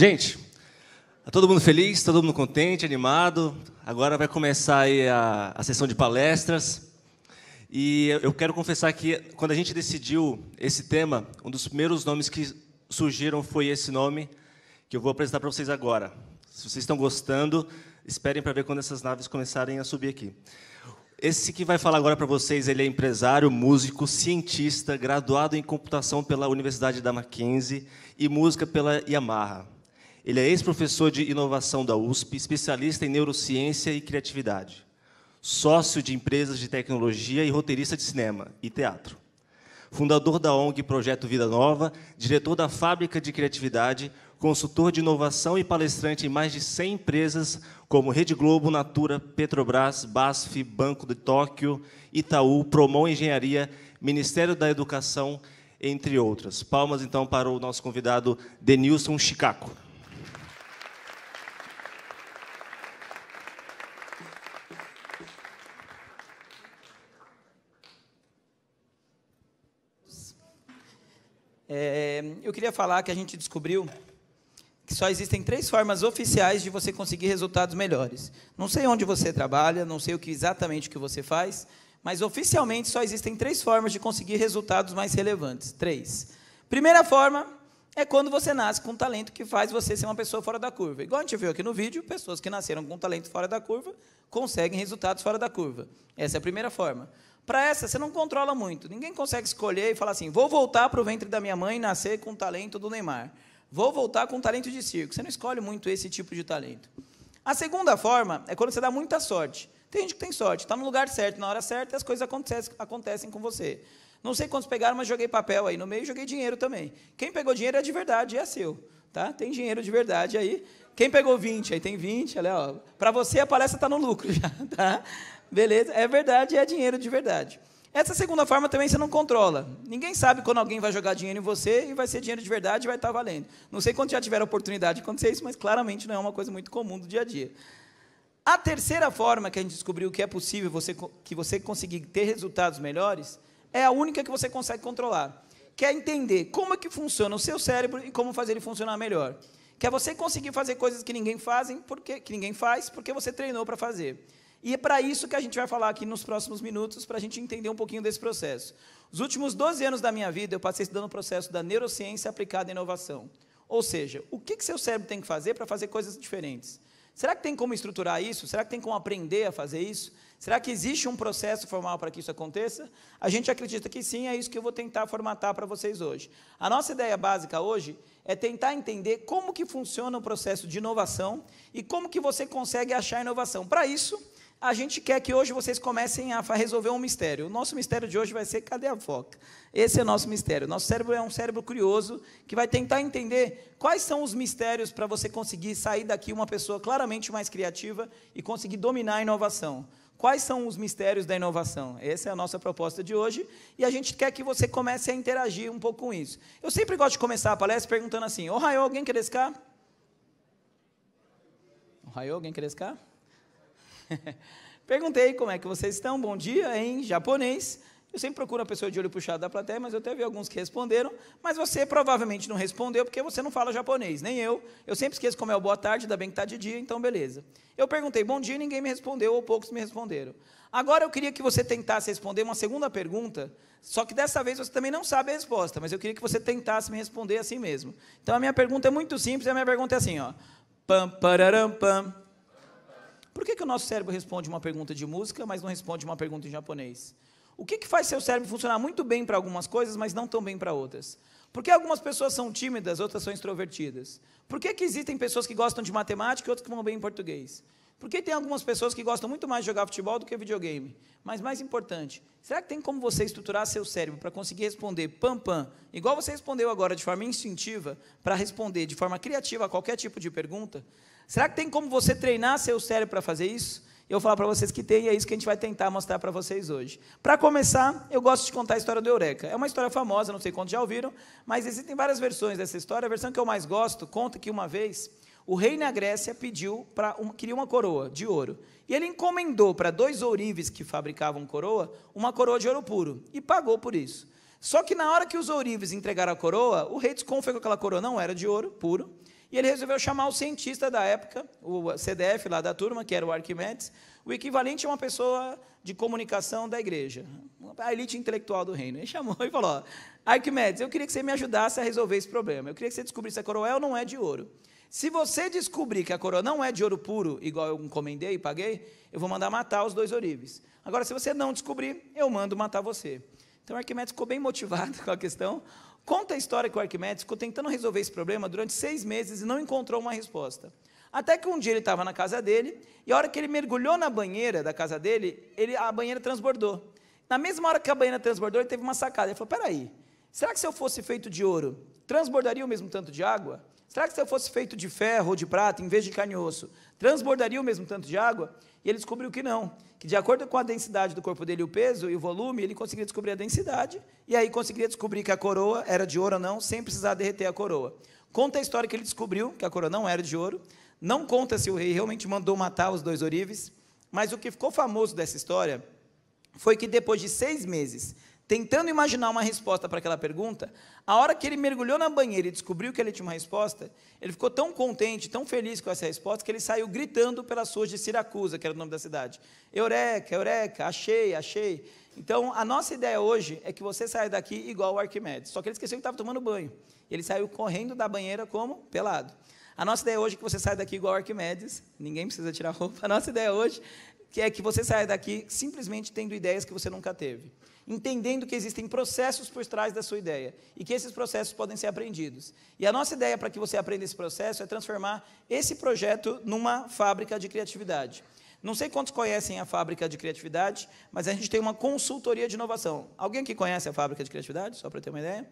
Gente, tá todo mundo feliz, tá todo mundo contente, animado. Agora vai começar a, a sessão de palestras. E eu quero confessar que quando a gente decidiu esse tema, um dos primeiros nomes que surgiram foi esse nome que eu vou apresentar para vocês agora. Se vocês estão gostando, esperem para ver quando essas naves começarem a subir aqui. Esse que vai falar agora para vocês, ele é empresário, músico, cientista, graduado em computação pela Universidade da Mackenzie e música pela Yamaha. Ele é ex-professor de inovação da USP, especialista em neurociência e criatividade, sócio de empresas de tecnologia e roteirista de cinema e teatro. Fundador da ONG Projeto Vida Nova, diretor da Fábrica de Criatividade, consultor de inovação e palestrante em mais de 100 empresas, como Rede Globo, Natura, Petrobras, BASF, Banco de Tóquio, Itaú, Promon Engenharia, Ministério da Educação, entre outras. Palmas, então, para o nosso convidado Denilson Chicaco. É, eu queria falar que a gente descobriu que só existem três formas oficiais de você conseguir resultados melhores. Não sei onde você trabalha, não sei o que exatamente o que você faz, mas oficialmente só existem três formas de conseguir resultados mais relevantes. Três. Primeira forma é quando você nasce com um talento que faz você ser uma pessoa fora da curva. Igual a gente viu aqui no vídeo, pessoas que nasceram com um talento fora da curva conseguem resultados fora da curva. Essa é a primeira forma. Para essa, você não controla muito. Ninguém consegue escolher e falar assim: vou voltar para o ventre da minha mãe e nascer com o talento do Neymar. Vou voltar com o talento de circo. Você não escolhe muito esse tipo de talento. A segunda forma é quando você dá muita sorte. Tem gente que tem sorte, está no lugar certo, na hora certa, e as coisas acontecem, acontecem com você. Não sei quantos pegaram, mas joguei papel aí no meio e joguei dinheiro também. Quem pegou dinheiro é de verdade, é seu. Tá? Tem dinheiro de verdade aí. Quem pegou 20, aí tem 20, olha, ó. Para você a palestra está no lucro já, tá? Beleza? É verdade, é dinheiro de verdade. Essa segunda forma também você não controla. Ninguém sabe quando alguém vai jogar dinheiro em você e vai ser dinheiro de verdade e vai estar tá valendo. Não sei quando já tiveram oportunidade de acontecer isso, mas claramente não é uma coisa muito comum do dia a dia. A terceira forma que a gente descobriu que é possível você, que você conseguir ter resultados melhores é a única que você consegue controlar. Que é entender como é que funciona o seu cérebro e como fazer ele funcionar melhor. Que é você conseguir fazer coisas que ninguém fazem, porque que ninguém faz, porque você treinou para fazer. E é para isso que a gente vai falar aqui nos próximos minutos, para a gente entender um pouquinho desse processo. Os últimos 12 anos da minha vida, eu passei estudando o processo da neurociência aplicada à inovação. Ou seja, o que, que seu cérebro tem que fazer para fazer coisas diferentes? Será que tem como estruturar isso? Será que tem como aprender a fazer isso? Será que existe um processo formal para que isso aconteça? A gente acredita que sim, é isso que eu vou tentar formatar para vocês hoje. A nossa ideia básica hoje é tentar entender como que funciona o processo de inovação e como que você consegue achar inovação. Para isso, a gente quer que hoje vocês comecem a resolver um mistério. O nosso mistério de hoje vai ser cadê a foca? Esse é o nosso mistério. Nosso cérebro é um cérebro curioso que vai tentar entender quais são os mistérios para você conseguir sair daqui uma pessoa claramente mais criativa e conseguir dominar a inovação. Quais são os mistérios da inovação? Essa é a nossa proposta de hoje e a gente quer que você comece a interagir um pouco com isso. Eu sempre gosto de começar a palestra perguntando assim: Ohio, alguém quer descar? Ohio, alguém quer descar? Perguntei como é que vocês estão, bom dia, em japonês. Eu sempre procuro a pessoa de olho puxado da plateia, mas eu até vi alguns que responderam, mas você provavelmente não respondeu porque você não fala japonês, nem eu. Eu sempre esqueço como é o boa tarde, ainda bem que está de dia, então beleza. Eu perguntei bom dia e ninguém me respondeu, ou poucos me responderam. Agora eu queria que você tentasse responder uma segunda pergunta, só que dessa vez você também não sabe a resposta, mas eu queria que você tentasse me responder assim mesmo. Então a minha pergunta é muito simples, a minha pergunta é assim, ó. Pam, pararam, pam. Por que, que o nosso cérebro responde uma pergunta de música, mas não responde uma pergunta em japonês? O que, que faz seu cérebro funcionar muito bem para algumas coisas, mas não tão bem para outras? Por que algumas pessoas são tímidas, outras são extrovertidas? Por que, que existem pessoas que gostam de matemática e outras que vão bem em português? Por que tem algumas pessoas que gostam muito mais de jogar futebol do que videogame? Mas mais importante, será que tem como você estruturar seu cérebro para conseguir responder pam pam, igual você respondeu agora de forma instintiva, para responder de forma criativa a qualquer tipo de pergunta? Será que tem como você treinar seu cérebro para fazer isso? Eu vou falar para vocês que tem e é isso que a gente vai tentar mostrar para vocês hoje. Para começar, eu gosto de contar a história do Eureka. É uma história famosa, não sei quantos já ouviram, mas existem várias versões dessa história. A versão que eu mais gosto conta que uma vez o rei na Grécia pediu para um, queria uma coroa de ouro. E ele encomendou para dois ourives que fabricavam coroa uma coroa de ouro puro e pagou por isso. Só que na hora que os ourives entregaram a coroa, o rei desconfiou que aquela coroa não era de ouro puro e ele resolveu chamar o cientista da época, o CDF lá da turma, que era o Arquimedes, o equivalente a uma pessoa de comunicação da igreja, a elite intelectual do reino. Ele chamou e falou: Arquimedes, eu queria que você me ajudasse a resolver esse problema. Eu queria que você descobrisse se a coroa é ou não é de ouro. Se você descobrir que a coroa não é de ouro puro, igual eu encomendei e paguei, eu vou mandar matar os dois ourives. Agora, se você não descobrir, eu mando matar você. Então, Arquimedes ficou bem motivado com a questão. Conta a história que o Arquimedes ficou tentando resolver esse problema durante seis meses e não encontrou uma resposta. Até que um dia ele estava na casa dele, e a hora que ele mergulhou na banheira da casa dele, ele, a banheira transbordou. Na mesma hora que a banheira transbordou, ele teve uma sacada. Ele falou: peraí, será que se eu fosse feito de ouro, transbordaria o mesmo tanto de água? Será que se eu fosse feito de ferro ou de prata, em vez de carne e osso, transbordaria o mesmo tanto de água? E ele descobriu que não, que de acordo com a densidade do corpo dele, o peso e o volume, ele conseguiria descobrir a densidade, e aí conseguiria descobrir que a coroa era de ouro ou não, sem precisar derreter a coroa. Conta a história que ele descobriu que a coroa não era de ouro, não conta se o rei realmente mandou matar os dois orives, mas o que ficou famoso dessa história foi que depois de seis meses tentando imaginar uma resposta para aquela pergunta, a hora que ele mergulhou na banheira e descobriu que ele tinha uma resposta, ele ficou tão contente, tão feliz com essa resposta, que ele saiu gritando pelas ruas de Siracusa, que era o nome da cidade. Eureka, eureka, achei, achei. Então, a nossa ideia hoje é que você saia daqui igual o Arquimedes. Só que ele esqueceu que estava tomando banho. Ele saiu correndo da banheira como? Pelado. A nossa ideia hoje é que você saia daqui igual o Arquimedes. Ninguém precisa tirar roupa. A nossa ideia hoje que é que você saia daqui simplesmente tendo ideias que você nunca teve entendendo que existem processos por trás da sua ideia e que esses processos podem ser aprendidos. E a nossa ideia para que você aprenda esse processo é transformar esse projeto numa fábrica de criatividade. Não sei quantos conhecem a fábrica de criatividade, mas a gente tem uma consultoria de inovação. Alguém aqui conhece a fábrica de criatividade? Só para ter uma ideia.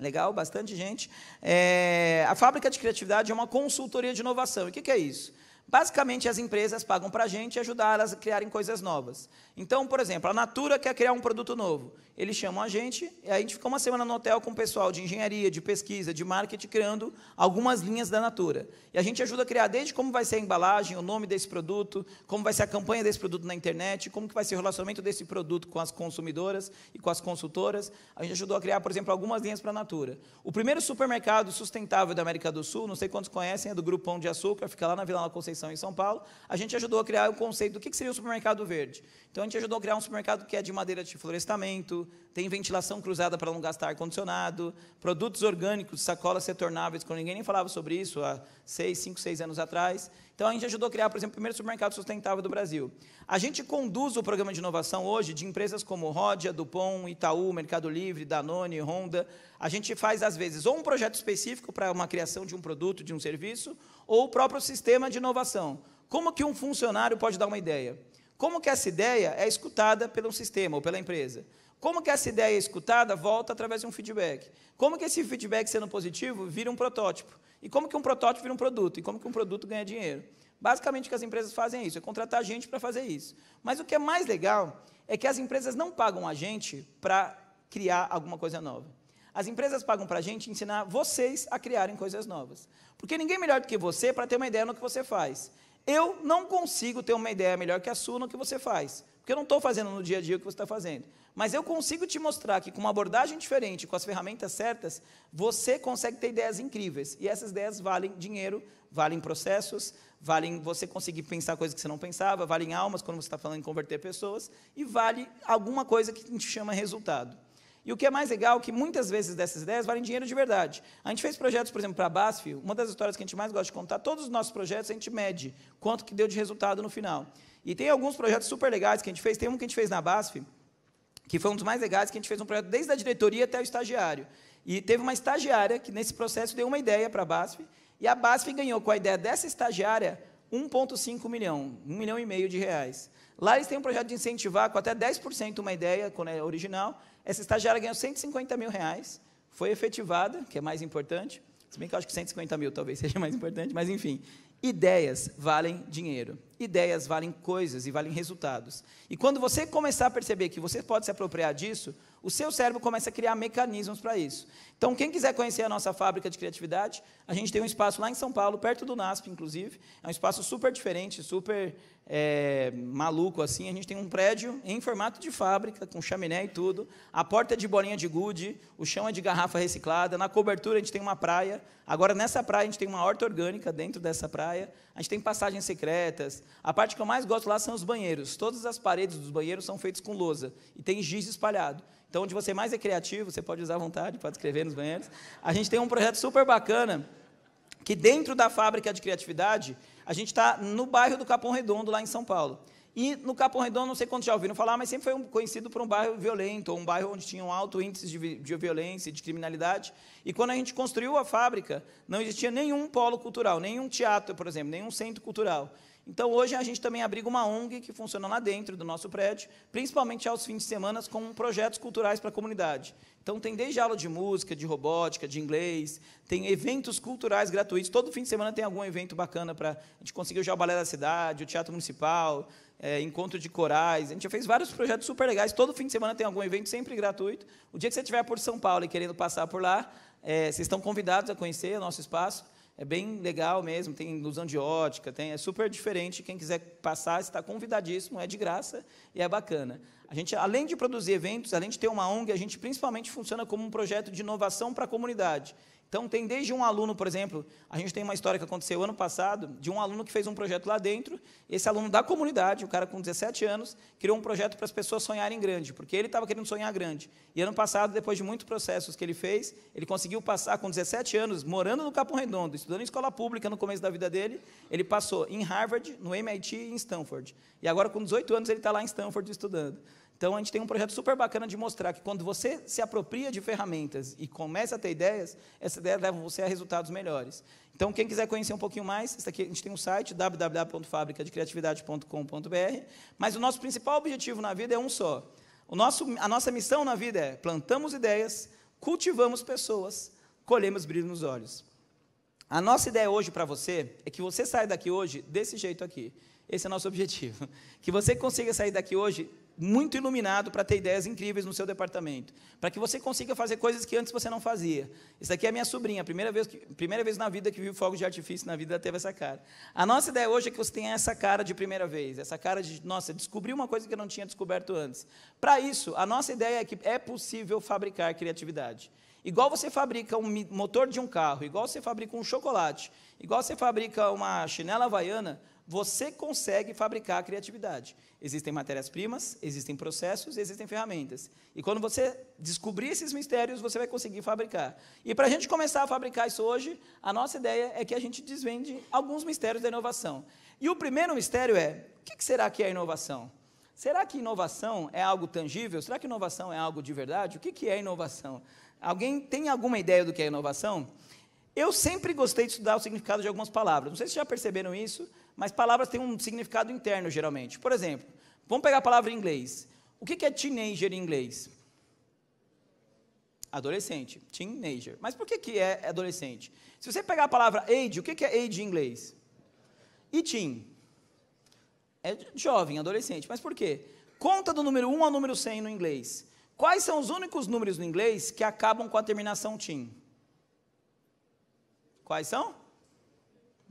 Legal, bastante gente. É, a fábrica de criatividade é uma consultoria de inovação. E o que, que é isso? Basicamente, as empresas pagam para a gente ajudar elas a criarem coisas novas. Então, por exemplo, a Natura quer criar um produto novo. Eles chamam a gente, e a gente fica uma semana no hotel com o pessoal de engenharia, de pesquisa, de marketing, criando algumas linhas da Natura. E a gente ajuda a criar desde como vai ser a embalagem, o nome desse produto, como vai ser a campanha desse produto na internet, como que vai ser o relacionamento desse produto com as consumidoras e com as consultoras. A gente ajudou a criar, por exemplo, algumas linhas para a Natura. O primeiro supermercado sustentável da América do Sul, não sei quantos conhecem, é do Grupão de Açúcar, fica lá na Vila La Conceição, em São Paulo, a gente ajudou a criar o conceito do que seria o supermercado verde. Então, a gente ajudou a criar um supermercado que é de madeira de florestamento, tem ventilação cruzada para não gastar ar-condicionado, produtos orgânicos, sacolas retornáveis, quando ninguém nem falava sobre isso há seis, cinco, seis anos atrás. Então a gente ajudou a criar, por exemplo, o primeiro supermercado sustentável do Brasil. A gente conduz o programa de inovação hoje de empresas como Rodia, Dupont, Itaú, Mercado Livre, Danone, Honda. A gente faz, às vezes, ou um projeto específico para uma criação de um produto, de um serviço, ou o próprio sistema de inovação. Como que um funcionário pode dar uma ideia? Como que essa ideia é escutada pelo sistema ou pela empresa? Como que essa ideia é escutada? Volta através de um feedback. Como que esse feedback sendo positivo vira um protótipo? E como que um protótipo vira um produto? E como que um produto ganha dinheiro? Basicamente o que as empresas fazem é isso, é contratar gente para fazer isso. Mas o que é mais legal é que as empresas não pagam a gente para criar alguma coisa nova. As empresas pagam para a gente ensinar vocês a criarem coisas novas. Porque ninguém é melhor do que você para ter uma ideia no que você faz. Eu não consigo ter uma ideia melhor que a sua no que você faz. Porque eu não estou fazendo no dia a dia o que você está fazendo. Mas eu consigo te mostrar que com uma abordagem diferente, com as ferramentas certas, você consegue ter ideias incríveis. E essas ideias valem dinheiro, valem processos, valem você conseguir pensar coisas que você não pensava, valem almas quando você está falando em converter pessoas, e vale alguma coisa que a gente chama resultado. E o que é mais legal é que muitas vezes dessas ideias valem dinheiro de verdade. A gente fez projetos, por exemplo, para a BASF, uma das histórias que a gente mais gosta de contar, todos os nossos projetos a gente mede quanto que deu de resultado no final. E tem alguns projetos super legais que a gente fez, tem um que a gente fez na BASF, que foi um dos mais legais, que a gente fez um projeto desde a diretoria até o estagiário. E teve uma estagiária que, nesse processo, deu uma ideia para a BASF, e a BASF ganhou, com a ideia dessa estagiária, 1,5 milhão, 1 milhão e meio de reais. Lá eles têm um projeto de incentivar com até 10% uma ideia, quando é original. Essa estagiária ganhou 150 mil reais, foi efetivada, que é mais importante, se bem que eu acho que 150 mil talvez seja mais importante, mas enfim, ideias valem dinheiro ideias valem coisas e valem resultados. E quando você começar a perceber que você pode se apropriar disso, o seu cérebro começa a criar mecanismos para isso. Então, quem quiser conhecer a nossa fábrica de criatividade, a gente tem um espaço lá em São Paulo, perto do NASP, inclusive. É um espaço super diferente, super é, maluco assim. A gente tem um prédio em formato de fábrica, com chaminé e tudo. A porta é de bolinha de gude, o chão é de garrafa reciclada. Na cobertura a gente tem uma praia. Agora nessa praia a gente tem uma horta orgânica dentro dessa praia. A gente tem passagens secretas. A parte que eu mais gosto lá são os banheiros. Todas as paredes dos banheiros são feitas com lousa e tem giz espalhado. Então, onde você mais é criativo, você pode usar à vontade, pode escrever nos banheiros. A gente tem um projeto super bacana que dentro da fábrica de criatividade, a gente está no bairro do Capão Redondo, lá em São Paulo. E no Capão Redondo, não sei quantos já ouviram falar, mas sempre foi um, conhecido por um bairro violento, ou um bairro onde tinha um alto índice de, de violência, de criminalidade. E quando a gente construiu a fábrica, não existia nenhum polo cultural, nenhum teatro, por exemplo, nenhum centro cultural. Então, hoje, a gente também abriga uma ONG que funciona lá dentro do nosso prédio, principalmente aos fins de semana, com projetos culturais para a comunidade. Então, tem desde aula de música, de robótica, de inglês, tem eventos culturais gratuitos. Todo fim de semana tem algum evento bacana para. A gente conseguir já o Balé da Cidade, o Teatro Municipal é, encontro de corais. A gente já fez vários projetos super legais. Todo fim de semana tem algum evento sempre gratuito. O dia que você estiver por São Paulo e querendo passar por lá, é, vocês estão convidados a conhecer o nosso espaço. É bem legal mesmo, tem ilusão de ótica, tem, é super diferente. Quem quiser passar está convidadíssimo, é de graça e é bacana. A gente, além de produzir eventos, além de ter uma ONG, a gente principalmente funciona como um projeto de inovação para a comunidade. Então, tem desde um aluno, por exemplo, a gente tem uma história que aconteceu ano passado, de um aluno que fez um projeto lá dentro, esse aluno da comunidade, o cara com 17 anos, criou um projeto para as pessoas sonharem grande, porque ele estava querendo sonhar grande. E ano passado, depois de muitos processos que ele fez, ele conseguiu passar com 17 anos, morando no Capão Redondo, estudando em escola pública no começo da vida dele, ele passou em Harvard, no MIT e em Stanford. E agora, com 18 anos, ele está lá em Stanford estudando. Então a gente tem um projeto super bacana de mostrar que quando você se apropria de ferramentas e começa a ter ideias, essas ideias levam você a resultados melhores. Então quem quiser conhecer um pouquinho mais, isso aqui a gente tem um site www.fabricadecriatividade.com.br, mas o nosso principal objetivo na vida é um só. O nosso, a nossa missão na vida é plantamos ideias, cultivamos pessoas, colhemos brilho nos olhos. A nossa ideia hoje para você é que você saia daqui hoje desse jeito aqui. Esse é o nosso objetivo. Que você consiga sair daqui hoje muito iluminado para ter ideias incríveis no seu departamento, para que você consiga fazer coisas que antes você não fazia. Isso aqui é minha sobrinha, a primeira vez, que, primeira vez na vida que viu fogos de artifício na vida, ela teve essa cara. A nossa ideia hoje é que você tenha essa cara de primeira vez, essa cara de, nossa, descobri uma coisa que eu não tinha descoberto antes. Para isso, a nossa ideia é que é possível fabricar criatividade. Igual você fabrica um motor de um carro, igual você fabrica um chocolate, igual você fabrica uma chinela havaiana, você consegue fabricar criatividade. Existem matérias-primas, existem processos, existem ferramentas. E quando você descobrir esses mistérios, você vai conseguir fabricar. E para a gente começar a fabricar isso hoje, a nossa ideia é que a gente desvende alguns mistérios da inovação. E o primeiro mistério é: o que será que é inovação? Será que inovação é algo tangível? Será que inovação é algo de verdade? O que é inovação? Alguém tem alguma ideia do que é inovação? Eu sempre gostei de estudar o significado de algumas palavras. Não sei se já perceberam isso, mas palavras têm um significado interno, geralmente. Por exemplo, vamos pegar a palavra em inglês. O que é teenager em inglês? Adolescente, teenager. Mas por que, é adolescente? Se você pegar a palavra age, o que é age em inglês? E teen? É jovem, adolescente. Mas por quê? Conta do número 1 ao número 100 no inglês. Quais são os únicos números no inglês que acabam com a terminação teen? Quais são?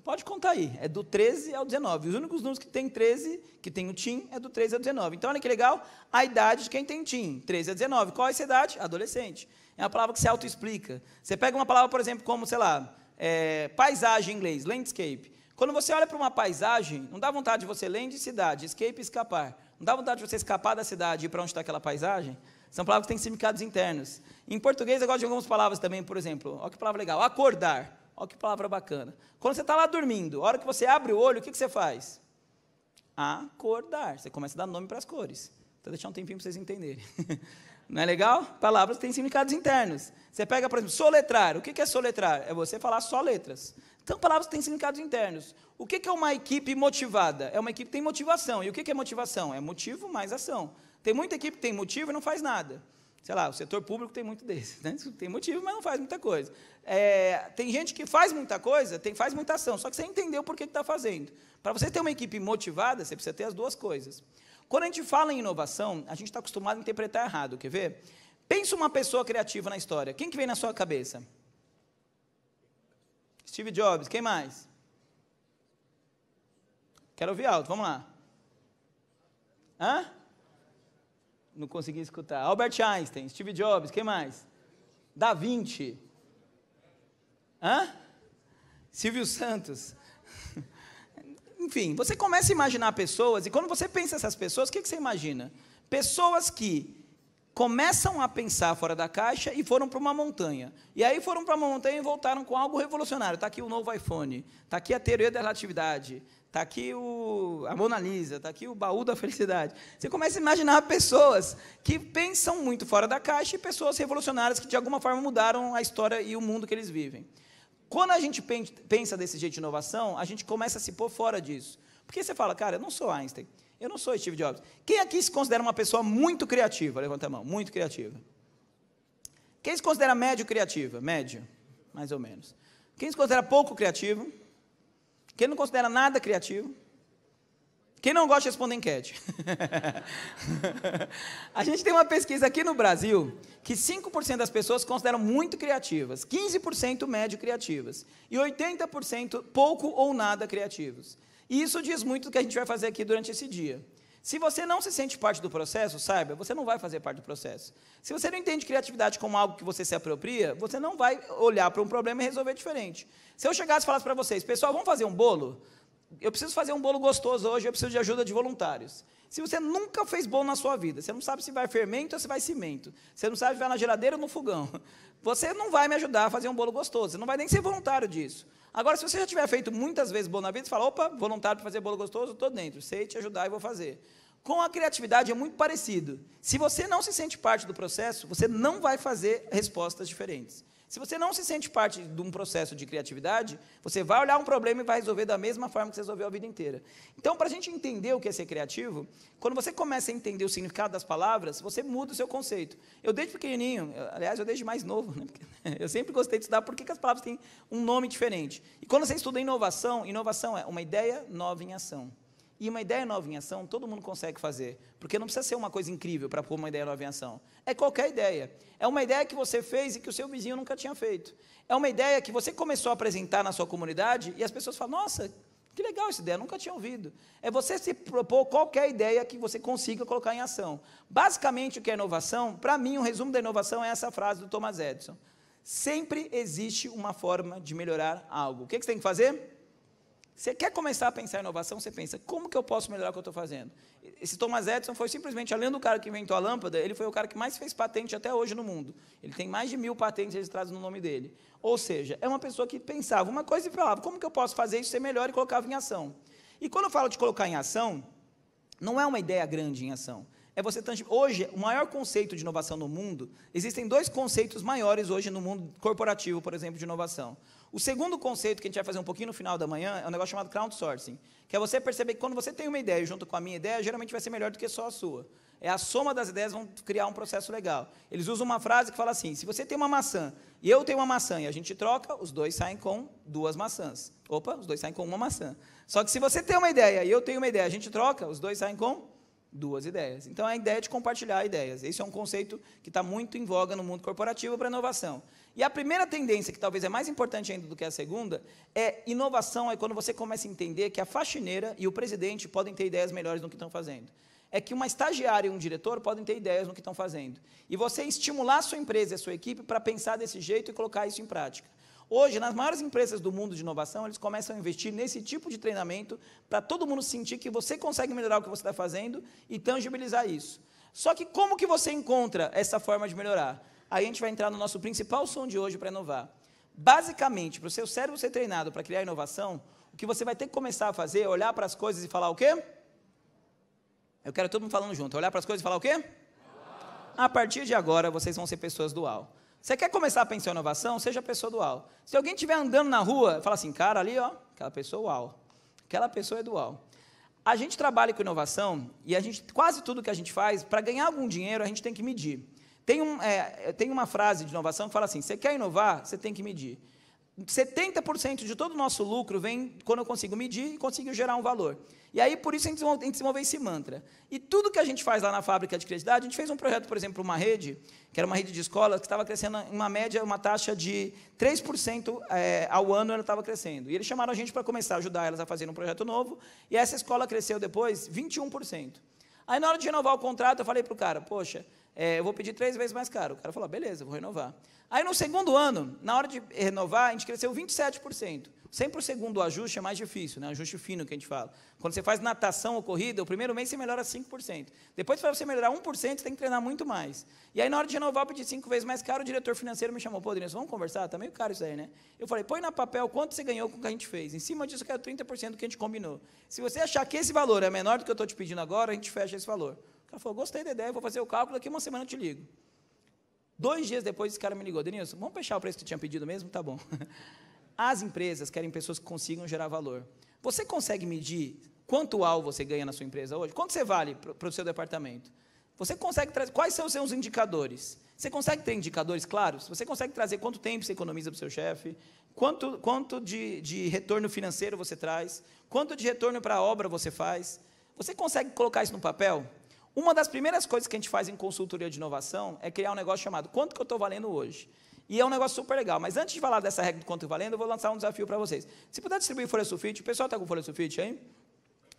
Pode contar aí. É do 13 ao 19. Os únicos números que tem 13, que tem o TIM, é do 13 ao 19. Então, olha que legal a idade de quem tem TIM. 13 a 19. Qual é essa idade? Adolescente. É uma palavra que se autoexplica. Você pega uma palavra, por exemplo, como, sei lá, é, paisagem em inglês, landscape. Quando você olha para uma paisagem, não dá vontade de você ler de cidade, escape escapar. Não dá vontade de você escapar da cidade e ir para onde está aquela paisagem? São palavras que têm significados internos. Em português, eu gosto de algumas palavras também, por exemplo. Olha que palavra legal. Acordar. Olha que palavra bacana. Quando você está lá dormindo, a hora que você abre o olho, o que, que você faz? Acordar. Você começa a dar nome para as cores. Vou deixar um tempinho para vocês entenderem. Não é legal? Palavras têm significados internos. Você pega, por exemplo, soletrar. O que é soletrar? É você falar só letras. Então, palavras têm significados internos. O que é uma equipe motivada? É uma equipe que tem motivação. E o que é motivação? É motivo mais ação. Tem muita equipe que tem motivo e não faz nada sei lá, o setor público tem muito desses, né? tem motivo, mas não faz muita coisa. É, tem gente que faz muita coisa, tem, faz muita ação, só que você entendeu por que está fazendo. Para você ter uma equipe motivada, você precisa ter as duas coisas. Quando a gente fala em inovação, a gente está acostumado a interpretar errado, quer ver? Pensa uma pessoa criativa na história, quem que vem na sua cabeça? Steve Jobs, quem mais? Quero ouvir alto, vamos lá. Hã? não consegui escutar. Albert Einstein, Steve Jobs, quem mais? Da Vinci. Hã? Silvio Santos. Enfim, você começa a imaginar pessoas, e quando você pensa essas pessoas, o que, que você imagina? Pessoas que começam a pensar fora da caixa e foram para uma montanha. E aí foram para uma montanha e voltaram com algo revolucionário. Está aqui o novo iPhone, está aqui a teoria da relatividade, está aqui o, a Mona Lisa, está aqui o baú da felicidade. Você começa a imaginar pessoas que pensam muito fora da caixa e pessoas revolucionárias que, de alguma forma, mudaram a história e o mundo que eles vivem. Quando a gente pensa desse jeito de inovação, a gente começa a se pôr fora disso. Porque você fala, cara, eu não sou Einstein. Eu não sou Steve Jobs. Tipo Quem aqui se considera uma pessoa muito criativa? Levanta a mão. Muito criativa. Quem se considera médio criativa? Médio, mais ou menos. Quem se considera pouco criativo? Quem não considera nada criativo? Quem não gosta de responder enquete? a gente tem uma pesquisa aqui no Brasil que 5% das pessoas consideram muito criativas, 15% médio criativas e 80% pouco ou nada criativos. E isso diz muito do que a gente vai fazer aqui durante esse dia. Se você não se sente parte do processo, saiba, você não vai fazer parte do processo. Se você não entende criatividade como algo que você se apropria, você não vai olhar para um problema e resolver diferente. Se eu chegasse e falasse para vocês, pessoal, vamos fazer um bolo? Eu preciso fazer um bolo gostoso hoje, eu preciso de ajuda de voluntários. Se você nunca fez bolo na sua vida, você não sabe se vai fermento ou se vai cimento, você não sabe se vai na geladeira ou no fogão, você não vai me ajudar a fazer um bolo gostoso, você não vai nem ser voluntário disso. Agora, se você já tiver feito muitas vezes bolo na vida, você fala, opa, voluntário para fazer bolo gostoso, estou dentro, sei te ajudar e vou fazer. Com a criatividade é muito parecido. Se você não se sente parte do processo, você não vai fazer respostas diferentes. Se você não se sente parte de um processo de criatividade, você vai olhar um problema e vai resolver da mesma forma que você resolveu a vida inteira. Então, para a gente entender o que é ser criativo, quando você começa a entender o significado das palavras, você muda o seu conceito. Eu desde pequenininho, eu, aliás, eu desde mais novo, né? eu sempre gostei de estudar por que as palavras têm um nome diferente. E quando você estuda inovação, inovação é uma ideia nova em ação. E uma ideia nova em ação, todo mundo consegue fazer. Porque não precisa ser uma coisa incrível para pôr uma ideia nova em ação. É qualquer ideia. É uma ideia que você fez e que o seu vizinho nunca tinha feito. É uma ideia que você começou a apresentar na sua comunidade e as pessoas falam: nossa, que legal essa ideia, nunca tinha ouvido. É você se propor qualquer ideia que você consiga colocar em ação. Basicamente, o que é inovação? Para mim, o um resumo da inovação é essa frase do Thomas Edison: Sempre existe uma forma de melhorar algo. O que, é que você tem que fazer? Você quer começar a pensar em inovação, você pensa, como que eu posso melhorar o que eu estou fazendo? Esse Thomas Edison foi simplesmente, além do cara que inventou a lâmpada, ele foi o cara que mais fez patente até hoje no mundo. Ele tem mais de mil patentes registradas no nome dele. Ou seja, é uma pessoa que pensava uma coisa e falava, como que eu posso fazer isso ser melhor e colocava em ação? E quando eu falo de colocar em ação, não é uma ideia grande em ação. É você Hoje, o maior conceito de inovação no mundo, existem dois conceitos maiores hoje no mundo corporativo, por exemplo, de inovação. O segundo conceito que a gente vai fazer um pouquinho no final da manhã é um negócio chamado crowdsourcing, que é você perceber que quando você tem uma ideia junto com a minha ideia, geralmente vai ser melhor do que só a sua. É a soma das ideias vão criar um processo legal. Eles usam uma frase que fala assim: se você tem uma maçã e eu tenho uma maçã e a gente troca, os dois saem com duas maçãs. Opa, os dois saem com uma maçã. Só que se você tem uma ideia e eu tenho uma ideia, a gente troca, os dois saem com duas ideias. Então, é a ideia de compartilhar ideias. Esse é um conceito que está muito em voga no mundo corporativo para inovação. E a primeira tendência, que talvez é mais importante ainda do que a segunda, é inovação, é quando você começa a entender que a faxineira e o presidente podem ter ideias melhores no que estão fazendo. É que uma estagiária e um diretor podem ter ideias no que estão fazendo. E você estimular a sua empresa e a sua equipe para pensar desse jeito e colocar isso em prática. Hoje, nas maiores empresas do mundo de inovação, eles começam a investir nesse tipo de treinamento para todo mundo sentir que você consegue melhorar o que você está fazendo e tangibilizar isso. Só que como que você encontra essa forma de melhorar? Aí a gente vai entrar no nosso principal som de hoje para inovar. Basicamente, para o seu cérebro ser treinado para criar inovação, o que você vai ter que começar a fazer é olhar para as coisas e falar o quê? Eu quero todo mundo falando junto. Olhar para as coisas e falar o quê? A partir de agora, vocês vão ser pessoas dual. Você quer começar a pensar em inovação? Seja pessoa dual. Se alguém estiver andando na rua, fala assim, cara, ali, ó, aquela pessoa uau. É aquela pessoa é dual. A gente trabalha com inovação e a gente quase tudo que a gente faz, para ganhar algum dinheiro, a gente tem que medir. Tem, um, é, tem uma frase de inovação que fala assim: você quer inovar, você tem que medir. 70% de todo o nosso lucro vem quando eu consigo medir e consigo gerar um valor. E aí, por isso, a gente desenvolveu esse mantra. E tudo que a gente faz lá na fábrica de criatividade, a gente fez um projeto, por exemplo, uma rede, que era uma rede de escolas, que estava crescendo em uma média, uma taxa de 3% é, ao ano, ela estava crescendo. E eles chamaram a gente para começar a ajudar elas a fazer um projeto novo, e essa escola cresceu depois 21%. Aí na hora de renovar o contrato, eu falei para o cara, poxa, é, eu vou pedir três vezes mais caro. O cara falou, ah, beleza, vou renovar. Aí no segundo ano, na hora de renovar, a gente cresceu 27%. Sempre o segundo ajuste é mais difícil, né? ajuste fino que a gente fala. Quando você faz natação ou corrida, o primeiro mês você melhora 5%. Depois, para você melhorar 1%, você tem que treinar muito mais. E aí, na hora de renovar, eu pedi cinco vezes mais caro, o diretor financeiro me chamou, pô, Adriano, vamos conversar? Está meio caro isso aí, né? Eu falei, põe na papel quanto você ganhou com o que a gente fez. Em cima disso, eu quero 30% do que a gente combinou. Se você achar que esse valor é menor do que eu estou te pedindo agora, a gente fecha esse valor. O cara falou, gostei da ideia, vou fazer o cálculo, daqui uma semana eu te ligo. Dois dias depois, esse cara me ligou, Denilson, vamos fechar o preço que tu tinha pedido mesmo? Tá bom. As empresas querem pessoas que consigam gerar valor. Você consegue medir quanto ao você ganha na sua empresa hoje? Quanto você vale para o seu departamento? Você consegue trazer. Quais são os seus indicadores? Você consegue ter indicadores claros? Você consegue trazer quanto tempo você economiza para o seu chefe? Quanto, quanto de, de retorno financeiro você traz? Quanto de retorno para a obra você faz? Você consegue colocar isso no papel? Uma das primeiras coisas que a gente faz em consultoria de inovação é criar um negócio chamado quanto que eu estou valendo hoje. E é um negócio super legal. Mas antes de falar dessa regra do quanto tá valendo, eu vou lançar um desafio para vocês. Se puder distribuir folha sulfite, o pessoal está com folha sulfite aí?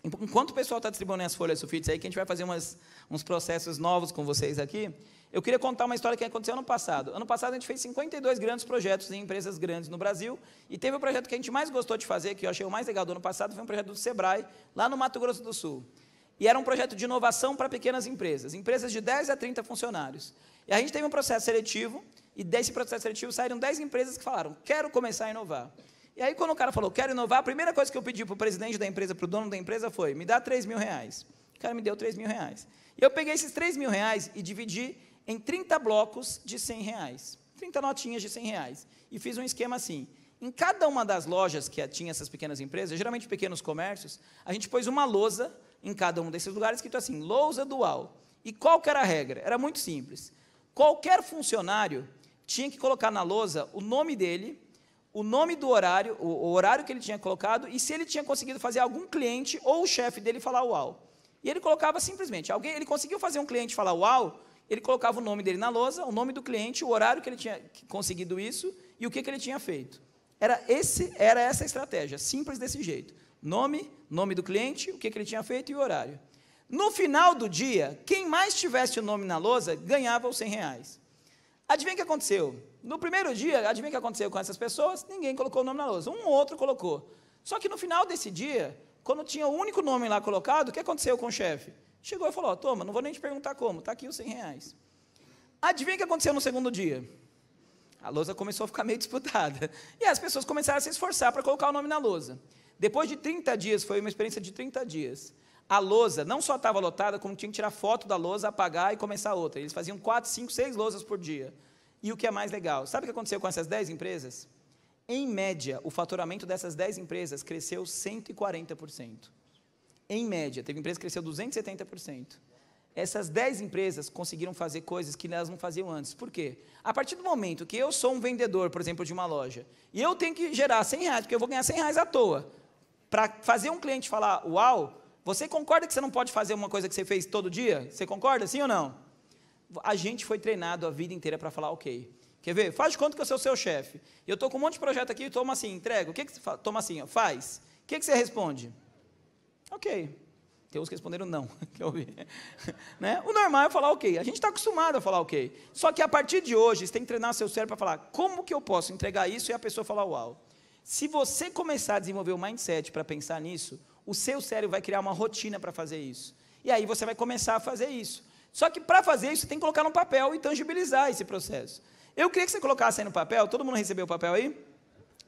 Enquanto o pessoal está distribuindo as folhas sulfites aí, que a gente vai fazer umas, uns processos novos com vocês aqui, eu queria contar uma história que aconteceu ano passado. Ano passado a gente fez 52 grandes projetos em empresas grandes no Brasil, e teve um projeto que a gente mais gostou de fazer, que eu achei o mais legal do ano passado, foi um projeto do Sebrae, lá no Mato Grosso do Sul. E era um projeto de inovação para pequenas empresas, empresas de 10 a 30 funcionários. E a gente teve um processo seletivo, e desse processo seletivo saíram 10 empresas que falaram: quero começar a inovar. E aí, quando o cara falou, quero inovar, a primeira coisa que eu pedi para o presidente da empresa, para o dono da empresa, foi: me dá 3 mil reais. O cara me deu 3 mil reais. E eu peguei esses 3 mil reais e dividi em 30 blocos de 100 reais. 30 notinhas de 100 reais. E fiz um esquema assim. Em cada uma das lojas que tinha essas pequenas empresas, geralmente pequenos comércios, a gente pôs uma lousa em cada um desses lugares escrito assim, lousa dual. E qual que era a regra? Era muito simples. Qualquer funcionário tinha que colocar na lousa o nome dele, o nome do horário, o horário que ele tinha colocado e se ele tinha conseguido fazer algum cliente ou o chefe dele falar uau. E ele colocava simplesmente, alguém, ele conseguiu fazer um cliente falar uau, ele colocava o nome dele na lousa, o nome do cliente, o horário que ele tinha conseguido isso e o que, que ele tinha feito. Era, esse, era essa a estratégia, simples desse jeito. Nome, nome do cliente, o que, que ele tinha feito e o horário. No final do dia, quem mais tivesse o nome na lousa ganhava os 100 reais. Adivinha o que aconteceu? No primeiro dia, adivinha o que aconteceu com essas pessoas? Ninguém colocou o nome na lousa, um ou outro colocou. Só que no final desse dia, quando tinha o único nome lá colocado, o que aconteceu com o chefe? Chegou e falou: Toma, não vou nem te perguntar como, está aqui os 100 reais. Adivinha o que aconteceu no segundo dia? A lousa começou a ficar meio disputada. E as pessoas começaram a se esforçar para colocar o nome na lousa. Depois de 30 dias, foi uma experiência de 30 dias a lousa não só estava lotada, como tinha que tirar foto da lousa, apagar e começar outra. Eles faziam quatro, cinco, seis lousas por dia. E o que é mais legal? Sabe o que aconteceu com essas dez empresas? Em média, o faturamento dessas dez empresas cresceu 140%. Em média, teve empresa que cresceu 270%. Essas dez empresas conseguiram fazer coisas que elas não faziam antes. Por quê? A partir do momento que eu sou um vendedor, por exemplo, de uma loja, e eu tenho que gerar 100 reais, porque eu vou ganhar 100 reais à toa. Para fazer um cliente falar, uau, você concorda que você não pode fazer uma coisa que você fez todo dia? Você concorda, sim ou não? A gente foi treinado a vida inteira para falar ok. Quer ver? Faz de conta que eu sou seu chefe. Eu estou com um monte de projeto aqui, e toma assim, entrega. O que, que você faz? Toma assim, ó, faz. O que, que você responde? Ok. Tem uns que responderam não, né? O normal é falar ok. A gente está acostumado a falar ok. Só que a partir de hoje, você tem que treinar seu cérebro para falar como que eu posso entregar isso e a pessoa falar uau. Se você começar a desenvolver o mindset para pensar nisso, o seu cérebro vai criar uma rotina para fazer isso. E aí você vai começar a fazer isso. Só que para fazer isso, você tem que colocar no papel e tangibilizar esse processo. Eu queria que você colocasse aí no papel, todo mundo recebeu o papel aí?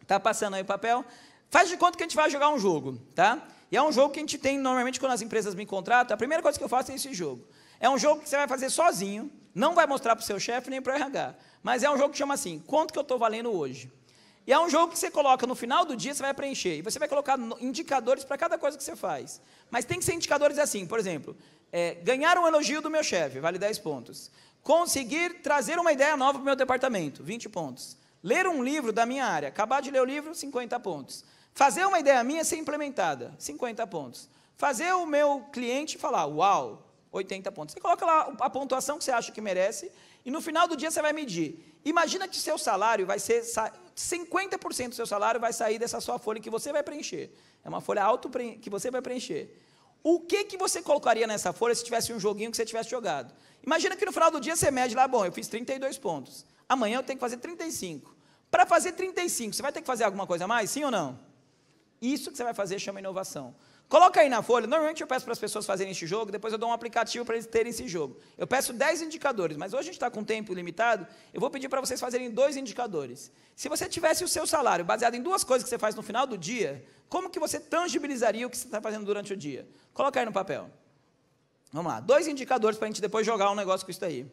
Tá passando aí o papel? Faz de conta que a gente vai jogar um jogo, tá? E é um jogo que a gente tem normalmente quando as empresas me contratam, a primeira coisa que eu faço é esse jogo. É um jogo que você vai fazer sozinho, não vai mostrar para o seu chefe nem para o RH. Mas é um jogo que chama assim: quanto que eu estou valendo hoje? E é um jogo que você coloca no final do dia, você vai preencher. E você vai colocar indicadores para cada coisa que você faz. Mas tem que ser indicadores assim, por exemplo, é, ganhar um elogio do meu chefe, vale 10 pontos. Conseguir trazer uma ideia nova para o meu departamento, 20 pontos. Ler um livro da minha área, acabar de ler o livro, 50 pontos. Fazer uma ideia minha ser implementada, 50 pontos. Fazer o meu cliente falar, uau, 80 pontos. Você coloca lá a pontuação que você acha que merece, e no final do dia você vai medir. Imagina que seu salário vai ser 50% do seu salário vai sair dessa sua folha que você vai preencher. É uma folha auto que você vai preencher. O que que você colocaria nessa folha se tivesse um joguinho que você tivesse jogado? Imagina que no final do dia você mede lá, bom, eu fiz 32 pontos. Amanhã eu tenho que fazer 35. Para fazer 35, você vai ter que fazer alguma coisa a mais, sim ou não? Isso que você vai fazer chama inovação. Coloca aí na folha, normalmente eu peço para as pessoas fazerem esse jogo, depois eu dou um aplicativo para eles terem esse jogo. Eu peço 10 indicadores, mas hoje a gente está com tempo limitado, eu vou pedir para vocês fazerem dois indicadores. Se você tivesse o seu salário baseado em duas coisas que você faz no final do dia, como que você tangibilizaria o que você está fazendo durante o dia? Coloca aí no papel. Vamos lá, dois indicadores para a gente depois jogar um negócio com isso aí.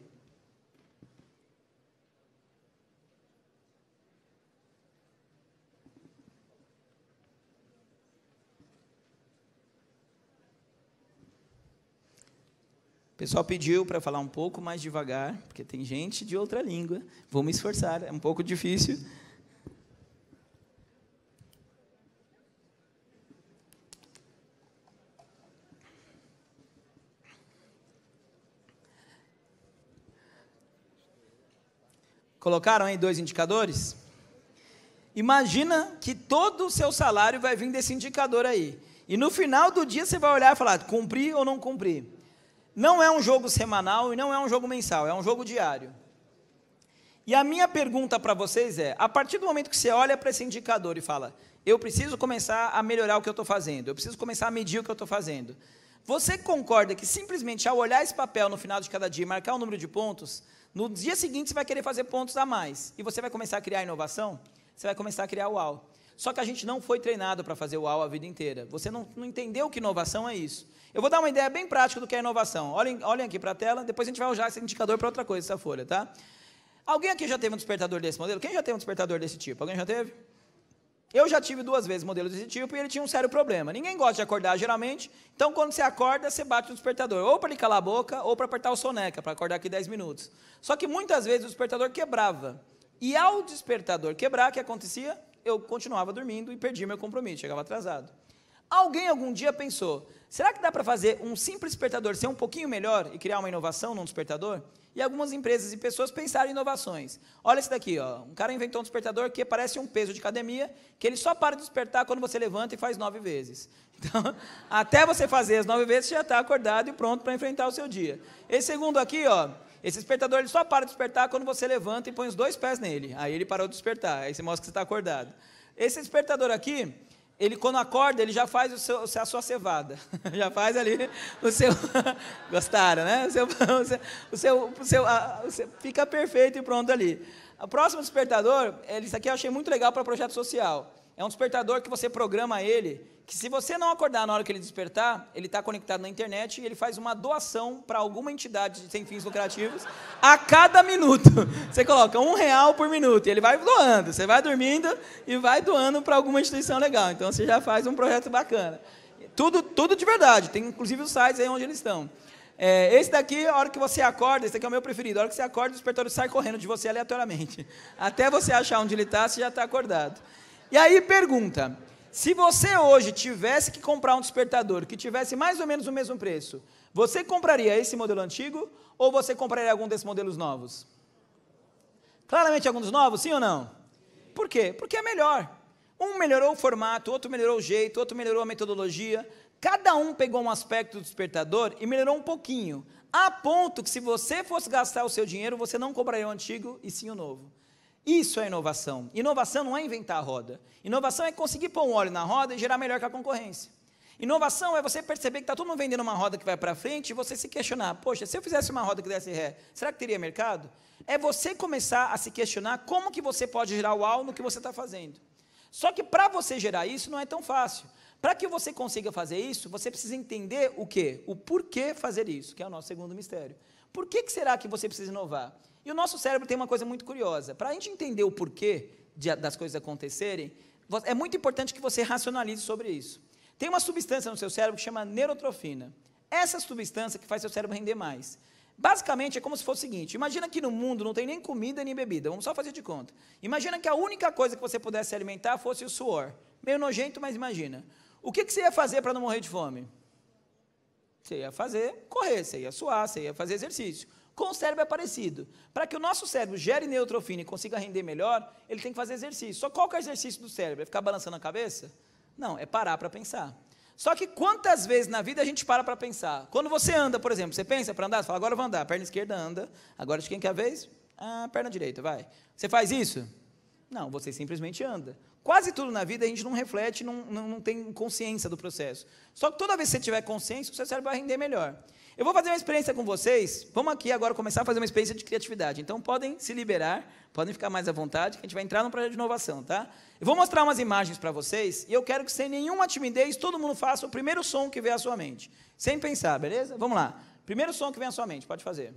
O pessoal pediu para falar um pouco mais devagar, porque tem gente de outra língua. Vou me esforçar, é um pouco difícil. Colocaram aí dois indicadores? Imagina que todo o seu salário vai vir desse indicador aí. E no final do dia você vai olhar e falar: cumpri ou não cumpri? Não é um jogo semanal e não é um jogo mensal, é um jogo diário. E a minha pergunta para vocês é: a partir do momento que você olha para esse indicador e fala, eu preciso começar a melhorar o que eu estou fazendo, eu preciso começar a medir o que eu estou fazendo. Você concorda que simplesmente ao olhar esse papel no final de cada dia e marcar o um número de pontos, no dia seguinte você vai querer fazer pontos a mais e você vai começar a criar inovação? Você vai começar a criar uau. Só que a gente não foi treinado para fazer uau a vida inteira. Você não, não entendeu que inovação é isso. Eu vou dar uma ideia bem prática do que é inovação. Olhem, olhem aqui para a tela, depois a gente vai usar esse indicador para outra coisa, essa folha, tá? Alguém aqui já teve um despertador desse modelo? Quem já teve um despertador desse tipo? Alguém já teve? Eu já tive duas vezes modelo desse tipo e ele tinha um sério problema. Ninguém gosta de acordar geralmente, então quando você acorda, você bate no despertador, ou para ele calar a boca, ou para apertar o soneca, para acordar aqui 10 minutos. Só que muitas vezes o despertador quebrava. E ao despertador quebrar, o que acontecia? eu continuava dormindo e perdi meu compromisso, chegava atrasado. Alguém algum dia pensou: será que dá para fazer um simples despertador ser um pouquinho melhor e criar uma inovação num despertador? E algumas empresas e pessoas pensaram em inovações. Olha esse daqui, ó. um cara inventou um despertador que parece um peso de academia, que ele só para de despertar quando você levanta e faz nove vezes. Então, até você fazer as nove vezes, você já está acordado e pronto para enfrentar o seu dia. Esse segundo aqui, ó, esse despertador ele só para de despertar quando você levanta e põe os dois pés nele. Aí ele parou de despertar, aí você mostra que você está acordado. Esse despertador aqui, ele quando acorda, ele já faz o seu, a sua cevada. já faz ali o seu. Gostaram, né? O seu, o seu, o seu, o seu, a, o seu, fica perfeito e pronto ali. O próximo despertador, ele, isso aqui eu achei muito legal para projeto social. É um despertador que você programa ele que se você não acordar na hora que ele despertar, ele está conectado na internet e ele faz uma doação para alguma entidade sem fins lucrativos a cada minuto. Você coloca um real por minuto e ele vai doando. Você vai dormindo e vai doando para alguma instituição legal. Então você já faz um projeto bacana. Tudo, tudo de verdade. Tem inclusive os sites aí onde eles estão. É, esse daqui, a hora que você acorda, esse daqui é o meu preferido. A hora que você acorda, o despertador sai correndo de você aleatoriamente. Até você achar onde ele está, você já está acordado. E aí pergunta: se você hoje tivesse que comprar um despertador que tivesse mais ou menos o mesmo preço, você compraria esse modelo antigo ou você compraria algum desses modelos novos? Claramente algum dos novos, sim ou não? Por quê? Porque é melhor. Um melhorou o formato, outro melhorou o jeito, outro melhorou a metodologia. Cada um pegou um aspecto do despertador e melhorou um pouquinho, a ponto que se você fosse gastar o seu dinheiro, você não compraria o antigo e sim o novo. Isso é inovação. Inovação não é inventar a roda. Inovação é conseguir pôr um óleo na roda e gerar melhor que a concorrência. Inovação é você perceber que está todo mundo vendendo uma roda que vai para frente e você se questionar: poxa, se eu fizesse uma roda que desse ré, será que teria mercado? É você começar a se questionar como que você pode gerar uau no que você está fazendo. Só que para você gerar isso não é tão fácil. Para que você consiga fazer isso, você precisa entender o quê? O porquê fazer isso, que é o nosso segundo mistério. Por que, que será que você precisa inovar? E o nosso cérebro tem uma coisa muito curiosa. Para a gente entender o porquê de, das coisas acontecerem, é muito importante que você racionalize sobre isso. Tem uma substância no seu cérebro que chama neurotrofina. Essa substância que faz seu cérebro render mais. Basicamente é como se fosse o seguinte: imagina que no mundo não tem nem comida nem bebida, vamos só fazer de conta. Imagina que a única coisa que você pudesse alimentar fosse o suor. Meio nojento, mas imagina. O que, que você ia fazer para não morrer de fome? Você ia fazer correr, você ia suar, você ia fazer exercício com o cérebro é parecido. Para que o nosso cérebro gere neutrofina e consiga render melhor, ele tem que fazer exercício. Só qual que é o exercício do cérebro? É ficar balançando a cabeça? Não, é parar para pensar. Só que quantas vezes na vida a gente para para pensar? Quando você anda, por exemplo, você pensa para andar, você fala, agora eu vou andar, a perna esquerda anda, agora de quem que é a vez? Ah, perna direita, vai. Você faz isso? Não, você simplesmente anda. Quase tudo na vida a gente não reflete, não, não, não tem consciência do processo. Só que toda vez que você tiver consciência, o seu cérebro vai render melhor. Eu vou fazer uma experiência com vocês. Vamos aqui agora começar a fazer uma experiência de criatividade. Então podem se liberar, podem ficar mais à vontade, que a gente vai entrar num projeto de inovação, tá? Eu vou mostrar umas imagens para vocês e eu quero que sem nenhuma timidez todo mundo faça o primeiro som que vem à sua mente, sem pensar, beleza? Vamos lá. Primeiro som que vem à sua mente, pode fazer.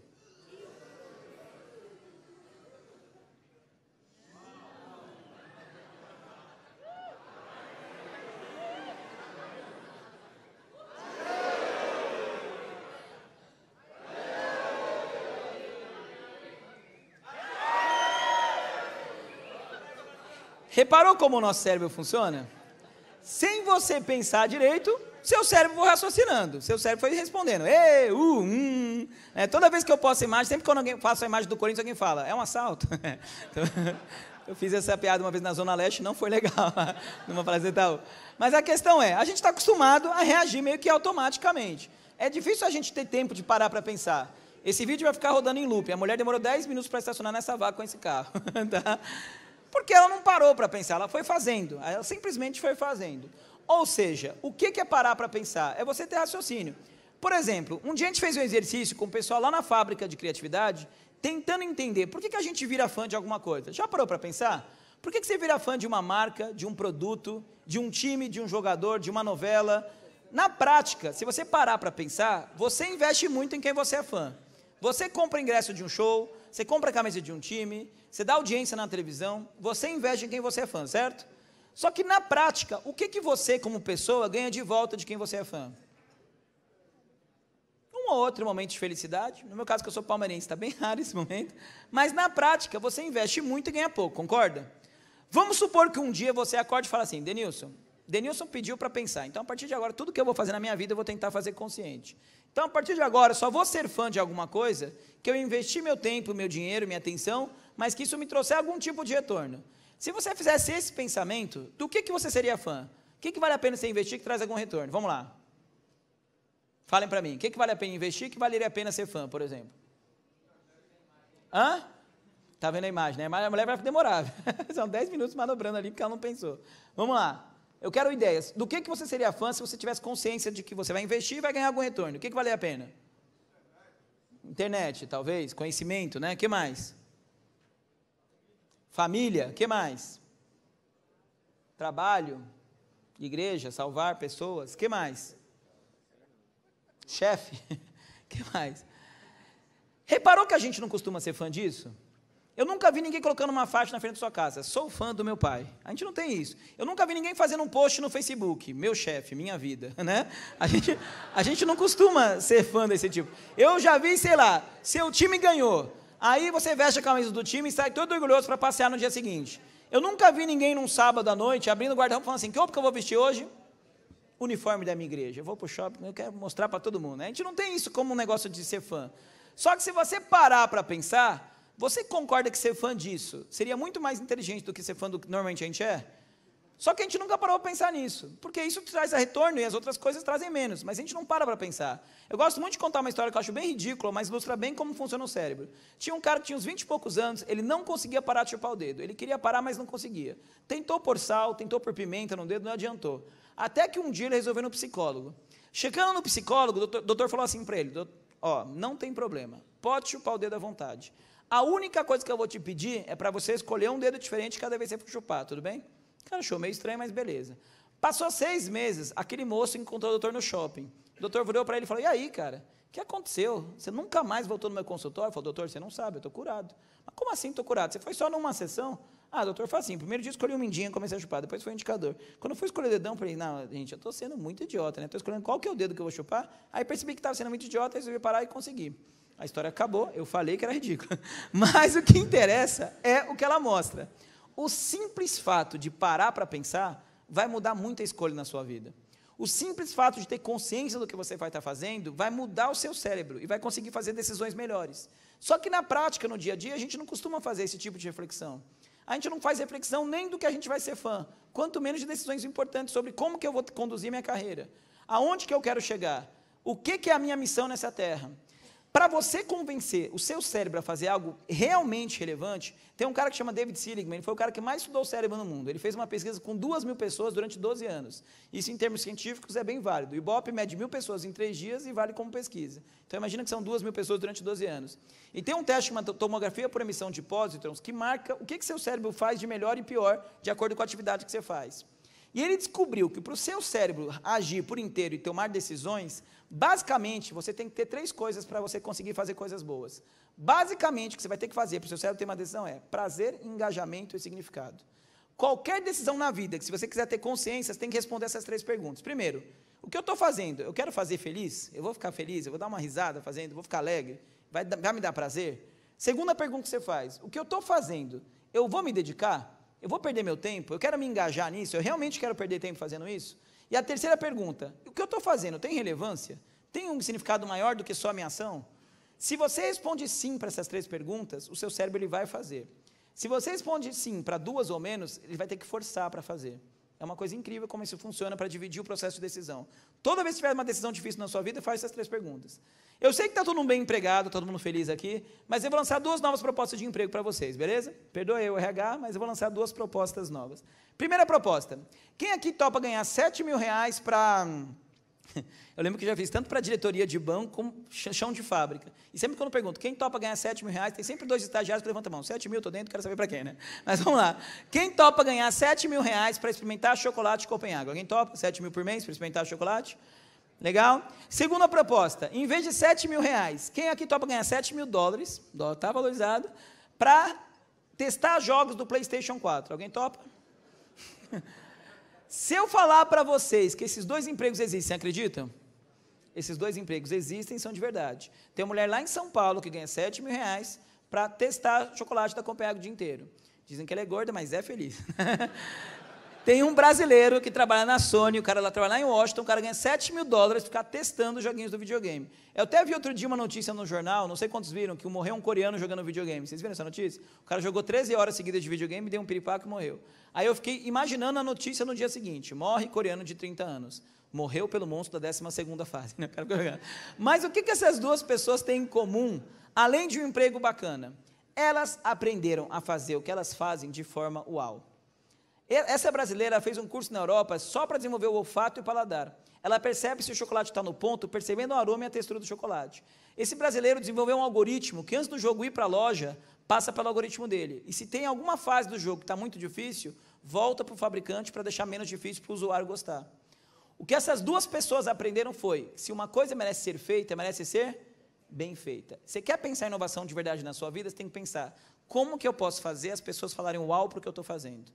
Reparou como o nosso cérebro funciona? Sem você pensar direito, seu cérebro foi raciocinando, seu cérebro foi respondendo. Ei, uh, hum. É, toda vez que eu posto a imagem, sempre que eu faço a imagem do Corinthians, alguém fala, é um assalto. Então, eu fiz essa piada uma vez na Zona Leste, não foi legal, numa frase tal. Mas a questão é, a gente está acostumado a reagir meio que automaticamente. É difícil a gente ter tempo de parar para pensar. Esse vídeo vai ficar rodando em loop. A mulher demorou 10 minutos para estacionar nessa vaca com esse carro. tá? Porque ela não parou para pensar, ela foi fazendo, ela simplesmente foi fazendo. Ou seja, o que é parar para pensar? É você ter raciocínio. Por exemplo, um dia a gente fez um exercício com o pessoal lá na fábrica de criatividade, tentando entender por que, a gente vira fã de alguma coisa. Já parou para pensar? Por que você vira fã de uma marca, de um produto, de um time, de um jogador, de uma novela? Na prática, se você parar para pensar, você investe muito em quem você é fã. Você compra ingresso de um show, você compra a camisa de um time, você dá audiência na televisão, você investe em quem você é fã, certo? Só que na prática, o que, que você, como pessoa, ganha de volta de quem você é fã? Um ou outro momento de felicidade. No meu caso, que eu sou palmeirense, está bem raro esse momento. Mas na prática, você investe muito e ganha pouco, concorda? Vamos supor que um dia você acorde e fale assim, Denilson, Denilson pediu para pensar. Então, a partir de agora, tudo que eu vou fazer na minha vida, eu vou tentar fazer consciente. Então, a partir de agora, só vou ser fã de alguma coisa que eu investi meu tempo, meu dinheiro, minha atenção, mas que isso me trouxe algum tipo de retorno. Se você fizesse esse pensamento, do que, que você seria fã? O que, que vale a pena você investir que traz algum retorno? Vamos lá. Falem para mim, o que, que vale a pena investir que valeria a pena ser fã, por exemplo? Hã? Tá vendo a imagem, né? Mas a mulher vai demorar. São 10 minutos manobrando ali porque ela não pensou. Vamos lá. Eu quero ideias. Do que, que você seria fã se você tivesse consciência de que você vai investir e vai ganhar algum retorno? O que, que vale a pena? Internet, talvez, conhecimento, né? Que mais? Família, que mais? Trabalho, igreja, salvar pessoas, que mais? Chefe, que mais? Reparou que a gente não costuma ser fã disso? Eu nunca vi ninguém colocando uma faixa na frente da sua casa. Sou fã do meu pai. A gente não tem isso. Eu nunca vi ninguém fazendo um post no Facebook. Meu chefe, minha vida, né? A gente, a gente não costuma ser fã desse tipo. Eu já vi, sei lá, seu time ganhou. Aí você veste a camisa do time e sai todo orgulhoso para passear no dia seguinte. Eu nunca vi ninguém num sábado à noite abrindo o guarda-roupa falando assim: que roupa que eu vou vestir hoje? Uniforme da minha igreja. Eu vou pro shopping, eu quero mostrar para todo mundo. Né? A gente não tem isso como um negócio de ser fã. Só que se você parar para pensar, você concorda que ser fã disso seria muito mais inteligente do que ser fã do que normalmente a gente é? Só que a gente nunca parou para pensar nisso, porque isso traz retorno e as outras coisas trazem menos, mas a gente não para para pensar. Eu gosto muito de contar uma história que eu acho bem ridícula, mas ilustra bem como funciona o cérebro. Tinha um cara que tinha uns 20 e poucos anos, ele não conseguia parar de chupar o dedo. Ele queria parar, mas não conseguia. Tentou por sal, tentou por pimenta no dedo, não adiantou. Até que um dia ele resolveu no psicólogo. Chegando no psicólogo, o doutor, doutor falou assim para ele: ó, não tem problema, pode chupar o dedo à vontade. A única coisa que eu vou te pedir é para você escolher um dedo diferente cada vez que você for chupar, tudo bem? Cara, achou meio estranho, mas beleza. Passou seis meses, aquele moço encontrou o doutor no shopping. O doutor virou para ele e falou: E aí, cara? O que aconteceu? Você nunca mais voltou no meu consultório? Ele falou: Doutor, você não sabe, eu estou curado. Mas como assim estou curado? Você foi só numa sessão? Ah, doutor, foi assim. Primeiro dia escolhi um mindinho e comecei a chupar, depois foi um indicador. Quando eu fui escolher o dedão, falei, não, gente, eu estou sendo muito idiota, né? Estou escolhendo qual que é o dedo que eu vou chupar. Aí percebi que estava sendo muito idiota, resolvi parar e consegui. A história acabou, eu falei que era ridícula. Mas o que interessa é o que ela mostra. O simples fato de parar para pensar vai mudar muita escolha na sua vida. O simples fato de ter consciência do que você vai estar tá fazendo vai mudar o seu cérebro e vai conseguir fazer decisões melhores. Só que na prática, no dia a dia, a gente não costuma fazer esse tipo de reflexão. A gente não faz reflexão nem do que a gente vai ser fã, quanto menos de decisões importantes sobre como que eu vou conduzir minha carreira, aonde que eu quero chegar, o que, que é a minha missão nessa terra. Para você convencer o seu cérebro a fazer algo realmente relevante, tem um cara que chama David Seligman, ele foi o cara que mais estudou o cérebro no mundo. Ele fez uma pesquisa com duas mil pessoas durante 12 anos. Isso, em termos científicos, é bem válido. O Ibope mede mil pessoas em três dias e vale como pesquisa. Então, imagina que são duas mil pessoas durante 12 anos. E tem um teste de uma tomografia por emissão de pósitrons que marca o que, que seu cérebro faz de melhor e pior de acordo com a atividade que você faz. E ele descobriu que para o seu cérebro agir por inteiro e tomar decisões, Basicamente, você tem que ter três coisas para você conseguir fazer coisas boas. Basicamente, o que você vai ter que fazer para o seu cérebro ter uma decisão é prazer, engajamento e significado. Qualquer decisão na vida, que se você quiser ter consciência, você tem que responder essas três perguntas. Primeiro, o que eu estou fazendo? Eu quero fazer feliz? Eu vou ficar feliz? Eu vou dar uma risada fazendo? Eu vou ficar alegre? Vai, vai me dar prazer? Segunda pergunta que você faz: o que eu estou fazendo? Eu vou me dedicar? Eu vou perder meu tempo? Eu quero me engajar nisso? Eu realmente quero perder tempo fazendo isso? E a terceira pergunta: o que eu estou fazendo tem relevância? Tem um significado maior do que só a minha ação? Se você responde sim para essas três perguntas, o seu cérebro ele vai fazer. Se você responde sim para duas ou menos, ele vai ter que forçar para fazer. É uma coisa incrível como isso funciona para dividir o processo de decisão. Toda vez que tiver uma decisão difícil na sua vida, faça essas três perguntas. Eu sei que está todo mundo bem empregado, tá todo mundo feliz aqui, mas eu vou lançar duas novas propostas de emprego para vocês, beleza? Perdoe o RH, mas eu vou lançar duas propostas novas. Primeira proposta: quem aqui topa ganhar 7 mil reais para Eu lembro que já fiz tanto para diretoria de banco como chão de fábrica. E sempre quando eu pergunto, quem topa ganhar 7 mil reais, tem sempre dois estagiários que levantam a mão. 7 mil, estou dentro, quero saber para quem, né? Mas vamos lá. Quem topa ganhar 7 mil reais para experimentar chocolate de Copenhague? Alguém topa 7 mil por mês para experimentar chocolate? Legal? Segunda proposta, em vez de 7 mil reais, quem aqui topa ganhar 7 mil dólares, dólar está valorizado, para testar jogos do PlayStation 4? Alguém topa? Se eu falar para vocês que esses dois empregos existem, acreditam? Esses dois empregos existem são de verdade. Tem uma mulher lá em São Paulo que ganha 7 mil reais para testar chocolate da Copenhague o dia inteiro. Dizem que ela é gorda, mas é feliz. Tem um brasileiro que trabalha na Sony, o cara lá trabalha lá em Washington, o cara ganha 7 mil dólares ficar testando joguinhos do videogame. Eu até vi outro dia uma notícia no jornal, não sei quantos viram, que morreu um coreano jogando videogame. Vocês viram essa notícia? O cara jogou 13 horas seguidas de videogame, deu um piripaco e morreu. Aí eu fiquei imaginando a notícia no dia seguinte: morre coreano de 30 anos. Morreu pelo monstro da 12 fase. Né? Mas o que, que essas duas pessoas têm em comum, além de um emprego bacana? Elas aprenderam a fazer o que elas fazem de forma uau. Essa brasileira fez um curso na Europa só para desenvolver o olfato e o paladar. Ela percebe se o chocolate está no ponto, percebendo o aroma e a textura do chocolate. Esse brasileiro desenvolveu um algoritmo que, antes do jogo ir para a loja, passa pelo algoritmo dele. E se tem alguma fase do jogo que está muito difícil, volta para o fabricante para deixar menos difícil para o usuário gostar. O que essas duas pessoas aprenderam foi: se uma coisa merece ser feita, merece ser bem feita. Você quer pensar em inovação de verdade na sua vida, você tem que pensar como que eu posso fazer as pessoas falarem uau para o que eu estou fazendo.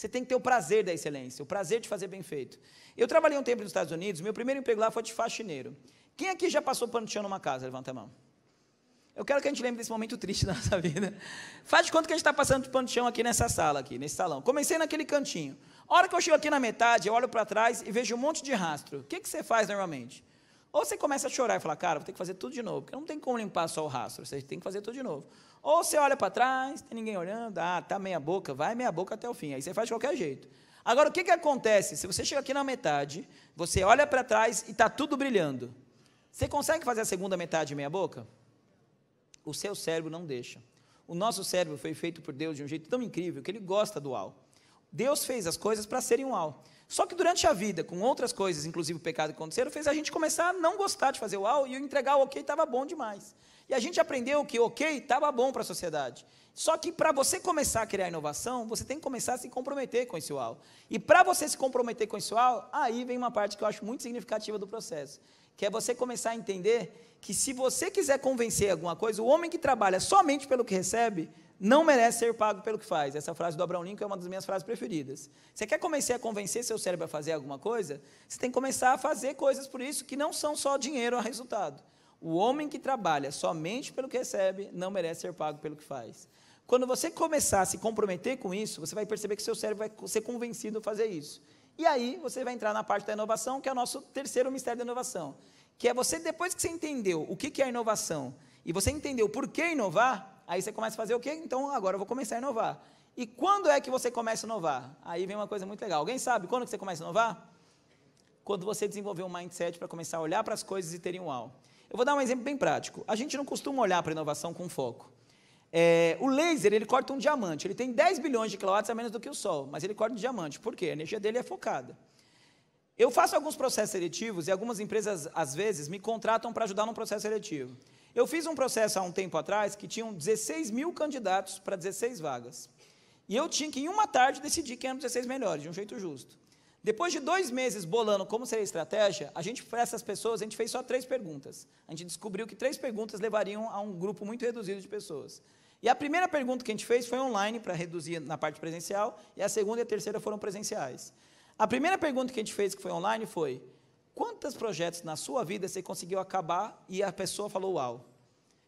Você tem que ter o prazer da excelência, o prazer de fazer bem feito. Eu trabalhei um tempo nos Estados Unidos, meu primeiro emprego lá foi de faxineiro. Quem aqui já passou pano de chão numa casa? Levanta a mão. Eu quero que a gente lembre desse momento triste da nossa vida. Faz de conta que a gente está passando de pano de chão aqui nessa sala, aqui, nesse salão. Comecei naquele cantinho. A hora que eu chego aqui na metade, eu olho para trás e vejo um monte de rastro. O que, que você faz normalmente? Ou você começa a chorar e falar, cara, vou ter que fazer tudo de novo, porque não tem como limpar só o rastro, você tem que fazer tudo de novo. Ou você olha para trás, tem ninguém olhando, ah, tá meia boca, vai meia boca até o fim. Aí você faz de qualquer jeito. Agora, o que, que acontece? Se você chega aqui na metade, você olha para trás e está tudo brilhando. Você consegue fazer a segunda metade meia boca? O seu cérebro não deixa. O nosso cérebro foi feito por Deus de um jeito tão incrível que ele gosta do al. Deus fez as coisas para serem um al. Só que durante a vida, com outras coisas, inclusive o pecado que aconteceram, fez a gente começar a não gostar de fazer o al e entregar o ok estava bom demais. E a gente aprendeu que, ok, estava bom para a sociedade. Só que para você começar a criar inovação, você tem que começar a se comprometer com esse algo. E para você se comprometer com esse algo, aí vem uma parte que eu acho muito significativa do processo, que é você começar a entender que se você quiser convencer alguma coisa, o homem que trabalha somente pelo que recebe, não merece ser pago pelo que faz. Essa frase do Abraão Lincoln é uma das minhas frases preferidas. Você quer começar a convencer seu cérebro a fazer alguma coisa? Você tem que começar a fazer coisas por isso que não são só dinheiro ou resultado. O homem que trabalha somente pelo que recebe não merece ser pago pelo que faz. Quando você começar a se comprometer com isso, você vai perceber que seu cérebro vai ser convencido a fazer isso. E aí você vai entrar na parte da inovação, que é o nosso terceiro mistério da inovação, que é você depois que você entendeu o que é inovação e você entendeu por que inovar, aí você começa a fazer o quê? Então agora eu vou começar a inovar. E quando é que você começa a inovar? Aí vem uma coisa muito legal. Alguém sabe quando que você começa a inovar? Quando você desenvolveu um mindset para começar a olhar para as coisas e ter um wow. Eu vou dar um exemplo bem prático. A gente não costuma olhar para inovação com foco. É, o laser, ele corta um diamante. Ele tem 10 bilhões de quilowatts a menos do que o Sol, mas ele corta um diamante. Por quê? A energia dele é focada. Eu faço alguns processos seletivos e algumas empresas, às vezes, me contratam para ajudar num processo seletivo. Eu fiz um processo há um tempo atrás que tinham 16 mil candidatos para 16 vagas. E eu tinha que, em uma tarde, decidir quem eram os 16 melhores, de um jeito justo. Depois de dois meses bolando como seria a estratégia, a gente, para essas pessoas, a gente fez só três perguntas. A gente descobriu que três perguntas levariam a um grupo muito reduzido de pessoas. E a primeira pergunta que a gente fez foi online, para reduzir na parte presencial, e a segunda e a terceira foram presenciais. A primeira pergunta que a gente fez, que foi online, foi: quantos projetos na sua vida você conseguiu acabar e a pessoa falou uau?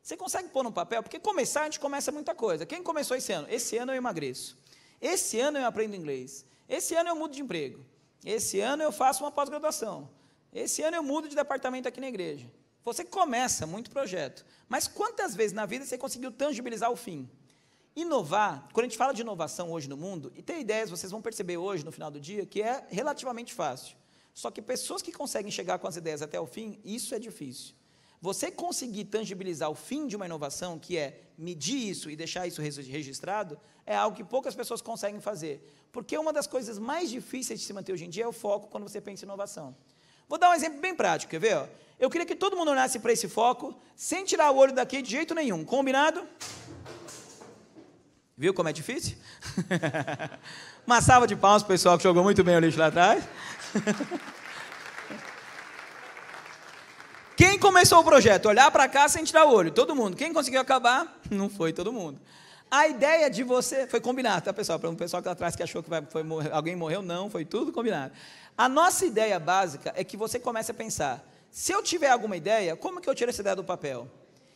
Você consegue pôr no papel? Porque começar, a gente começa muita coisa. Quem começou esse ano? Esse ano eu emagreço. Esse ano eu aprendo inglês. Esse ano eu mudo de emprego. Esse ano eu faço uma pós-graduação. Esse ano eu mudo de departamento aqui na igreja. Você começa muito projeto, mas quantas vezes na vida você conseguiu tangibilizar o fim? Inovar, quando a gente fala de inovação hoje no mundo, e ter ideias, vocês vão perceber hoje, no final do dia, que é relativamente fácil. Só que pessoas que conseguem chegar com as ideias até o fim, isso é difícil você conseguir tangibilizar o fim de uma inovação, que é medir isso e deixar isso registrado, é algo que poucas pessoas conseguem fazer. Porque uma das coisas mais difíceis de se manter hoje em dia é o foco quando você pensa em inovação. Vou dar um exemplo bem prático, quer ver? Eu queria que todo mundo olhasse para esse foco, sem tirar o olho daqui de jeito nenhum. Combinado? Viu como é difícil? Uma salva de palmas para o pessoal que jogou muito bem o lixo lá atrás. Quem começou o projeto? Olhar para cá sem tirar o olho. Todo mundo. Quem conseguiu acabar? Não foi todo mundo. A ideia de você foi combinado, tá pessoal? Para o um pessoal que lá tá atrás que achou que vai, foi, alguém morreu, não, foi tudo combinado. A nossa ideia básica é que você comece a pensar: se eu tiver alguma ideia, como que eu tiro essa ideia do papel?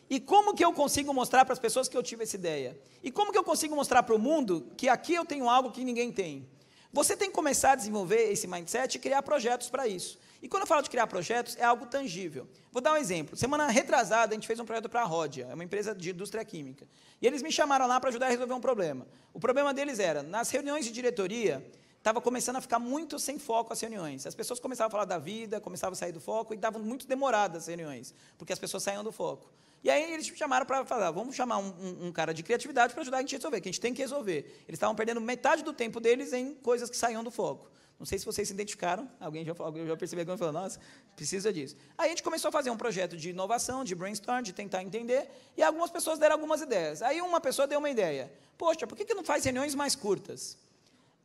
E como que eu consigo mostrar para as pessoas que eu tive essa ideia? E como que eu consigo mostrar para o mundo que aqui eu tenho algo que ninguém tem? Você tem que começar a desenvolver esse mindset e criar projetos para isso. E quando eu falo de criar projetos, é algo tangível. Vou dar um exemplo. Semana retrasada, a gente fez um projeto para a Rodia, é uma empresa de indústria química. E eles me chamaram lá para ajudar a resolver um problema. O problema deles era, nas reuniões de diretoria, estava começando a ficar muito sem foco as reuniões. As pessoas começavam a falar da vida, começavam a sair do foco e estavam muito demoradas as reuniões, porque as pessoas saíam do foco. E aí eles me chamaram para falar, vamos chamar um, um, um cara de criatividade para ajudar a gente a resolver, que a gente tem que resolver. Eles estavam perdendo metade do tempo deles em coisas que saíam do foco. Não sei se vocês se identificaram, alguém já, já percebeu que falou, nossa, precisa disso. Aí a gente começou a fazer um projeto de inovação, de brainstorm, de tentar entender, e algumas pessoas deram algumas ideias. Aí uma pessoa deu uma ideia. Poxa, por que, que não faz reuniões mais curtas?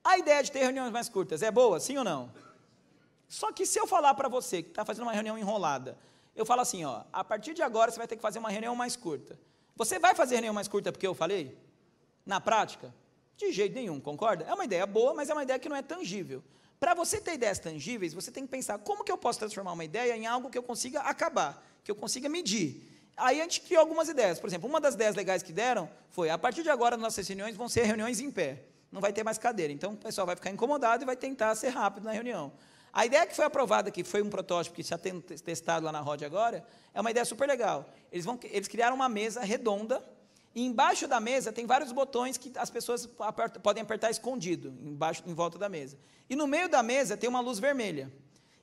A ideia de ter reuniões mais curtas é boa, sim ou não? Só que se eu falar para você que está fazendo uma reunião enrolada, eu falo assim, ó, a partir de agora você vai ter que fazer uma reunião mais curta. Você vai fazer reunião mais curta porque eu falei? Na prática? De jeito nenhum, concorda? É uma ideia boa, mas é uma ideia que não é tangível. Para você ter ideias tangíveis, você tem que pensar como que eu posso transformar uma ideia em algo que eu consiga acabar, que eu consiga medir. Aí a gente criou algumas ideias. Por exemplo, uma das ideias legais que deram foi: a partir de agora, nossas reuniões vão ser reuniões em pé. Não vai ter mais cadeira. Então o pessoal vai ficar incomodado e vai tentar ser rápido na reunião. A ideia que foi aprovada, que foi um protótipo que está tem testado lá na Rod agora, é uma ideia super legal. Eles, vão, eles criaram uma mesa redonda e embaixo da mesa tem vários botões que as pessoas apertam, podem apertar escondido, embaixo, em volta da mesa. E no meio da mesa tem uma luz vermelha.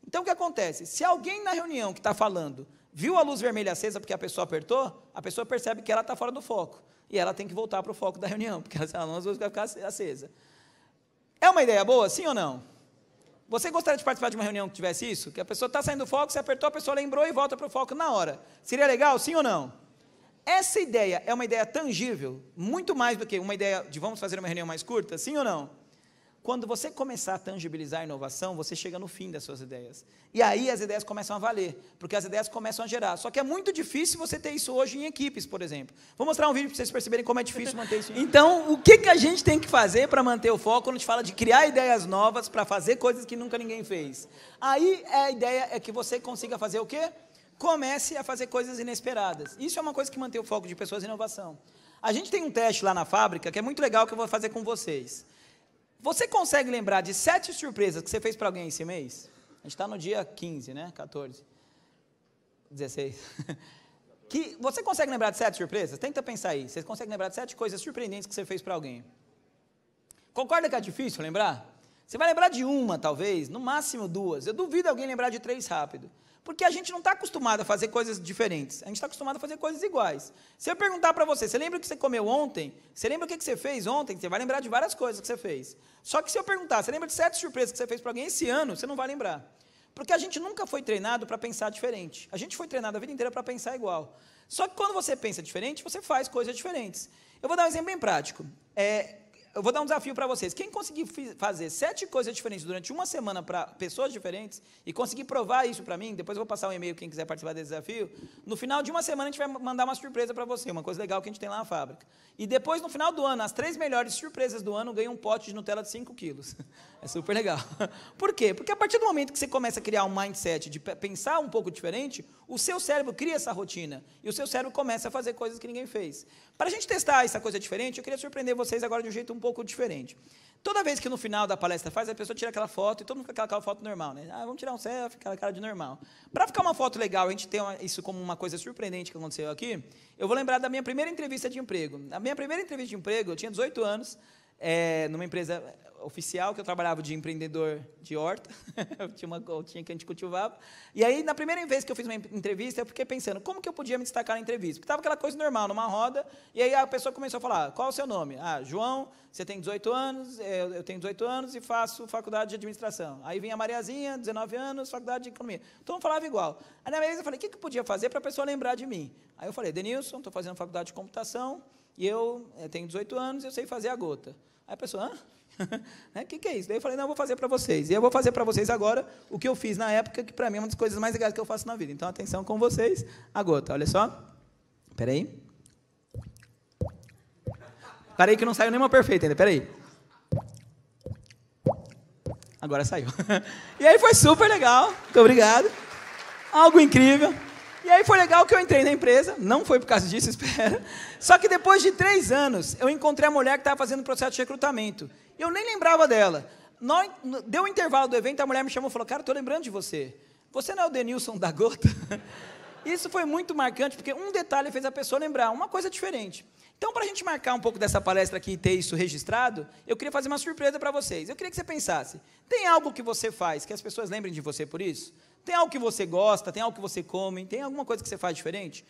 Então o que acontece? Se alguém na reunião que está falando viu a luz vermelha acesa porque a pessoa apertou, a pessoa percebe que ela está fora do foco. E ela tem que voltar para o foco da reunião, porque ela as luzes vai ficar acesa. É uma ideia boa, sim ou não? Você gostaria de participar de uma reunião que tivesse isso? Que a pessoa está saindo do foco, você apertou, a pessoa lembrou e volta para o foco na hora. Seria legal, sim ou não? Essa ideia é uma ideia tangível, muito mais do que uma ideia de vamos fazer uma reunião mais curta, sim ou não? Quando você começar a tangibilizar a inovação, você chega no fim das suas ideias. E aí as ideias começam a valer, porque as ideias começam a gerar. Só que é muito difícil você ter isso hoje em equipes, por exemplo. Vou mostrar um vídeo para vocês perceberem como é difícil manter isso. Em... Então, o que, que a gente tem que fazer para manter o foco quando a gente fala de criar ideias novas para fazer coisas que nunca ninguém fez? Aí a ideia é que você consiga fazer o quê? comece a fazer coisas inesperadas. Isso é uma coisa que mantém o foco de pessoas em inovação. A gente tem um teste lá na fábrica que é muito legal que eu vou fazer com vocês. Você consegue lembrar de sete surpresas que você fez para alguém esse mês? A gente está no dia 15, né? 14. 16. que você consegue lembrar de sete surpresas? Tenta pensar aí. Você consegue lembrar de sete coisas surpreendentes que você fez para alguém? Concorda que é difícil lembrar? Você vai lembrar de uma, talvez, no máximo duas. Eu duvido alguém lembrar de três rápido. Porque a gente não está acostumado a fazer coisas diferentes. A gente está acostumado a fazer coisas iguais. Se eu perguntar para você, você lembra o que você comeu ontem? Você lembra o que você fez ontem? Você vai lembrar de várias coisas que você fez. Só que se eu perguntar, você lembra de sete surpresas que você fez para alguém esse ano? Você não vai lembrar. Porque a gente nunca foi treinado para pensar diferente. A gente foi treinado a vida inteira para pensar igual. Só que quando você pensa diferente, você faz coisas diferentes. Eu vou dar um exemplo bem prático. É, eu vou dar um desafio para vocês. Quem conseguir fazer sete coisas diferentes durante uma semana para pessoas diferentes e conseguir provar isso para mim, depois eu vou passar um e-mail quem quiser participar desse desafio. No final de uma semana a gente vai mandar uma surpresa para você, uma coisa legal que a gente tem lá na fábrica. E depois no final do ano, as três melhores surpresas do ano ganham um pote de Nutella de 5 quilos. É super legal. Por quê? Porque a partir do momento que você começa a criar um mindset de pensar um pouco diferente, o seu cérebro cria essa rotina e o seu cérebro começa a fazer coisas que ninguém fez. Para a gente testar essa coisa diferente, eu queria surpreender vocês agora de um jeito um pouco diferente. Toda vez que no final da palestra faz, a pessoa tira aquela foto e todo mundo fica com aquela foto normal, né? Ah, vamos tirar um selfie, aquela cara de normal. Para ficar uma foto legal, a gente tem uma, isso como uma coisa surpreendente que aconteceu aqui, eu vou lembrar da minha primeira entrevista de emprego. A minha primeira entrevista de emprego, eu tinha 18 anos, é, numa empresa oficial, que eu trabalhava de empreendedor de horta, eu tinha uma gotinha que a gente cultivava. E aí, na primeira vez que eu fiz uma entrevista, eu fiquei pensando, como que eu podia me destacar na entrevista? Porque estava aquela coisa normal, numa roda, e aí a pessoa começou a falar, ah, qual é o seu nome? Ah, João, você tem 18 anos, é, eu tenho 18 anos e faço faculdade de administração. Aí vinha a Mariazinha, 19 anos, faculdade de economia. Todo mundo falava igual. Aí na mesa eu falei, o que, que eu podia fazer para a pessoa lembrar de mim? Aí eu falei, Denilson, estou fazendo faculdade de computação, e eu, eu é, tenho 18 anos e eu sei fazer a gota. Aí a pessoa, hã? O né? que, que é isso? Daí eu falei, não, eu vou fazer para vocês. E eu vou fazer para vocês agora o que eu fiz na época, que para mim é uma das coisas mais legais que eu faço na vida. Então, atenção com vocês. A gota, tá? olha só. Espera aí. Espera aí que não saiu nenhuma perfeita ainda, espera aí. Agora saiu. e aí foi super legal, muito obrigado. Algo incrível. E aí foi legal que eu entrei na empresa, não foi por causa disso, espera. Só que depois de três anos, eu encontrei a mulher que estava fazendo o processo de recrutamento. Eu nem lembrava dela. deu um intervalo do evento, a mulher me chamou e falou: Cara, estou lembrando de você. Você não é o Denilson da Gota? Isso foi muito marcante, porque um detalhe fez a pessoa lembrar, uma coisa diferente. Então, para a gente marcar um pouco dessa palestra aqui e ter isso registrado, eu queria fazer uma surpresa para vocês. Eu queria que você pensasse: tem algo que você faz que as pessoas lembrem de você por isso? Tem algo que você gosta? Tem algo que você come? Tem alguma coisa que você faz diferente?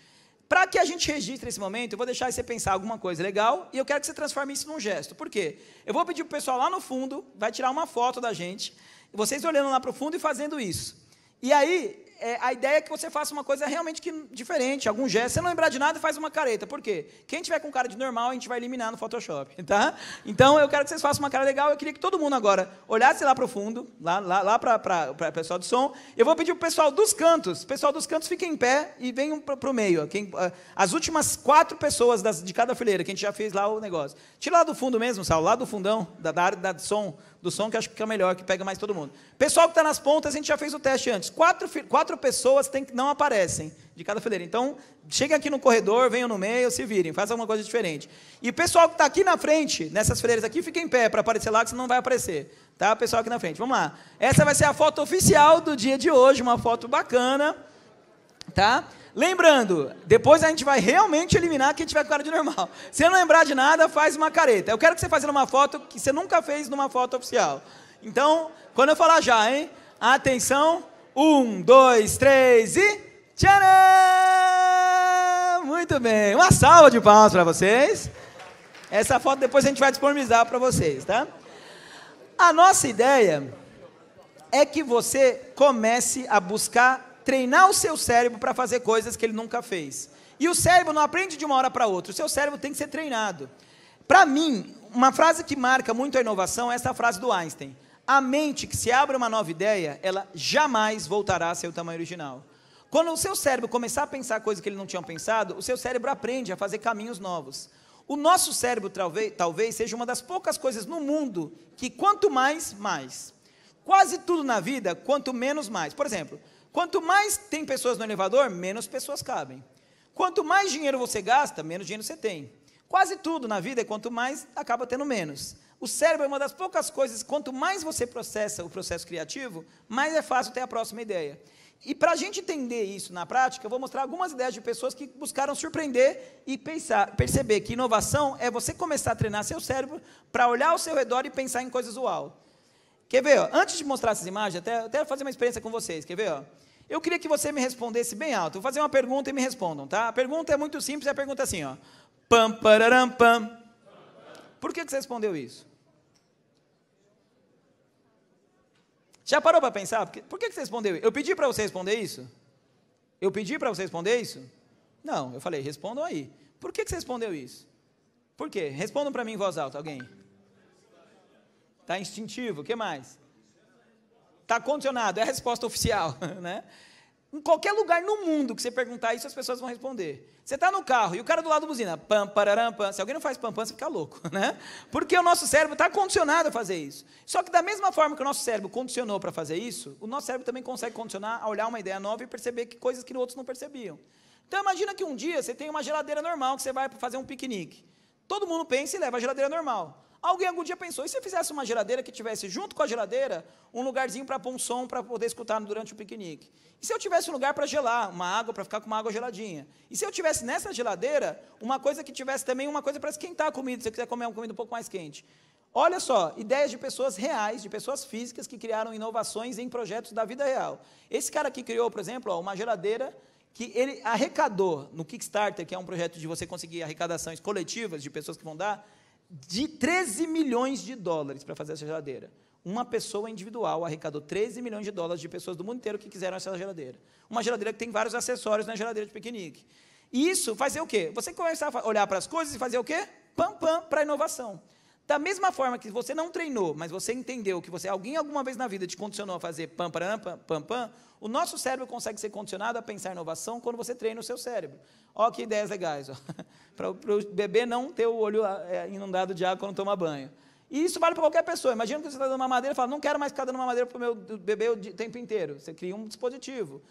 Para que a gente registre esse momento, eu vou deixar você pensar alguma coisa legal e eu quero que você transforme isso num gesto. Por quê? Eu vou pedir para o pessoal lá no fundo, vai tirar uma foto da gente, vocês olhando lá para o fundo e fazendo isso. E aí, é, a ideia é que você faça uma coisa realmente que, diferente, algum gesto. Você não lembrar de nada, faz uma careta. Por quê? Quem tiver com cara de normal, a gente vai eliminar no Photoshop, tá? Então, eu quero que vocês façam uma cara legal. Eu queria que todo mundo agora olhasse lá para o fundo, lá, lá, lá para o pessoal do som. Eu vou pedir para o pessoal dos cantos. O pessoal dos cantos fique em pé e venham para o meio. Quem, as últimas quatro pessoas das, de cada fileira, que a gente já fez lá o negócio. Tira lá do fundo mesmo, Sal, lá do fundão, da, da área da, do som, do som, que acho que é melhor, que pega mais todo mundo. Pessoal que está nas pontas, a gente já fez o teste antes. Quatro, quatro quatro pessoas tem, não aparecem de cada fileira. Então, cheguem aqui no corredor, venham no meio, se virem, façam alguma coisa diferente. E o pessoal que está aqui na frente, nessas fileiras aqui, fiquem em pé para aparecer lá, que senão não vai aparecer. Tá, pessoal aqui na frente. Vamos lá. Essa vai ser a foto oficial do dia de hoje, uma foto bacana. Tá? Lembrando, depois a gente vai realmente eliminar quem tiver com cara de normal. Se não lembrar de nada, faz uma careta. Eu quero que você faça uma foto que você nunca fez numa foto oficial. Então, quando eu falar já, hein? Atenção, um, dois, três e. Tcharam! Muito bem. Uma salva de palmas para vocês. Essa foto depois a gente vai disponibilizar para vocês, tá? A nossa ideia é que você comece a buscar treinar o seu cérebro para fazer coisas que ele nunca fez. E o cérebro não aprende de uma hora para outra, o seu cérebro tem que ser treinado. Para mim, uma frase que marca muito a inovação é essa frase do Einstein. A mente que se abre uma nova ideia, ela jamais voltará ao seu tamanho original. Quando o seu cérebro começar a pensar coisas que ele não tinha pensado, o seu cérebro aprende a fazer caminhos novos. O nosso cérebro talvez, talvez seja uma das poucas coisas no mundo que quanto mais, mais. Quase tudo na vida, quanto menos, mais. Por exemplo, quanto mais tem pessoas no elevador, menos pessoas cabem. Quanto mais dinheiro você gasta, menos dinheiro você tem. Quase tudo na vida é quanto mais acaba tendo menos. O cérebro é uma das poucas coisas, quanto mais você processa o processo criativo, mais é fácil ter a próxima ideia. E para a gente entender isso na prática, eu vou mostrar algumas ideias de pessoas que buscaram surpreender e pensar, perceber que inovação é você começar a treinar seu cérebro para olhar ao seu redor e pensar em coisas uau. Quer ver? Ó? Antes de mostrar essas imagens, até, até fazer uma experiência com vocês. Quer ver? Ó? Eu queria que você me respondesse bem alto. Vou fazer uma pergunta e me respondam, tá? A pergunta é muito simples, a pergunta é assim, ó. Pam, pararam, pam. Por que, que você respondeu isso? Já parou para pensar? Por que, por que você respondeu? Eu pedi para você responder isso? Eu pedi para você responder isso? Não, eu falei, respondam aí. Por que, que você respondeu isso? Por quê? Respondam para mim em voz alta, alguém. Está instintivo, o que mais? Está condicionado, é a resposta oficial, né? Em qualquer lugar no mundo que você perguntar isso, as pessoas vão responder. Você está no carro e o cara do lado buzina, pam, pararam, pam. Se alguém não faz pam, pam, você fica louco, né? Porque o nosso cérebro está condicionado a fazer isso. Só que da mesma forma que o nosso cérebro condicionou para fazer isso, o nosso cérebro também consegue condicionar a olhar uma ideia nova e perceber que coisas que outros não percebiam. Então imagina que um dia você tem uma geladeira normal que você vai fazer um piquenique. Todo mundo pensa e leva a geladeira normal. Alguém algum dia pensou, e se eu fizesse uma geladeira que tivesse junto com a geladeira um lugarzinho para pôr um som para poder escutar durante o piquenique? E se eu tivesse um lugar para gelar, uma água para ficar com uma água geladinha? E se eu tivesse nessa geladeira uma coisa que tivesse também uma coisa para esquentar a comida, se você quiser comer uma comida um pouco mais quente? Olha só, ideias de pessoas reais, de pessoas físicas que criaram inovações em projetos da vida real. Esse cara aqui criou, por exemplo, ó, uma geladeira que ele arrecadou no Kickstarter, que é um projeto de você conseguir arrecadações coletivas de pessoas que vão dar de 13 milhões de dólares para fazer essa geladeira. Uma pessoa individual arrecadou 13 milhões de dólares de pessoas do mundo inteiro que quiseram essa geladeira. Uma geladeira que tem vários acessórios na geladeira de piquenique. E isso fazer o quê? Você começar a olhar para as coisas e fazer o quê? Pam, pam, para a inovação. Da mesma forma que você não treinou, mas você entendeu que você alguém alguma vez na vida te condicionou a fazer pam pam pam pam, o nosso cérebro consegue ser condicionado a pensar inovação quando você treina o seu cérebro. Ó que ideias legais, para o bebê não ter o olho ah, é, inundado de água quando toma banho. E isso vale para qualquer pessoa. Imagina que você está dando uma madeira e fala, não quero mais ficar dando uma madeira para o meu bebê o tempo inteiro. Você cria um dispositivo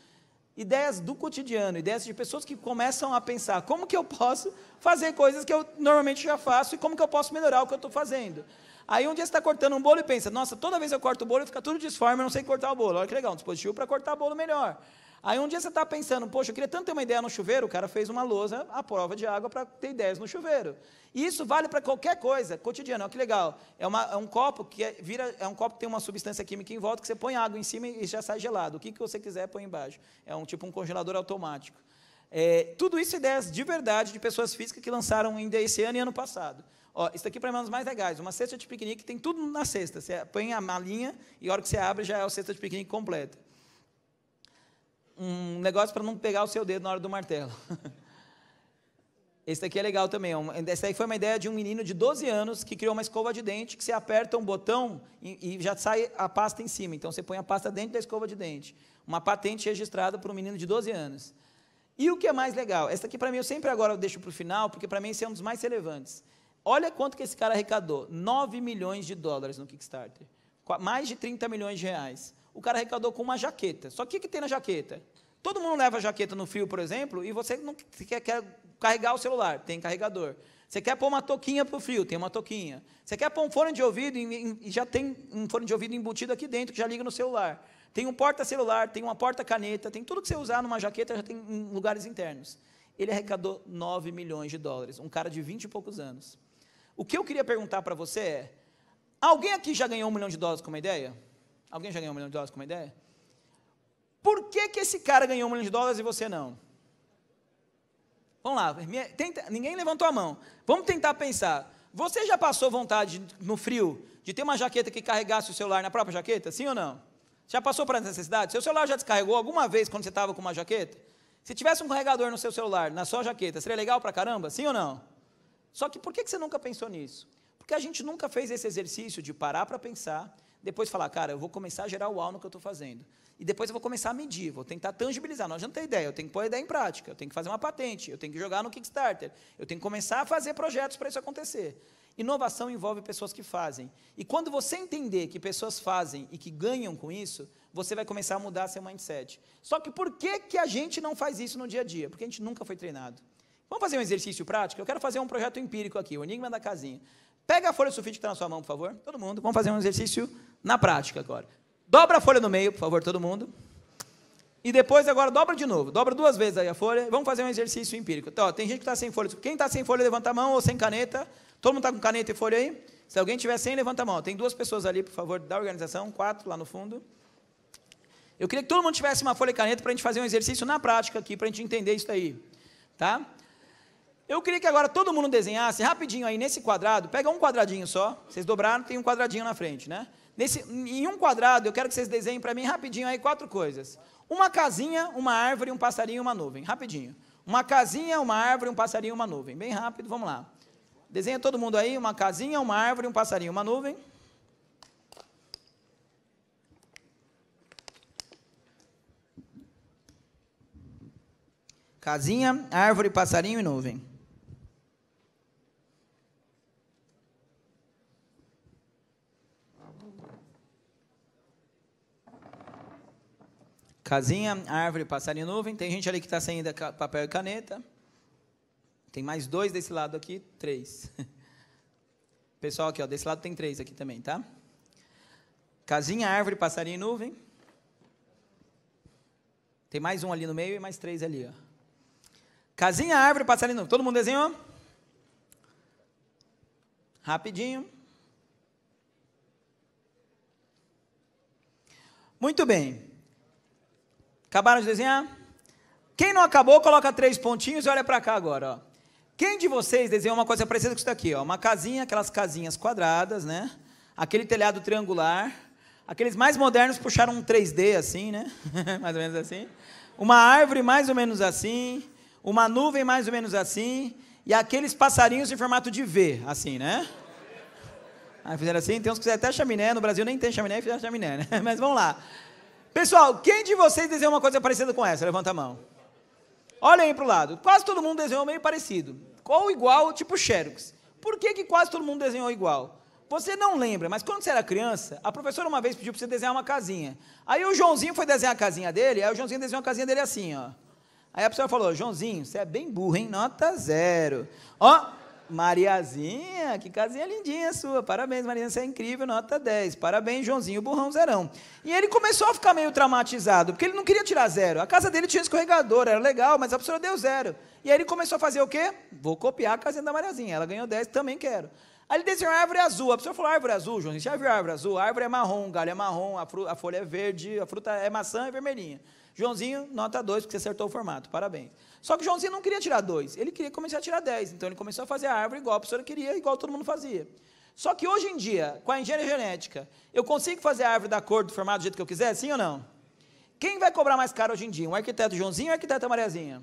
ideias do cotidiano, ideias de pessoas que começam a pensar como que eu posso fazer coisas que eu normalmente já faço e como que eu posso melhorar o que eu estou fazendo. Aí um dia você está cortando um bolo e pensa, nossa, toda vez eu corto o bolo fica tudo disforme, eu não sei cortar o bolo. Olha que legal, um dispositivo para cortar o bolo melhor. Aí um dia você está pensando, poxa, eu queria tanto ter uma ideia no chuveiro, o cara fez uma lousa à prova de água para ter ideias no chuveiro. E isso vale para qualquer coisa, cotidiana, olha que legal. É, uma, é um copo que é, vira, é um copo que tem uma substância química em volta, que você põe água em cima e já sai gelado. O que, que você quiser, põe embaixo. É um tipo um congelador automático. É, tudo isso é ideias de verdade de pessoas físicas que lançaram ainda esse ano e ano passado. Ó, isso aqui para mim é um dos mais legais. Uma cesta de piquenique tem tudo na cesta. Você põe a malinha e a hora que você abre já é a cesta de piquenique completa um negócio para não pegar o seu dedo na hora do martelo. Esse daqui é legal também. É essa aí foi uma ideia de um menino de 12 anos que criou uma escova de dente que você aperta um botão e, e já sai a pasta em cima. Então você põe a pasta dentro da escova de dente. Uma patente registrada por um menino de 12 anos. E o que é mais legal? Essa aqui para mim eu sempre agora eu deixo para o final, porque para mim esse é um dos mais relevantes. Olha quanto que esse cara arrecadou: 9 milhões de dólares no Kickstarter. Mais de 30 milhões de reais o cara arrecadou com uma jaqueta. Só que o que tem na jaqueta? Todo mundo leva a jaqueta no fio, por exemplo, e você não quer, quer carregar o celular, tem carregador. Você quer pôr uma toquinha para o fio, tem uma toquinha. Você quer pôr um fone de ouvido e já tem um fone de ouvido embutido aqui dentro, que já liga no celular. Tem um porta-celular, tem uma porta-caneta, tem tudo que você usar numa jaqueta, já tem em lugares internos. Ele arrecadou 9 milhões de dólares, um cara de 20 e poucos anos. O que eu queria perguntar para você é, alguém aqui já ganhou um milhão de dólares com uma ideia? Alguém já ganhou um milhão de dólares com uma ideia? Por que, que esse cara ganhou um milhão de dólares e você não? Vamos lá, tenta, ninguém levantou a mão. Vamos tentar pensar. Você já passou vontade no frio de ter uma jaqueta que carregasse o celular na própria jaqueta? Sim ou não? Já passou para essa necessidade? Seu celular já descarregou alguma vez quando você estava com uma jaqueta? Se tivesse um carregador no seu celular, na sua jaqueta, seria legal para caramba? Sim ou não? Só que por que você nunca pensou nisso? Porque a gente nunca fez esse exercício de parar para pensar depois falar, cara, eu vou começar a gerar uau no que eu estou fazendo. E depois eu vou começar a medir, vou tentar tangibilizar. Nós Não temos ideia, eu tenho que pôr a ideia em prática, eu tenho que fazer uma patente, eu tenho que jogar no Kickstarter, eu tenho que começar a fazer projetos para isso acontecer. Inovação envolve pessoas que fazem. E quando você entender que pessoas fazem e que ganham com isso, você vai começar a mudar seu mindset. Só que por que, que a gente não faz isso no dia a dia? Porque a gente nunca foi treinado. Vamos fazer um exercício prático? Eu quero fazer um projeto empírico aqui, o Enigma da Casinha. Pega a folha de sulfite que está na sua mão, por favor. Todo mundo. Vamos fazer um exercício na prática agora. Dobra a folha no meio, por favor, todo mundo. E depois agora dobra de novo. Dobra duas vezes aí a folha. Vamos fazer um exercício empírico. Então, ó, tem gente que está sem folha. Quem está sem folha, levanta a mão ou sem caneta. Todo mundo está com caneta e folha aí? Se alguém tiver sem, levanta a mão. Tem duas pessoas ali, por favor, da organização. Quatro lá no fundo. Eu queria que todo mundo tivesse uma folha e caneta para a gente fazer um exercício na prática aqui, para a gente entender isso aí, Tá? Eu queria que agora todo mundo desenhasse rapidinho aí nesse quadrado. Pega um quadradinho só. Vocês dobraram, tem um quadradinho na frente, né? Nesse, em um quadrado, eu quero que vocês desenhem para mim rapidinho aí quatro coisas: uma casinha, uma árvore, um passarinho e uma nuvem. Rapidinho. Uma casinha, uma árvore, um passarinho e uma nuvem. Bem rápido, vamos lá. Desenha todo mundo aí: uma casinha, uma árvore, um passarinho, e uma nuvem. Casinha, árvore, passarinho e nuvem. Casinha, árvore, passarinho, nuvem. Tem gente ali que está sem papel e caneta. Tem mais dois desse lado aqui, três. Pessoal aqui, ó, desse lado tem três aqui também, tá? Casinha, árvore, passarinho e nuvem. Tem mais um ali no meio e mais três ali, ó. Casinha, árvore, passarinho e nuvem. Todo mundo desenhou? Rapidinho. Muito bem. Acabaram de desenhar? Quem não acabou, coloca três pontinhos e olha para cá agora. Ó. Quem de vocês desenhou uma coisa parecida com isso daqui? Ó? Uma casinha, aquelas casinhas quadradas, né? Aquele telhado triangular. Aqueles mais modernos puxaram um 3D assim, né? mais ou menos assim. Uma árvore mais ou menos assim. Uma nuvem mais ou menos assim. E aqueles passarinhos em formato de V, assim, né? Aí fizeram assim, tem uns que fizeram até chaminé, no Brasil nem tem chaminé, fizeram chaminé, né? Mas vamos lá. Pessoal, quem de vocês desenhou uma coisa parecida com essa? Levanta a mão. Olha aí para o lado. Quase todo mundo desenhou meio parecido. Ou igual, tipo Xerox. Por que, que quase todo mundo desenhou igual? Você não lembra, mas quando você era criança, a professora uma vez pediu para você desenhar uma casinha. Aí o Joãozinho foi desenhar a casinha dele, aí o Joãozinho desenhou a casinha dele assim, ó. Aí a professora falou: Joãozinho, você é bem burro, hein? Nota zero. Ó, Mariazinha, que casinha lindinha sua. Parabéns, Mariazinha, você é incrível, nota 10. Parabéns, Joãozinho, burrão, zerão. E ele começou a ficar meio traumatizado, porque ele não queria tirar zero. A casa dele tinha escorregador, era legal, mas a pessoa deu zero. E aí ele começou a fazer o quê? Vou copiar a casinha da Mariazinha. Ela ganhou 10, também quero. Aí ele desenhou a árvore azul. A pessoa falou: árvore azul, Joãozinho, você já viu a árvore azul? A árvore é marrom, o galho é marrom, a, a folha é verde, a fruta é maçã, é vermelhinha. Joãozinho, nota 2, porque você acertou o formato. Parabéns. Só que Joãozinho não queria tirar dois, ele queria começar a tirar dez. Então ele começou a fazer a árvore igual a pessoa queria, igual todo mundo fazia. Só que hoje em dia, com a engenharia genética, eu consigo fazer a árvore da cor, do formato, do jeito que eu quiser, sim ou não? Quem vai cobrar mais caro hoje em dia? Um arquiteto Joãozinho ou um arquiteto Mariazinha?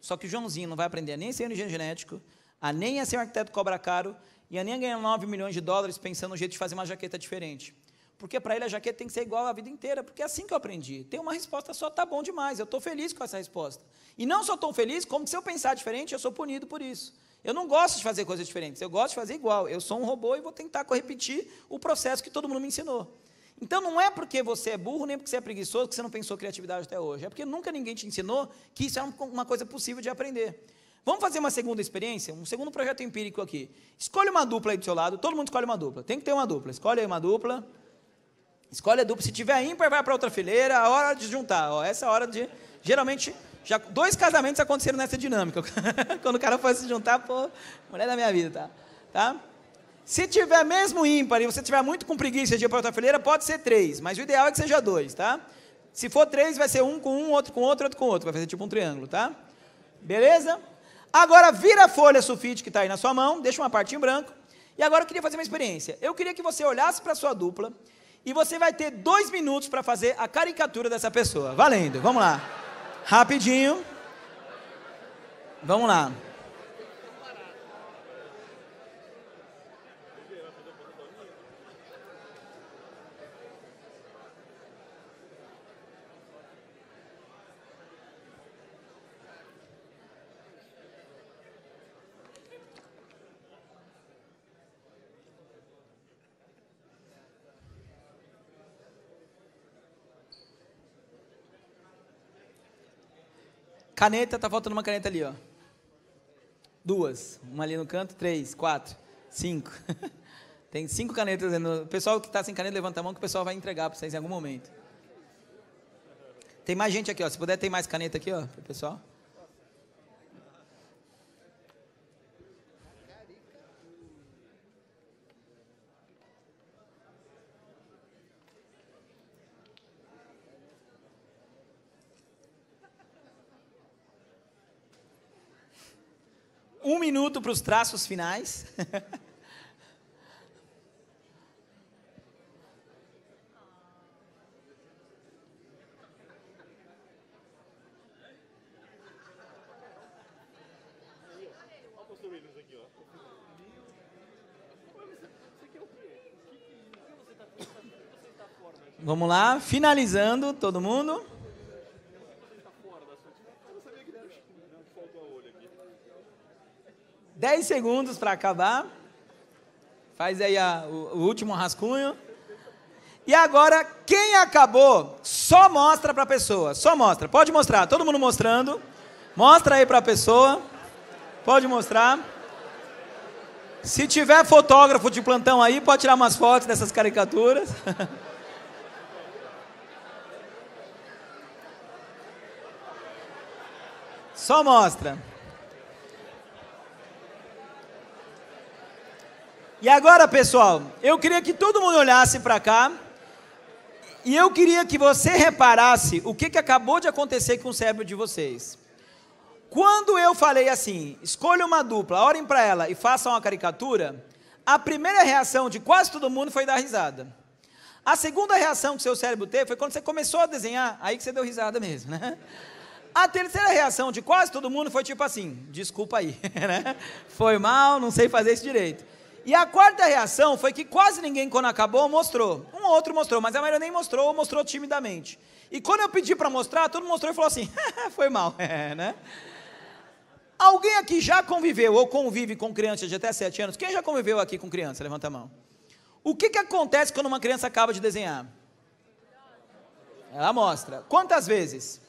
Só que o Joãozinho não vai aprender a nem ser engenheiro genético, a nem a ser um arquiteto cobra caro, e a nem a ganhar 9 milhões de dólares pensando no jeito de fazer uma jaqueta diferente porque para ele a jaqueta tem que ser igual a vida inteira, porque é assim que eu aprendi. Tem uma resposta só, tá bom demais, eu estou feliz com essa resposta. E não sou tão feliz, como se eu pensar diferente, eu sou punido por isso. Eu não gosto de fazer coisas diferentes, eu gosto de fazer igual. Eu sou um robô e vou tentar repetir o processo que todo mundo me ensinou. Então não é porque você é burro, nem porque você é preguiçoso, que você não pensou criatividade até hoje. É porque nunca ninguém te ensinou que isso é uma coisa possível de aprender. Vamos fazer uma segunda experiência, um segundo projeto empírico aqui. Escolhe uma dupla aí do seu lado, todo mundo escolhe uma dupla. Tem que ter uma dupla. Escolhe aí uma dupla. Escolhe a dupla. Se tiver ímpar, vai para outra fileira. A hora de juntar. Ó, essa é a hora de. Geralmente, já dois casamentos aconteceram nessa dinâmica. Quando o cara foi se juntar, pô, mulher da minha vida, tá? tá? Se tiver mesmo ímpar e você tiver muito com preguiça de ir para outra fileira, pode ser três, mas o ideal é que seja dois, tá? Se for três, vai ser um com um, outro com outro, outro com outro. Vai fazer tipo um triângulo, tá? Beleza? Agora vira a folha sulfite que está aí na sua mão, deixa uma parte em branco. E agora eu queria fazer uma experiência. Eu queria que você olhasse para a sua dupla e você vai ter dois minutos para fazer a caricatura dessa pessoa. Valendo, vamos lá. Rapidinho. Vamos lá. Caneta, tá faltando uma caneta ali, ó. Duas. Uma ali no canto, três, quatro, cinco. Tem cinco canetas. O pessoal que está sem caneta, levanta a mão que o pessoal vai entregar para vocês em algum momento. Tem mais gente aqui, ó. Se puder, tem mais caneta aqui, ó, pro pessoal. um minuto para os traços finais. Vamos lá, finalizando todo mundo. 10 segundos para acabar. Faz aí a, o, o último rascunho. E agora, quem acabou, só mostra para a pessoa. Só mostra. Pode mostrar. Todo mundo mostrando. Mostra aí para a pessoa. Pode mostrar. Se tiver fotógrafo de plantão aí, pode tirar umas fotos dessas caricaturas. só mostra. E agora, pessoal, eu queria que todo mundo olhasse para cá. E eu queria que você reparasse o que, que acabou de acontecer com o cérebro de vocês. Quando eu falei assim, escolha uma dupla, orem para ela e façam uma caricatura, a primeira reação de quase todo mundo foi dar risada. A segunda reação que seu cérebro teve foi quando você começou a desenhar, aí que você deu risada mesmo, né? A terceira reação de quase todo mundo foi tipo assim, desculpa aí, né? Foi mal, não sei fazer isso direito. E a quarta reação foi que quase ninguém, quando acabou, mostrou. Um ou outro mostrou, mas a maioria nem mostrou, ou mostrou timidamente. E quando eu pedi para mostrar, todo mundo mostrou e falou assim: foi mal, é, né? Alguém aqui já conviveu ou convive com crianças de até 7 anos? Quem já conviveu aqui com criança? Levanta a mão. O que, que acontece quando uma criança acaba de desenhar? Ela mostra. Quantas vezes?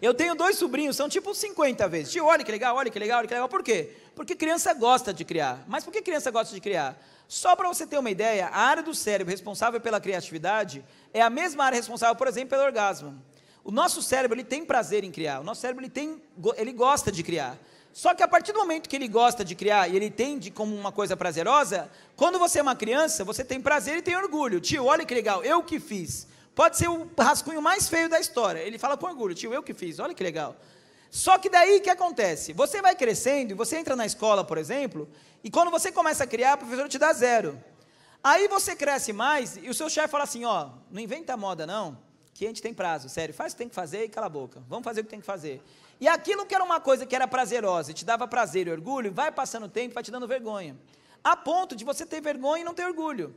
Eu tenho dois sobrinhos, são tipo 50 vezes. Tio, olha que legal, olha que legal, olha que legal. Por quê? Porque criança gosta de criar. Mas por que criança gosta de criar? Só para você ter uma ideia, a área do cérebro responsável pela criatividade é a mesma área responsável, por exemplo, pelo orgasmo. O nosso cérebro ele tem prazer em criar. O nosso cérebro ele tem, ele gosta de criar. Só que a partir do momento que ele gosta de criar e ele de como uma coisa prazerosa, quando você é uma criança, você tem prazer e tem orgulho. Tio, olha que legal, eu que fiz. Pode ser o rascunho mais feio da história. Ele fala com orgulho, tio, eu que fiz, olha que legal. Só que daí o que acontece? Você vai crescendo, você entra na escola, por exemplo, e quando você começa a criar, o professor te dá zero. Aí você cresce mais e o seu chefe fala assim: ó, não inventa moda não, que a gente tem prazo, sério, faz o que tem que fazer e cala a boca, vamos fazer o que tem que fazer. E aquilo que era uma coisa que era prazerosa e te dava prazer e orgulho, vai passando o tempo, vai te dando vergonha. A ponto de você ter vergonha e não ter orgulho.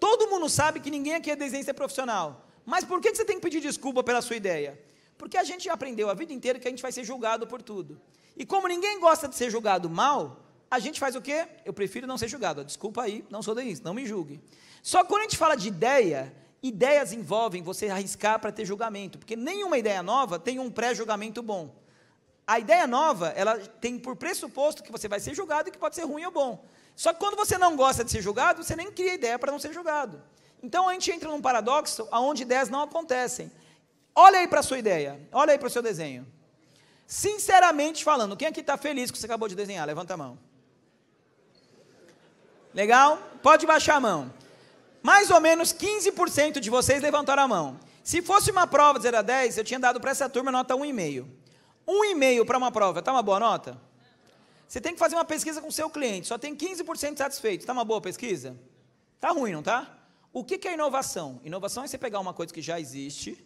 Todo mundo sabe que ninguém aqui é desenhista profissional. Mas por que você tem que pedir desculpa pela sua ideia? Porque a gente já aprendeu a vida inteira que a gente vai ser julgado por tudo. E como ninguém gosta de ser julgado mal, a gente faz o quê? Eu prefiro não ser julgado. Desculpa aí, não sou daí, não me julgue. Só que quando a gente fala de ideia, ideias envolvem você arriscar para ter julgamento, porque nenhuma ideia nova tem um pré-julgamento bom. A ideia nova, ela tem por pressuposto que você vai ser julgado e que pode ser ruim ou bom. Só que quando você não gosta de ser julgado, você nem cria ideia para não ser julgado. Então a gente entra num paradoxo onde ideias não acontecem. Olha aí para a sua ideia, olha aí para o seu desenho. Sinceramente falando, quem aqui está feliz que você acabou de desenhar? Levanta a mão. Legal? Pode baixar a mão. Mais ou menos 15% de vocês levantaram a mão. Se fosse uma prova de 0 a 10, eu tinha dado para essa turma nota 1,5. 1,5 para uma prova, está uma boa nota? Você tem que fazer uma pesquisa com o seu cliente, só tem 15% satisfeito. Está uma boa pesquisa? Está ruim, não está? O que, que é inovação? Inovação é você pegar uma coisa que já existe,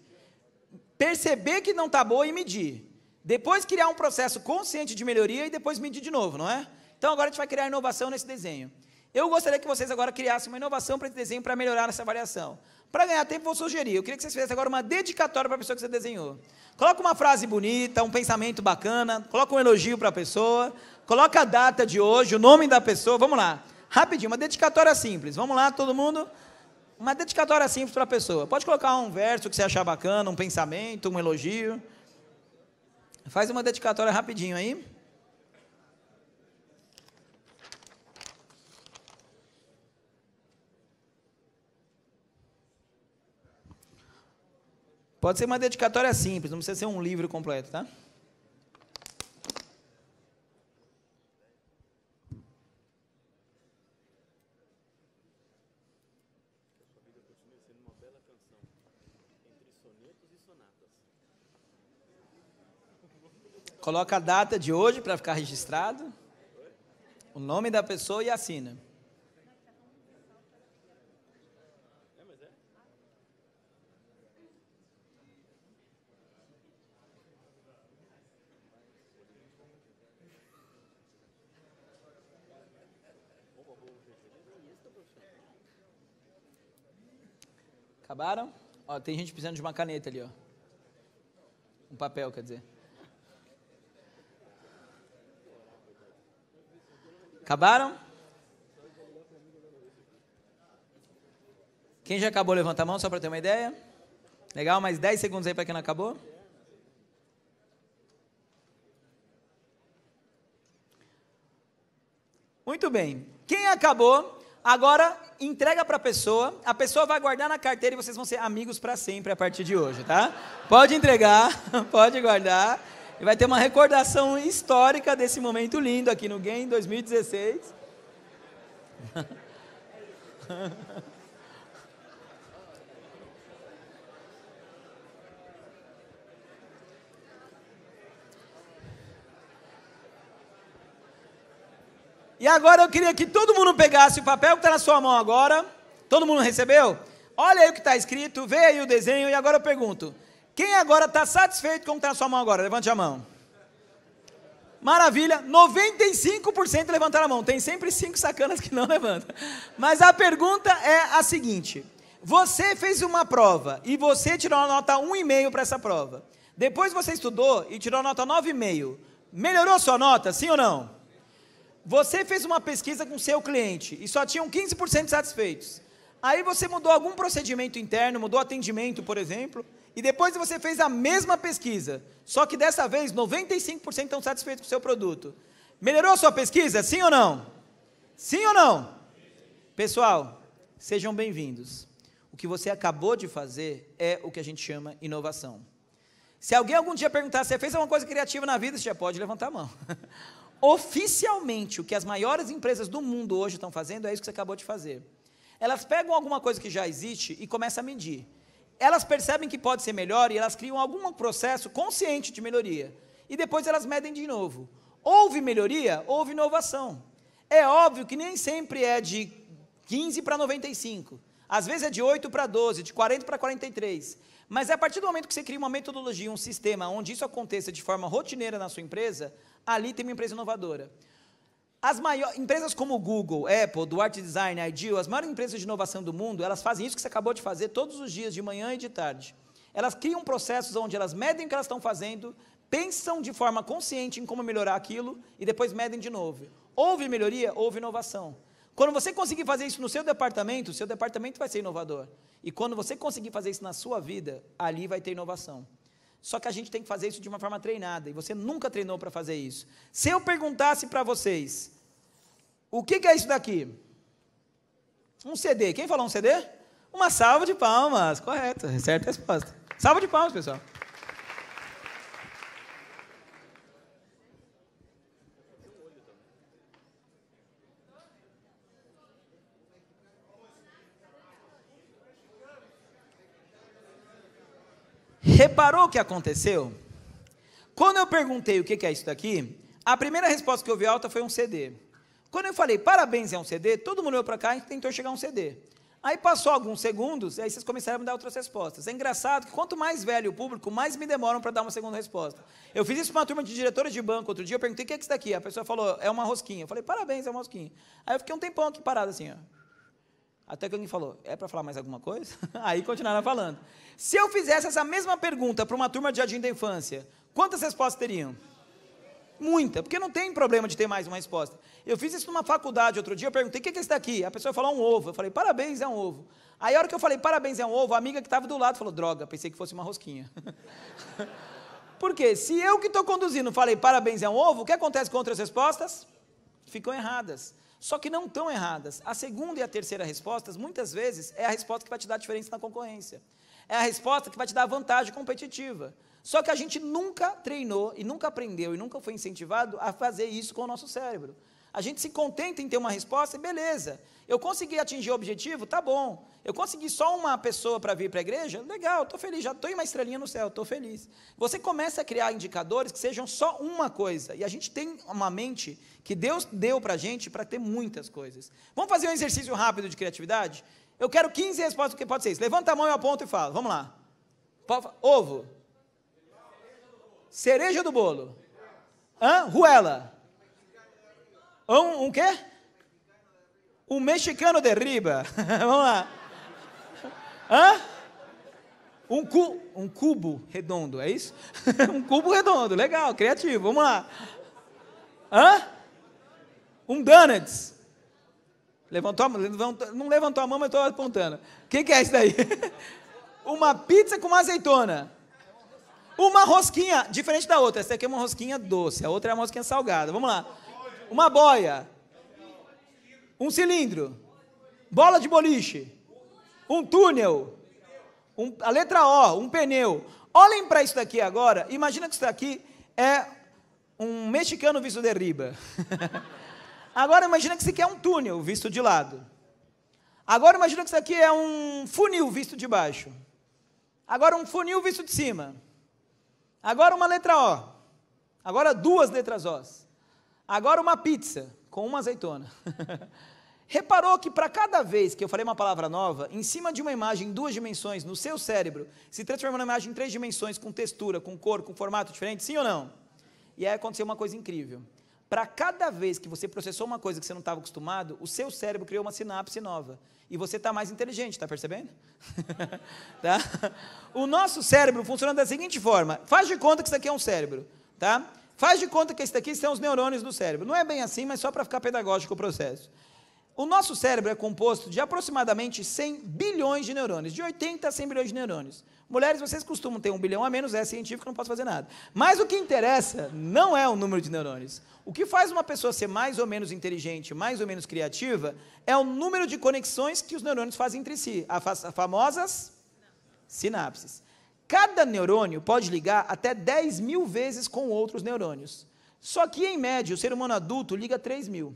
perceber que não está boa e medir. Depois criar um processo consciente de melhoria e depois medir de novo, não é? Então agora a gente vai criar inovação nesse desenho. Eu gostaria que vocês agora criassem uma inovação para esse desenho para melhorar essa avaliação. Para ganhar tempo, vou sugerir. Eu queria que vocês fizessem agora uma dedicatória para a pessoa que você desenhou. Coloca uma frase bonita, um pensamento bacana, coloca um elogio para a pessoa, coloca a data de hoje, o nome da pessoa. Vamos lá. Rapidinho, uma dedicatória simples. Vamos lá, todo mundo. Uma dedicatória simples para a pessoa. Pode colocar um verso que você achar bacana, um pensamento, um elogio. Faz uma dedicatória rapidinho aí. Pode ser uma dedicatória simples, não precisa ser um livro completo, tá? Coloca a data de hoje para ficar registrado, o nome da pessoa e assina. Acabaram? Ó, tem gente precisando de uma caneta ali, ó. Um papel, quer dizer. Acabaram? Quem já acabou, levanta a mão, só para ter uma ideia. Legal, mais 10 segundos aí para quem não acabou. Muito bem. Quem acabou, agora entrega para a pessoa. A pessoa vai guardar na carteira e vocês vão ser amigos para sempre a partir de hoje, tá? Pode entregar, pode guardar. E vai ter uma recordação histórica desse momento lindo aqui no Game 2016. E agora eu queria que todo mundo pegasse o papel que está na sua mão agora. Todo mundo recebeu? Olha aí o que está escrito, vê aí o desenho e agora eu pergunto: quem agora está satisfeito com o que está na sua mão agora? Levante a mão. Maravilha, 95% levantaram a mão. Tem sempre cinco sacanas que não levantam. Mas a pergunta é a seguinte: você fez uma prova e você tirou a nota 1,5 para essa prova. Depois você estudou e tirou a nota 9,5. Melhorou sua nota, sim ou não? Você fez uma pesquisa com seu cliente e só tinham 15% satisfeitos. Aí você mudou algum procedimento interno, mudou atendimento, por exemplo, e depois você fez a mesma pesquisa, só que dessa vez 95% estão satisfeitos com o seu produto. Melhorou a sua pesquisa? Sim ou não? Sim ou não? Pessoal, sejam bem-vindos. O que você acabou de fazer é o que a gente chama inovação. Se alguém algum dia perguntar se você fez alguma coisa criativa na vida, você já pode levantar a mão. Oficialmente, o que as maiores empresas do mundo hoje estão fazendo é isso que você acabou de fazer. Elas pegam alguma coisa que já existe e começam a medir elas percebem que pode ser melhor e elas criam algum processo consciente de melhoria. E depois elas medem de novo. Houve melhoria, houve inovação. É óbvio que nem sempre é de 15 para 95. Às vezes é de 8 para 12, de 40 para 43. Mas é a partir do momento que você cria uma metodologia, um sistema onde isso aconteça de forma rotineira na sua empresa, ali tem uma empresa inovadora. As maiores empresas como Google, Apple, Duarte Design, Ideal, as maiores empresas de inovação do mundo, elas fazem isso que você acabou de fazer todos os dias, de manhã e de tarde. Elas criam processos onde elas medem o que elas estão fazendo, pensam de forma consciente em como melhorar aquilo e depois medem de novo. Houve melhoria, houve inovação. Quando você conseguir fazer isso no seu departamento, seu departamento vai ser inovador. E quando você conseguir fazer isso na sua vida, ali vai ter inovação. Só que a gente tem que fazer isso de uma forma treinada. E você nunca treinou para fazer isso. Se eu perguntasse para vocês, o que, que, é isso daqui? Um CD. Quem falou um CD? Uma salva de palmas. Correto. Certa resposta. Salva de palmas, pessoal. Reparou o que aconteceu? Quando eu perguntei o que é isso daqui, a primeira resposta que eu vi alta foi um CD. Quando eu falei parabéns é um CD, todo mundo olhou para cá e tentou chegar a um CD. Aí passou alguns segundos, e aí vocês começaram a me dar outras respostas. É engraçado que quanto mais velho o público, mais me demoram para dar uma segunda resposta. Eu fiz isso para uma turma de diretores de banco outro dia, eu perguntei o que é isso daqui. A pessoa falou, é uma rosquinha. Eu falei, parabéns, é uma rosquinha. Aí eu fiquei um tempão aqui parado assim, ó. Até que alguém falou: é para falar mais alguma coisa? Aí continuaram falando. Se eu fizesse essa mesma pergunta para uma turma de jardim da infância, quantas respostas teriam? Muita, porque não tem problema de ter mais uma resposta. Eu fiz isso numa faculdade outro dia, eu perguntei: o que é isso daqui? A pessoa falou: um ovo. Eu falei: parabéns, é um ovo. Aí, a hora que eu falei: parabéns, é um ovo, a amiga que estava do lado falou: droga, pensei que fosse uma rosquinha. Por quê? Se eu que estou conduzindo falei: parabéns, é um ovo, o que acontece com outras respostas? Ficam erradas só que não tão erradas. A segunda e a terceira respostas, muitas vezes, é a resposta que vai te dar a diferença na concorrência. É a resposta que vai te dar a vantagem competitiva. Só que a gente nunca treinou e nunca aprendeu e nunca foi incentivado a fazer isso com o nosso cérebro. A gente se contenta em ter uma resposta e beleza. Eu consegui atingir o objetivo? Tá bom. Eu consegui só uma pessoa para vir para a igreja? Legal, estou feliz, já estou em uma estrelinha no céu, estou feliz. Você começa a criar indicadores que sejam só uma coisa. E a gente tem uma mente que Deus deu para a gente para ter muitas coisas. Vamos fazer um exercício rápido de criatividade? Eu quero 15 respostas, que pode ser isso. Levanta a mão, eu aponto e falo. Vamos lá. Ovo. Cereja do bolo. Hã? Ruela. Um, um quê? O mexicano derriba. Vamos lá. Hã? Um, cu, um cubo redondo, é isso? um cubo redondo, legal, criativo, vamos lá. Hã? Um donuts. Levantou, levantou não levantou a mão, mas estou apontando. O que, que é isso daí? uma pizza com uma azeitona. Uma rosquinha, diferente da outra. Essa aqui é uma rosquinha doce, a outra é uma rosquinha salgada. Vamos lá. Uma boia um cilindro, bola de boliche, um túnel, um, a letra O, um pneu. Olhem para isso daqui agora, imagina que isso daqui é um mexicano visto de riba. agora imagina que isso aqui é um túnel visto de lado. Agora imagina que isso aqui é um funil visto de baixo. Agora um funil visto de cima. Agora uma letra O. Agora duas letras O. Agora uma pizza com uma azeitona. Reparou que para cada vez que eu falei uma palavra nova, em cima de uma imagem em duas dimensões, no seu cérebro, se transformou numa imagem em três dimensões, com textura, com cor, com formato diferente, sim ou não? E aí aconteceu uma coisa incrível. Para cada vez que você processou uma coisa que você não estava acostumado, o seu cérebro criou uma sinapse nova. E você está mais inteligente, está percebendo? tá? O nosso cérebro funciona da seguinte forma: faz de conta que isso aqui é um cérebro. Tá? Faz de conta que esse daqui são os neurônios do cérebro. Não é bem assim, mas só para ficar pedagógico o processo. O nosso cérebro é composto de aproximadamente 100 bilhões de neurônios, de 80 a 100 bilhões de neurônios. Mulheres, vocês costumam ter um bilhão a menos, é científico, não posso fazer nada. Mas o que interessa não é o número de neurônios. O que faz uma pessoa ser mais ou menos inteligente, mais ou menos criativa, é o número de conexões que os neurônios fazem entre si, as famosas sinapses. Cada neurônio pode ligar até 10 mil vezes com outros neurônios. Só que, em média, o ser humano adulto liga 3 mil.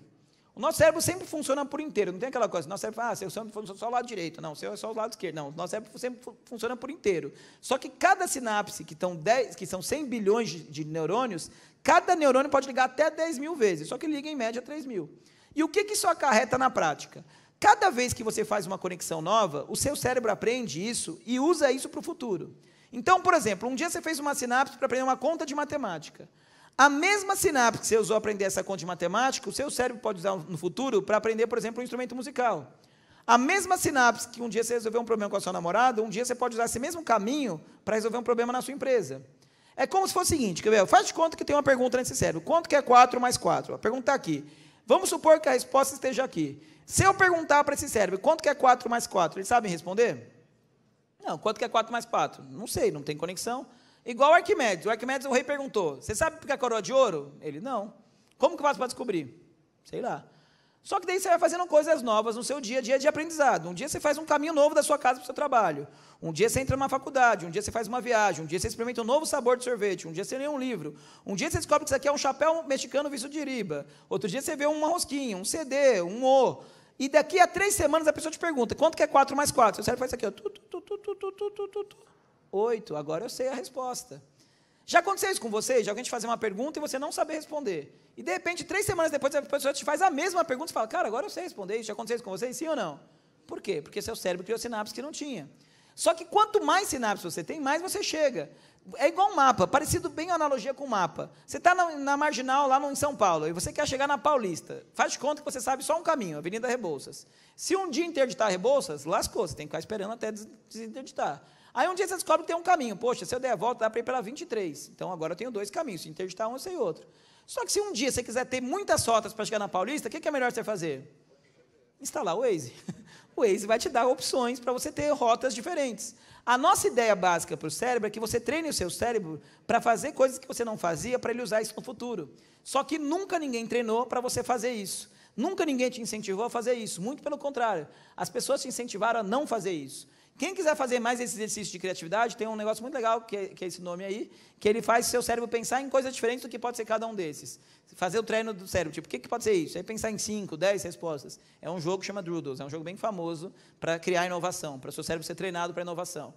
O nosso cérebro sempre funciona por inteiro, não tem aquela coisa, nosso cérebro ah, seu cérebro funciona só o lado direito, não, seu é só o lado esquerdo, não, nosso cérebro sempre funciona por inteiro. Só que cada sinapse, que, estão 10, que são 100 bilhões de, de neurônios, cada neurônio pode ligar até 10 mil vezes, só que liga em média 3 mil. E o que, que isso acarreta na prática? Cada vez que você faz uma conexão nova, o seu cérebro aprende isso e usa isso para o futuro. Então, por exemplo, um dia você fez uma sinapse para aprender uma conta de matemática. A mesma sinapse que você usou para aprender essa conta de matemática, o seu cérebro pode usar no futuro para aprender, por exemplo, um instrumento musical. A mesma sinapse que um dia você resolveu um problema com a sua namorada, um dia você pode usar esse mesmo caminho para resolver um problema na sua empresa. É como se fosse o seguinte, quer ver? Faz de conta que tem uma pergunta nesse cérebro. Quanto que é 4 mais 4? A pergunta está aqui. Vamos supor que a resposta esteja aqui. Se eu perguntar para esse cérebro quanto que é 4 mais 4, ele sabe responder? Não, quanto que é 4 mais 4? Não sei, não tem conexão. Igual Arquimedes. O Arquimedes, o rei perguntou: Você sabe por que a coroa é de ouro? Ele: Não. Como que eu faço para descobrir? Sei lá. Só que daí você vai fazendo coisas novas no seu dia a dia de aprendizado. Um dia você faz um caminho novo da sua casa para o seu trabalho. Um dia você entra numa faculdade. Um dia você faz uma viagem. Um dia você experimenta um novo sabor de sorvete. Um dia você lê um livro. Um dia você descobre que isso aqui é um chapéu mexicano visto de riba. Outro dia você vê uma rosquinha, um CD, um O. E daqui a três semanas a pessoa te pergunta, quanto que é 4 mais 4? Seu cérebro faz isso aqui, ó, tu, tu, tu, tu, tu, tu, tu, tu, tu. 8, agora eu sei a resposta. Já aconteceu isso com você? Já alguém te fazer uma pergunta e você não saber responder. E de repente, três semanas depois, a pessoa te faz a mesma pergunta e fala, cara, agora eu sei responder isso. Já aconteceu isso com vocês? Sim ou não? Por quê? Porque seu cérebro criou sinapses que não tinha. Só que quanto mais sinapses você tem, mais você chega. É igual um mapa, parecido bem a analogia com o mapa. Você está na, na, marginal lá no, em São Paulo e você quer chegar na Paulista. Faz de conta que você sabe só um caminho, Avenida Rebouças. Se um dia interditar Rebouças, lascou, você tem que ficar esperando até desinterditar. Aí um dia você descobre que tem um caminho. Poxa, se eu der a volta, dá para ir pela 23. Então agora eu tenho dois caminhos. Se interditar um, eu sei outro. Só que se um dia você quiser ter muitas rotas para chegar na Paulista, o que, que é melhor você fazer? Instalar o Waze. O Waze vai te dar opções para você ter rotas diferentes. A nossa ideia básica para o cérebro é que você treine o seu cérebro para fazer coisas que você não fazia para ele usar isso no futuro. Só que nunca ninguém treinou para você fazer isso. Nunca ninguém te incentivou a fazer isso. Muito pelo contrário, as pessoas te incentivaram a não fazer isso. Quem quiser fazer mais esse exercício de criatividade, tem um negócio muito legal, que é, que é esse nome aí, que ele faz seu cérebro pensar em coisas diferentes do que pode ser cada um desses. Fazer o treino do cérebro, tipo, o que, que pode ser isso? Aí pensar em 5, 10 respostas. É um jogo que chama Doodles, é um jogo bem famoso para criar inovação, para o seu cérebro ser treinado para inovação.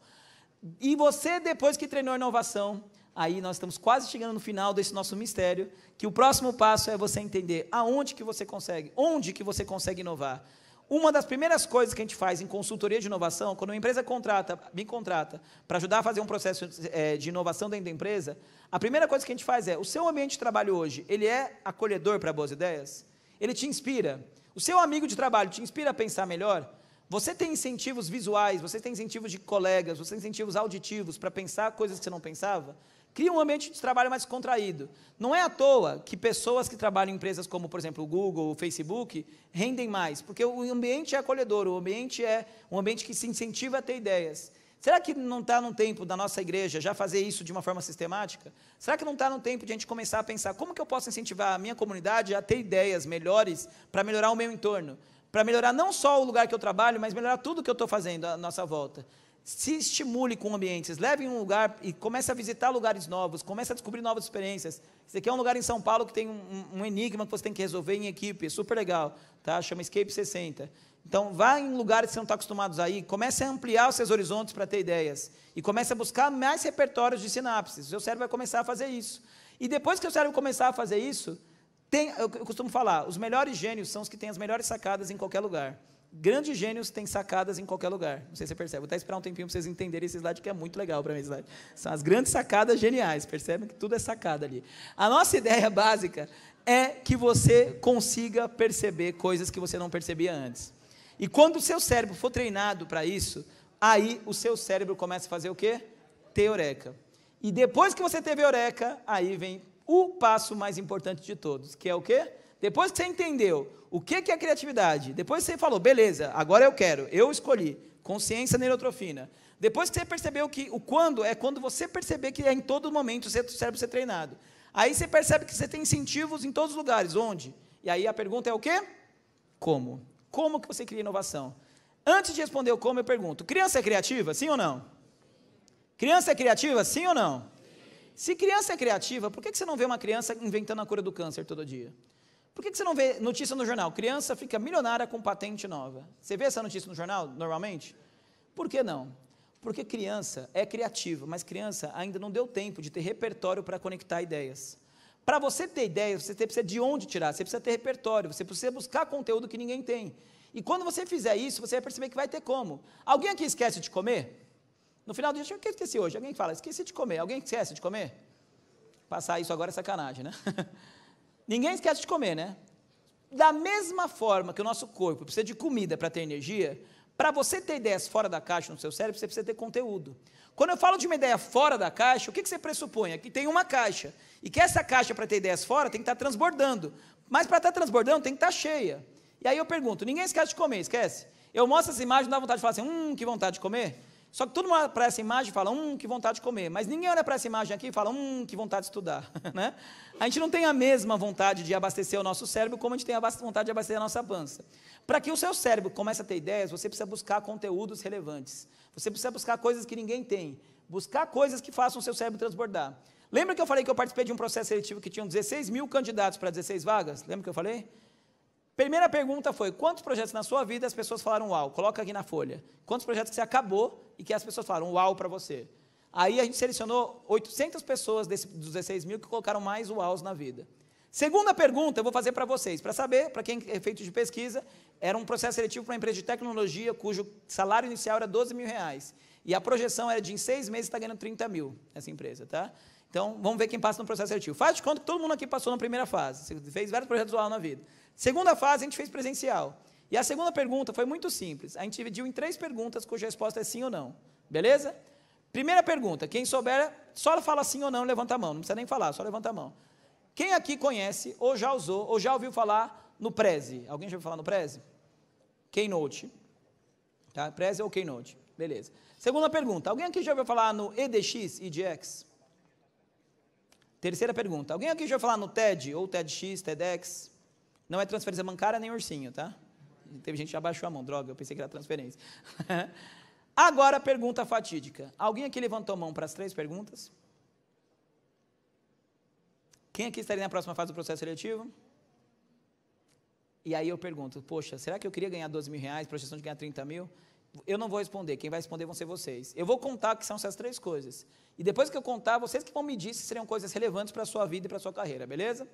E você, depois que treinou inovação, aí nós estamos quase chegando no final desse nosso mistério, que o próximo passo é você entender aonde que você consegue, onde que você consegue inovar. Uma das primeiras coisas que a gente faz em consultoria de inovação, quando uma empresa contrata, me contrata, para ajudar a fazer um processo é, de inovação dentro da empresa, a primeira coisa que a gente faz é: o seu ambiente de trabalho hoje, ele é acolhedor para boas ideias? Ele te inspira? O seu amigo de trabalho te inspira a pensar melhor? Você tem incentivos visuais, você tem incentivos de colegas, você tem incentivos auditivos para pensar coisas que você não pensava? cria um ambiente de trabalho mais contraído. Não é à toa que pessoas que trabalham em empresas como, por exemplo, o Google, o Facebook, rendem mais, porque o ambiente é acolhedor, o ambiente é um ambiente que se incentiva a ter ideias. Será que não está no tempo da nossa igreja já fazer isso de uma forma sistemática? Será que não está no tempo de a gente começar a pensar como que eu posso incentivar a minha comunidade a ter ideias melhores para melhorar o meu entorno? Para melhorar não só o lugar que eu trabalho, mas melhorar tudo que eu estou fazendo à nossa volta se estimule com ambientes, leve em um lugar e comece a visitar lugares novos, comece a descobrir novas experiências. Esse aqui é um lugar em São Paulo que tem um, um enigma que você tem que resolver em equipe, é super legal, tá? Chama Escape 60. Então, vá em lugares que você não está acostumado aí, comece a ampliar os seus horizontes para ter ideias e comece a buscar mais repertórios de sinapses. O seu cérebro vai começar a fazer isso. E depois que o cérebro começar a fazer isso, tem, eu costumo falar, os melhores gênios são os que têm as melhores sacadas em qualquer lugar. Grandes gênios têm sacadas em qualquer lugar. Não sei se você percebe. Vou até esperar um tempinho para vocês entenderem esse slide, que é muito legal para mim. Slide. São as grandes sacadas geniais. Percebem que tudo é sacada ali. A nossa ideia básica é que você consiga perceber coisas que você não percebia antes. E quando o seu cérebro for treinado para isso, aí o seu cérebro começa a fazer o quê? Teoreca. E depois que você teve eureka, aí vem o passo mais importante de todos, que é o quê? Depois que você entendeu o que é criatividade, depois que você falou, beleza, agora eu quero, eu escolhi, consciência neurotrofina. Depois que você percebeu que o quando é quando você perceber que é em todo momento o seu cérebro ser treinado. Aí você percebe que você tem incentivos em todos os lugares, onde? E aí a pergunta é o quê? Como? Como que você cria inovação? Antes de responder o como, eu pergunto: criança é criativa, sim ou não? Criança é criativa, sim ou não? Se criança é criativa, por que você não vê uma criança inventando a cura do câncer todo dia? Por que, você não vê notícia no jornal? Criança fica milionária com patente nova. Você vê essa notícia no jornal normalmente? Por que não? Porque criança é criativa, mas criança ainda não deu tempo de ter repertório para conectar ideias. Para você ter ideias, você precisa de onde tirar, você precisa ter repertório, você precisa buscar conteúdo que ninguém tem. E quando você fizer isso, você vai perceber que vai ter como. Alguém aqui esquece de comer? No final do dia, o que esqueci hoje? Alguém fala, esqueci de comer. Alguém esquece de comer? Passar isso agora é sacanagem, né? Ninguém esquece de comer, né? Da mesma forma que o nosso corpo precisa de comida para ter energia, para você ter ideias fora da caixa no seu cérebro, você precisa ter conteúdo. Quando eu falo de uma ideia fora da caixa, o que, que você pressupõe? É que tem uma caixa. E que essa caixa, para ter ideias fora, tem que estar tá transbordando. Mas para estar tá transbordando, tem que estar tá cheia. E aí eu pergunto: ninguém esquece de comer, esquece? Eu mostro as imagens, dá vontade de falar assim: hum, que vontade de comer? Só que todo mundo olha para essa imagem e fala, hum, que vontade de comer. Mas ninguém olha para essa imagem aqui e fala, hum, que vontade de estudar. né? A gente não tem a mesma vontade de abastecer o nosso cérebro como a gente tem a vontade de abastecer a nossa pança. Para que o seu cérebro comece a ter ideias, você precisa buscar conteúdos relevantes. Você precisa buscar coisas que ninguém tem. Buscar coisas que façam o seu cérebro transbordar. Lembra que eu falei que eu participei de um processo seletivo que tinham 16 mil candidatos para 16 vagas? Lembra que eu falei? Primeira pergunta foi: quantos projetos na sua vida as pessoas falaram uau? Coloca aqui na folha. Quantos projetos que você acabou e que as pessoas falaram uau para você? Aí a gente selecionou 800 pessoas desse, dos 16 mil que colocaram mais uaus na vida. Segunda pergunta, eu vou fazer para vocês, para saber, para quem é feito de pesquisa, era um processo seletivo para uma empresa de tecnologia cujo salário inicial era 12 mil reais. E a projeção era de em seis meses está ganhando 30 mil essa empresa, tá? Então, vamos ver quem passa no processo seletivo. Faz de conta que todo mundo aqui passou na primeira fase. Você fez vários projetos online na vida. Segunda fase, a gente fez presencial. E a segunda pergunta foi muito simples. A gente dividiu em três perguntas cuja resposta é sim ou não. Beleza? Primeira pergunta, quem souber, só fala sim ou não, levanta a mão. Não precisa nem falar, só levanta a mão. Quem aqui conhece, ou já usou, ou já ouviu falar no Prezi? Alguém já ouviu falar no Prezi? Keynote. Tá? Prezi ou Keynote. Beleza. Segunda pergunta, alguém aqui já ouviu falar no EDX, EDX? Terceira pergunta. Alguém aqui já ouviu falar no TED ou TEDx, TEDx? Não é transferência bancária nem ursinho, tá? Teve gente que já baixou a mão, droga, eu pensei que era transferência. Agora a pergunta fatídica. Alguém aqui levantou a mão para as três perguntas? Quem aqui estaria na próxima fase do processo seletivo? E aí eu pergunto, poxa, será que eu queria ganhar 12 mil reais, projeção de ganhar 30 mil? eu não vou responder, quem vai responder vão ser vocês. Eu vou contar o que são essas três coisas. E depois que eu contar, vocês que vão me dizer se seriam coisas relevantes para a sua vida e para a sua carreira, beleza?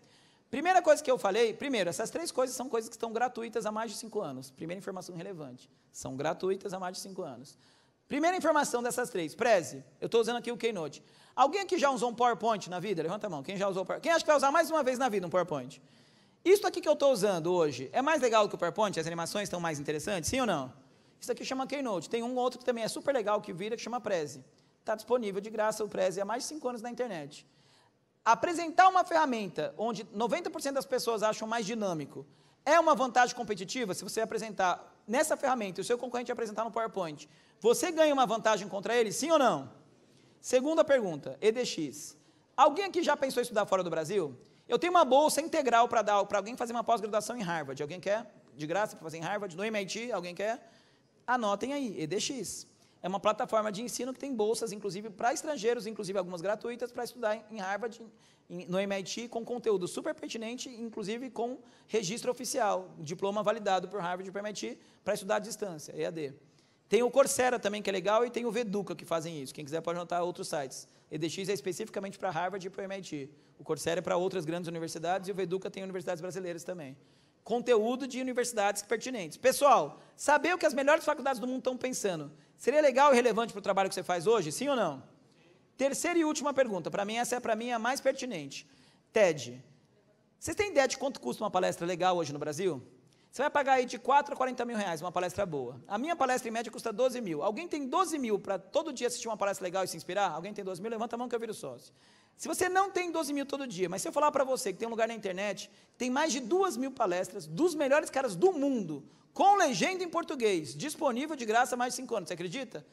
Primeira coisa que eu falei, primeiro, essas três coisas são coisas que estão gratuitas há mais de cinco anos. Primeira informação relevante. São gratuitas há mais de cinco anos. Primeira informação dessas três, preze. Eu estou usando aqui o Keynote. Alguém aqui já usou um PowerPoint na vida? Levanta a mão. Quem já usou Quem acha que vai usar mais uma vez na vida um PowerPoint? Isso aqui que eu estou usando hoje é mais legal do que o PowerPoint? As animações estão mais interessantes? Sim ou não? Isso aqui chama Keynote. Tem um outro que também é super legal que vira, que chama Prezi. Está disponível de graça o Prezi há mais de 5 anos na internet. Apresentar uma ferramenta onde 90% das pessoas acham mais dinâmico é uma vantagem competitiva se você apresentar nessa ferramenta o seu concorrente apresentar no PowerPoint. Você ganha uma vantagem contra ele, sim ou não? Segunda pergunta, EDX. Alguém aqui já pensou em estudar fora do Brasil? Eu tenho uma bolsa integral para dar para alguém fazer uma pós-graduação em Harvard. Alguém quer? De graça para fazer em Harvard? No MIT? Alguém quer? Anotem aí, EDX. É uma plataforma de ensino que tem bolsas, inclusive para estrangeiros, inclusive algumas gratuitas, para estudar em Harvard, no MIT, com conteúdo super pertinente, inclusive com registro oficial, diploma validado por Harvard e por MIT, para estudar à distância, EAD. Tem o Coursera também, que é legal, e tem o Veduca, que fazem isso. Quem quiser pode anotar outros sites. EDX é especificamente para Harvard e para o MIT. O Coursera é para outras grandes universidades, e o Veduca tem universidades brasileiras também conteúdo de universidades pertinentes. Pessoal, saber o que as melhores faculdades do mundo estão pensando, seria legal e relevante para o trabalho que você faz hoje, sim ou não? Terceira e última pergunta, para mim essa é para mim a mais pertinente. TED. Vocês têm ideia de quanto custa uma palestra legal hoje no Brasil? Você vai pagar aí de 4 a 40 mil reais uma palestra boa. A minha palestra em média custa 12 mil. Alguém tem 12 mil para todo dia assistir uma palestra legal e se inspirar? Alguém tem 12 mil? Levanta a mão que eu viro sócio. Se você não tem 12 mil todo dia, mas se eu falar para você que tem um lugar na internet, tem mais de duas mil palestras dos melhores caras do mundo, com legenda em português, disponível de graça há mais de 5 anos, você acredita?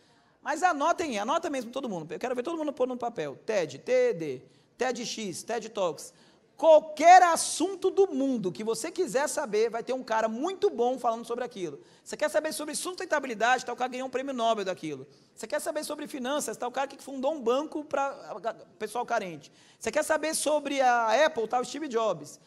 Mas anotem, anota mesmo todo mundo. Eu quero ver todo mundo pôr no papel. TED, TED, TEDx, TED Talks. Qualquer assunto do mundo que você quiser saber, vai ter um cara muito bom falando sobre aquilo. Você quer saber sobre sustentabilidade, tal o cara ganhou um prêmio Nobel daquilo. Você quer saber sobre finanças, tal o cara que fundou um banco para pessoal carente. Você quer saber sobre a Apple, tal o Steve Jobs.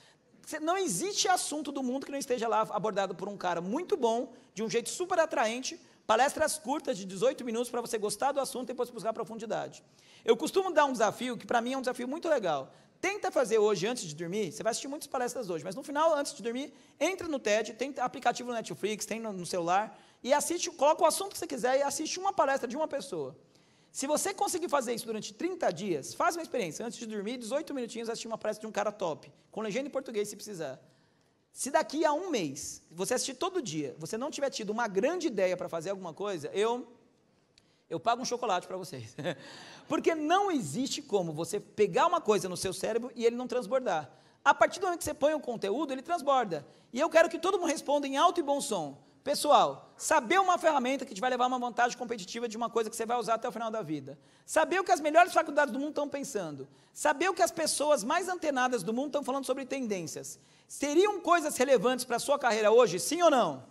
Não existe assunto do mundo que não esteja lá abordado por um cara muito bom, de um jeito super atraente, palestras curtas de 18 minutos para você gostar do assunto e depois buscar profundidade. Eu costumo dar um desafio que para mim é um desafio muito legal. Tenta fazer hoje antes de dormir, você vai assistir muitas palestras hoje, mas no final, antes de dormir, entra no TED, tem aplicativo no Netflix, tem no, no celular, e assiste, coloca o assunto que você quiser e assiste uma palestra de uma pessoa. Se você conseguir fazer isso durante 30 dias, faz uma experiência. Antes de dormir, 18 minutinhos, assistir uma palestra de um cara top, com legenda em português se precisar. Se daqui a um mês você assistir todo dia, você não tiver tido uma grande ideia para fazer alguma coisa, eu eu pago um chocolate para vocês. Porque não existe como você pegar uma coisa no seu cérebro e ele não transbordar. A partir do momento que você põe o um conteúdo, ele transborda. E eu quero que todo mundo responda em alto e bom som. Pessoal, saber uma ferramenta que te vai levar uma vantagem competitiva de uma coisa que você vai usar até o final da vida. Saber o que as melhores faculdades do mundo estão pensando. Saber o que as pessoas mais antenadas do mundo estão falando sobre tendências. Seriam coisas relevantes para a sua carreira hoje, sim ou não?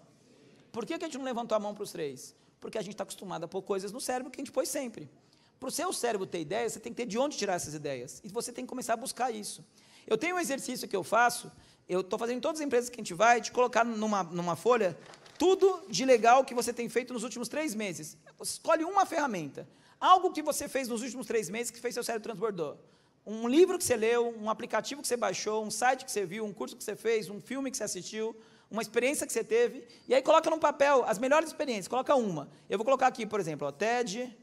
Por que, que a gente não levantou a mão para os três? porque a gente está acostumado a pôr coisas no cérebro que a gente põe sempre. Para o seu cérebro ter ideias, você tem que ter de onde tirar essas ideias. E você tem que começar a buscar isso. Eu tenho um exercício que eu faço, eu estou fazendo em todas as empresas que a gente vai, de colocar numa, numa folha tudo de legal que você tem feito nos últimos três meses. Escolhe uma ferramenta. Algo que você fez nos últimos três meses que fez seu cérebro transbordou. Um livro que você leu, um aplicativo que você baixou, um site que você viu, um curso que você fez, um filme que você assistiu, uma experiência que você teve, e aí coloca num papel as melhores experiências, coloca uma. Eu vou colocar aqui, por exemplo, ó, TED,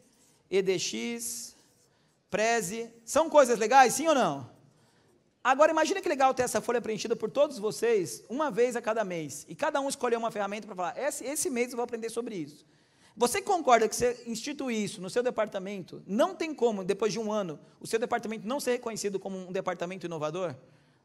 EDX, Prezi, São coisas legais, sim ou não? Agora imagina que legal ter essa folha preenchida por todos vocês, uma vez a cada mês, e cada um escolher uma ferramenta para falar, esse, esse mês eu vou aprender sobre isso. Você concorda que você institui isso no seu departamento? Não tem como, depois de um ano, o seu departamento não ser reconhecido como um departamento inovador?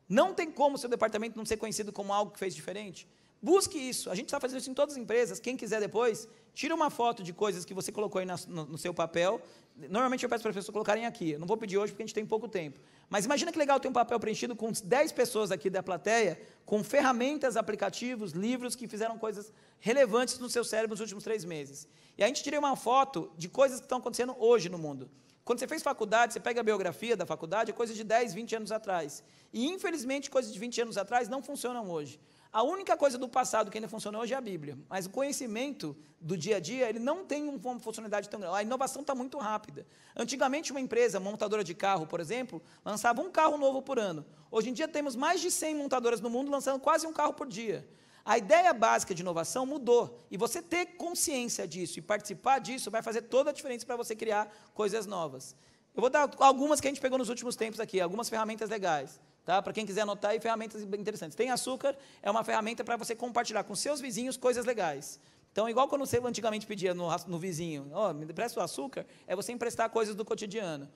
Não tem como o seu departamento não ser conhecido como algo que fez diferente. Busque isso. A gente está fazendo isso em todas as empresas. Quem quiser depois, tira uma foto de coisas que você colocou aí na, no, no, seu papel. Normalmente eu peço para as pessoas colocarem aqui. Eu não vou pedir hoje porque a gente tem pouco tempo. Mas imagina que legal ter um papel preenchido com 10 pessoas aqui da plateia, com ferramentas, aplicativos, livros que fizeram coisas relevantes no seu cérebro nos últimos três meses. E a gente tira uma foto de coisas que estão acontecendo hoje no mundo. Quando você fez faculdade, você pega a biografia da faculdade, é coisa de 10, 20 anos atrás. E infelizmente, coisas de 20 anos atrás não funcionam hoje. A única coisa do passado que ainda funciona hoje é a Bíblia. Mas o conhecimento do dia a dia, ele não tem uma funcionalidade tão grande. A inovação está muito rápida. Antigamente, uma empresa montadora de carro, por exemplo, lançava um carro novo por ano. Hoje em dia, temos mais de 100 montadoras no mundo lançando quase um carro por dia. A ideia básica de inovação mudou. E você ter consciência disso e participar disso vai fazer toda a diferença para você criar coisas novas. Eu vou dar algumas que a gente pegou nos últimos tempos aqui, algumas ferramentas legais. Tá? Para quem quiser anotar aí, ferramentas interessantes. Tem açúcar, é uma ferramenta para você compartilhar com seus vizinhos coisas legais. Então, igual quando você antigamente pedia no, no vizinho, oh, me empresta o açúcar, é você emprestar coisas do cotidiano.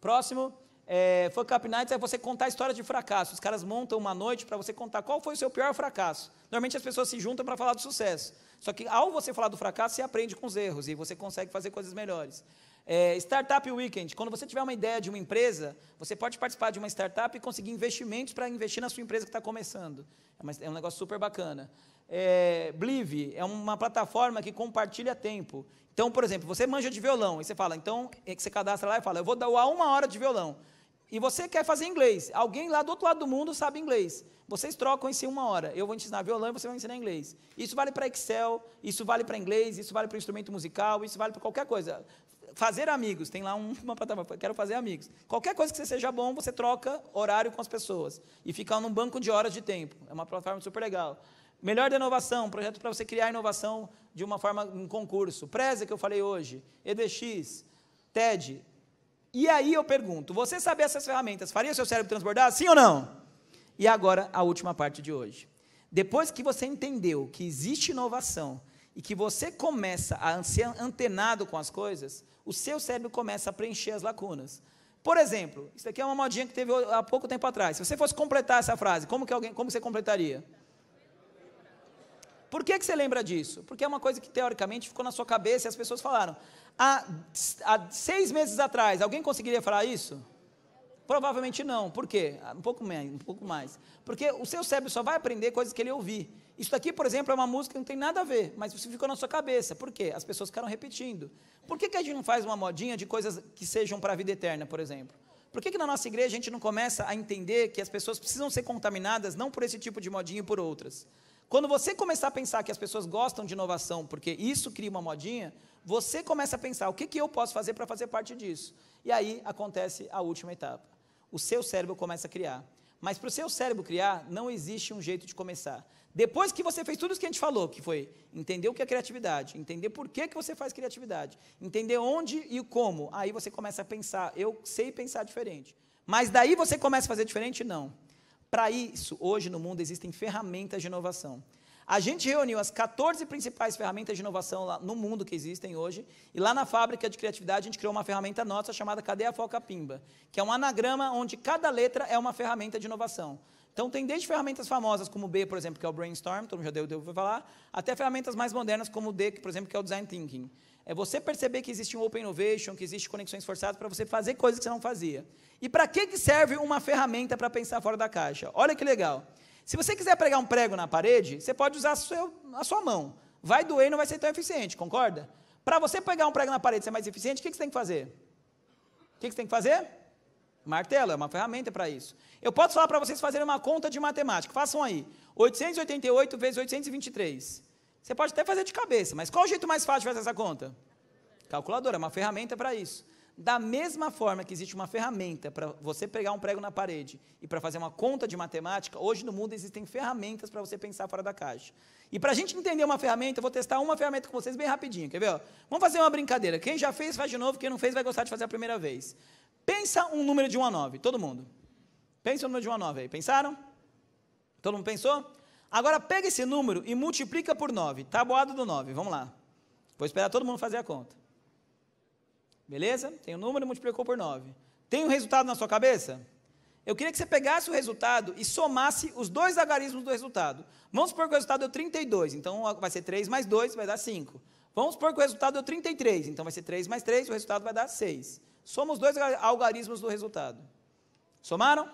Próximo, é, Funk Up Nights é você contar histórias de fracasso. Os caras montam uma noite para você contar qual foi o seu pior fracasso. Normalmente as pessoas se juntam para falar do sucesso. Só que ao você falar do fracasso, você aprende com os erros e você consegue fazer coisas melhores. É, startup Weekend. Quando você tiver uma ideia de uma empresa, você pode participar de uma startup e conseguir investimentos para investir na sua empresa que está começando. É, uma, é, um negócio super bacana. É, Blive é uma plataforma que compartilha tempo. Então, por exemplo, você manja de violão e você fala, então, é que você cadastra lá e fala, eu vou dar uma hora de violão e você quer fazer inglês. Alguém lá do outro lado do mundo sabe inglês. Vocês trocam isso em uma hora. Eu vou ensinar violão e você vai ensinar inglês. Isso vale para Excel, isso vale para inglês, isso vale para instrumento musical, isso vale para qualquer coisa. Fazer amigos, tem lá uma plataforma, quero fazer amigos. Qualquer coisa que você seja bom, você troca horário com as pessoas. E fica num banco de horas de tempo. É uma plataforma super legal. Melhor da inovação, projeto para você criar inovação de uma forma, um concurso. Preza que eu falei hoje, EDX, TED, e aí eu pergunto: você sabia essas ferramentas faria seu cérebro transbordar? Sim ou não? E agora a última parte de hoje. Depois que você entendeu que existe inovação e que você começa a ser antenado com as coisas, o seu cérebro começa a preencher as lacunas. Por exemplo, isso aqui é uma modinha que teve há pouco tempo atrás. Se você fosse completar essa frase, como que alguém, como você completaria? Por que, que você lembra disso? Porque é uma coisa que teoricamente ficou na sua cabeça e as pessoas falaram. Há, há seis meses atrás, alguém conseguiria falar isso? Provavelmente não. Por quê? Ah, um pouco mais, um pouco mais. Porque o seu cérebro só vai aprender coisas que ele ouvir. Isso aqui, por exemplo, é uma música que não tem nada a ver, mas isso ficou na sua cabeça. Por quê? As pessoas ficaram repetindo. Por que, que a gente não faz uma modinha de coisas que sejam para a vida eterna, por exemplo? Por que, que na nossa igreja a gente não começa a entender que as pessoas precisam ser contaminadas não por esse tipo de modinha e por outras? Quando você começar a pensar que as pessoas gostam de inovação porque isso cria uma modinha, você começa a pensar o que, que eu posso fazer para fazer parte disso. E aí acontece a última etapa. O seu cérebro começa a criar. Mas para o seu cérebro criar, não existe um jeito de começar. Depois que você fez tudo isso que a gente falou, que foi entender o que é criatividade, entender por que, que você faz criatividade, entender onde e como, aí você começa a pensar, eu sei pensar diferente. Mas daí você começa a fazer diferente? Não para isso, hoje no mundo existem ferramentas de inovação. A gente reuniu as 14 principais ferramentas de inovação lá no mundo que existem hoje, e lá na fábrica de criatividade a gente criou uma ferramenta nossa chamada Cadeia Foca Pimba, que é um anagrama onde cada letra é uma ferramenta de inovação. Então tem desde ferramentas famosas como o B, por exemplo, que é o brainstorm, todo mundo já deu, deu vou falar, até ferramentas mais modernas como o D, por exemplo, que é o design thinking é você perceber que existe um Open Innovation, que existe conexões forçadas para você fazer coisas que você não fazia. E para que, que serve uma ferramenta para pensar fora da caixa? Olha que legal. Se você quiser pregar um prego na parede, você pode usar a, seu, a sua mão. Vai doer e não vai ser tão eficiente, concorda? Para você pegar um prego na parede e ser mais eficiente, o que, que você tem que fazer? O que, que você tem que fazer? Martelo, é uma ferramenta para isso. Eu posso falar para vocês fazerem uma conta de matemática. Façam aí. 888 vezes 823. Você pode até fazer de cabeça, mas qual o jeito mais fácil de fazer essa conta? Calculadora, é uma ferramenta para isso. Da mesma forma que existe uma ferramenta para você pegar um prego na parede e para fazer uma conta de matemática, hoje no mundo existem ferramentas para você pensar fora da caixa. E para a gente entender uma ferramenta, eu vou testar uma ferramenta com vocês bem rapidinho, quer ver? Vamos fazer uma brincadeira. Quem já fez, faz de novo. Quem não fez, vai gostar de fazer a primeira vez. Pensa um número de 1 a 9, todo mundo. Pensa o número de 1 a 9 aí. Pensaram? Todo mundo pensou? Agora pega esse número e multiplica por 9. Tabuado do 9, vamos lá. Vou esperar todo mundo fazer a conta. Beleza? Tem o um número e multiplicou por 9. Tem o um resultado na sua cabeça? Eu queria que você pegasse o resultado e somasse os dois algarismos do resultado. Vamos supor que o resultado deu 32, então vai ser 3 mais 2, vai dar 5. Vamos supor que o resultado deu 33, então vai ser 3 mais 3, o resultado vai dar 6. Somos os dois algarismos do resultado. Somaram?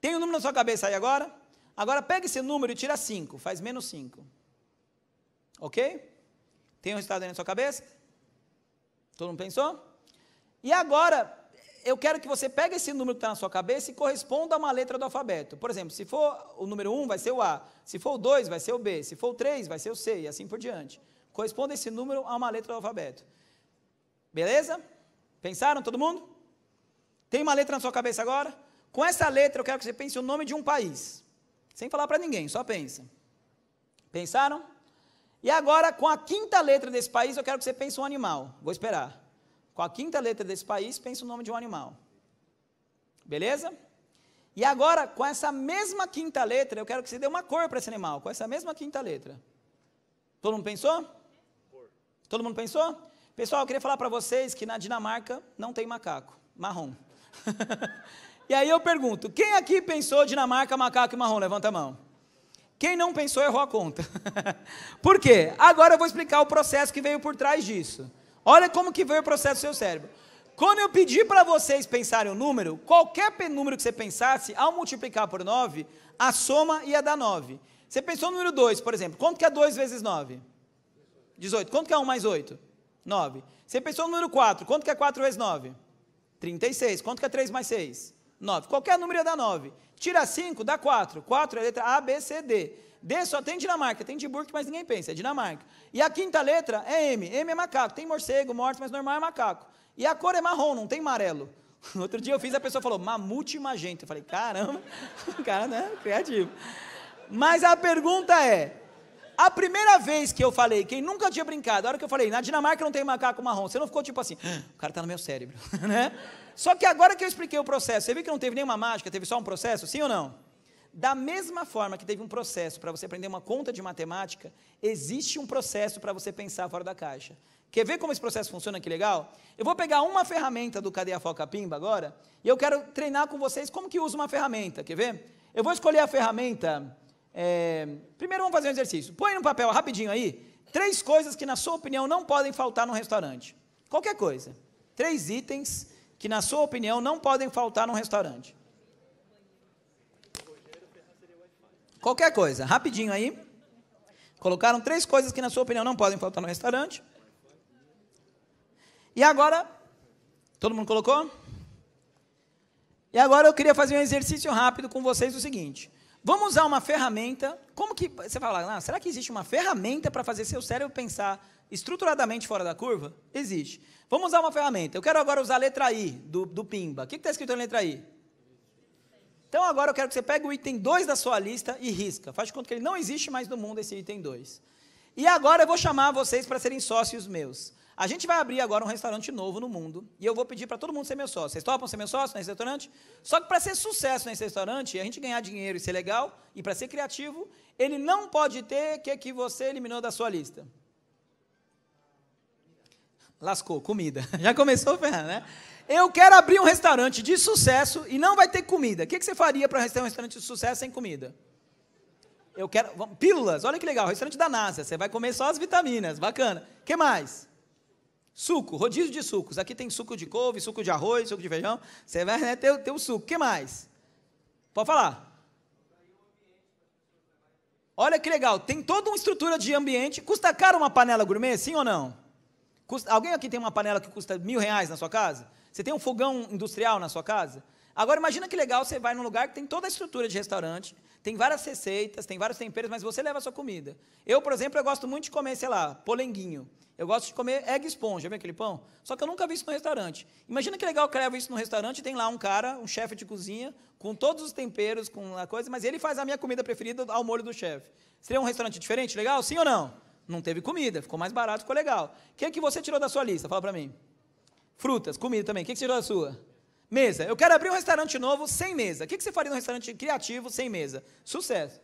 Tem o um número na sua cabeça aí agora? Agora pega esse número e tira 5, faz menos 5. Ok? Tem um resultado aí na sua cabeça? Todo mundo pensou? E agora, eu quero que você pegue esse número que está na sua cabeça e corresponda a uma letra do alfabeto. Por exemplo, se for o número 1, vai ser o A. Se for o 2, vai ser o B. Se for o 3, vai ser o C e assim por diante. Corresponda esse número a uma letra do alfabeto. Beleza? Pensaram todo mundo? Tem uma letra na sua cabeça agora? Com essa letra eu quero que você pense o nome de um país. Sem falar para ninguém, só pensa. Pensaram? E agora, com a quinta letra desse país, eu quero que você pense um animal. Vou esperar. Com a quinta letra desse país, pense o nome de um animal. Beleza? E agora, com essa mesma quinta letra, eu quero que você dê uma cor para esse animal. Com essa mesma quinta letra. Todo mundo pensou? Todo mundo pensou? Pessoal, eu queria falar para vocês que na Dinamarca não tem macaco marrom. E aí eu pergunto: quem aqui pensou Dinamarca, macaco e marrom? Levanta a mão. Quem não pensou errou a conta. por quê? Agora eu vou explicar o processo que veio por trás disso. Olha como que veio o processo do seu cérebro. Quando eu pedi para vocês pensarem o número, qualquer número que você pensasse, ao multiplicar por 9, a soma ia dar 9. Você pensou no número 2, por exemplo. Quanto que é 2 vezes 9? 18. Quanto que é 1 mais 8? 9. Você pensou no número 4. Quanto que é 4 vezes 9? 36. Quanto que é 3 mais 6? 9. Qualquer número ia dar 9. Tira 5, dá 4. 4 é a letra A, B, C, D. D só tem Dinamarca, tem Tiburque, mas ninguém pensa, é Dinamarca. E a quinta letra é M. M é macaco, tem morcego, morto, mas normal é macaco. E a cor é marrom, não tem amarelo. Outro dia eu fiz, a pessoa falou, mamute magenta. Eu falei, caramba, o cara, né, criativo. Mas a pergunta é, a primeira vez que eu falei, quem nunca tinha brincado, a hora que eu falei, na Dinamarca não tem macaco marrom, você não ficou tipo assim, ah, o cara está no meu cérebro, né? Só que agora que eu expliquei o processo, você viu que não teve nenhuma mágica, teve só um processo, sim ou não? Da mesma forma que teve um processo para você aprender uma conta de matemática, existe um processo para você pensar fora da caixa. Quer ver como esse processo funciona? Que legal? Eu vou pegar uma ferramenta do Cadeia Foca Pimba agora e eu quero treinar com vocês como que usa uma ferramenta. Quer ver? Eu vou escolher a ferramenta é, primeiro vamos fazer um exercício. Põe no papel rapidinho aí três coisas que, na sua opinião, não podem faltar num restaurante. Qualquer coisa. Três itens que, na sua opinião, não podem faltar num restaurante. Qualquer coisa. Rapidinho aí. Colocaram três coisas que, na sua opinião, não podem faltar no restaurante. E agora, todo mundo colocou? E agora eu queria fazer um exercício rápido com vocês o seguinte. Vamos usar uma ferramenta. Como que você fala, ah, será que existe uma ferramenta para fazer seu cérebro pensar estruturadamente fora da curva? Existe. Vamos usar uma ferramenta. Eu quero agora usar a letra I do, do Pimba. O que está escrito na letra I? Então agora eu quero que você pegue o item 2 da sua lista e risca. Faz de conta que ele não existe mais no mundo, esse item 2. E agora eu vou chamar vocês para serem sócios meus. A gente vai abrir agora um restaurante novo no mundo e eu vou pedir para todo mundo ser meu sócio. Vocês topam ser meu sócio nesse restaurante? Só que para ser sucesso nesse restaurante, a gente ganhar dinheiro e ser legal, e para ser criativo, ele não pode ter o que, que você eliminou da sua lista. Lascou, comida. Já começou, ferrar, né? Eu quero abrir um restaurante de sucesso e não vai ter comida. O que, que você faria para ter um restaurante de sucesso sem comida? Eu quero. Pílulas, olha que legal, restaurante da NASA. Você vai comer só as vitaminas, bacana. O que mais? Suco, rodízio de sucos. Aqui tem suco de couve, suco de arroz, suco de feijão. Você vai né, ter, ter o suco. O que mais? Pode falar. Olha que legal, tem toda uma estrutura de ambiente. Custa caro uma panela gourmet, sim ou não? Custa, alguém aqui tem uma panela que custa mil reais na sua casa? Você tem um fogão industrial na sua casa? Agora imagina que legal, você vai num lugar que tem toda a estrutura de restaurante, tem várias receitas, tem vários temperos, mas você leva a sua comida. Eu, por exemplo, eu gosto muito de comer, sei lá, polenguinho. Eu gosto de comer egg sponge, já viu aquele pão? Só que eu nunca vi isso no restaurante. Imagina que legal que eu levo isso no restaurante, tem lá um cara, um chefe de cozinha, com todos os temperos, com a coisa, mas ele faz a minha comida preferida ao molho do chefe. Seria um restaurante diferente, legal? Sim ou não? Não teve comida, ficou mais barato, ficou legal. O que é que você tirou da sua lista? Fala para mim. Frutas, comida também. O que, é que você tirou da sua? Mesa. Eu quero abrir um restaurante novo sem mesa. O que você faria num restaurante criativo sem mesa? Sucesso.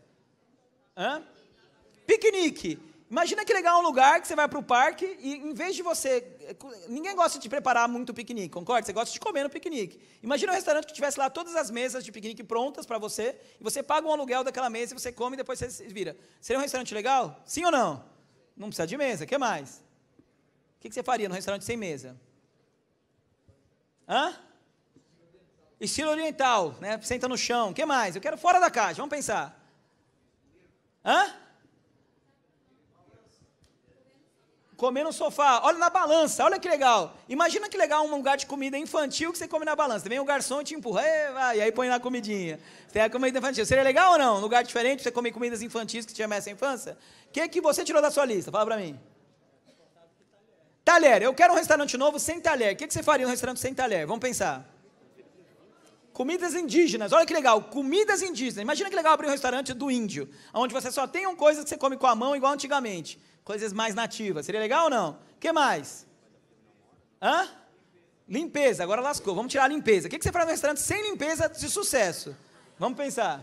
Hã? Piquenique. Imagina que legal um lugar que você vai para o parque e em vez de você. Ninguém gosta de preparar muito piquenique, concorda? Você gosta de comer no piquenique. Imagina um restaurante que tivesse lá todas as mesas de piquenique prontas para você e você paga um aluguel daquela mesa e você come e depois você vira. Seria um restaurante legal? Sim ou não? Não precisa de mesa. O que mais? O que você faria num restaurante sem mesa? Hã? Estilo oriental, né? Senta no chão. O que mais? Eu quero fora da caixa, vamos pensar. Hã? Comer no sofá, olha na balança, olha que legal. Imagina que legal um lugar de comida infantil que você come na balança. Vem o garçom e te empurra, e, vai, e aí põe na comidinha. Você tem a comida infantil. Seria legal ou não? Um lugar diferente, você comer comidas infantis que tinha essa infância? O que, que você tirou da sua lista? Fala pra mim. Talher, eu quero um restaurante novo sem talher. O que, que você faria um restaurante sem talher? Vamos pensar. Comidas indígenas, olha que legal, comidas indígenas. Imagina que legal abrir um restaurante do índio, onde você só tem uma coisa que você come com a mão, igual antigamente. Coisas mais nativas. Seria legal ou não? que mais? Hã? Limpeza, agora lascou. Vamos tirar a limpeza. O que você faz no restaurante sem limpeza de sucesso? Vamos pensar.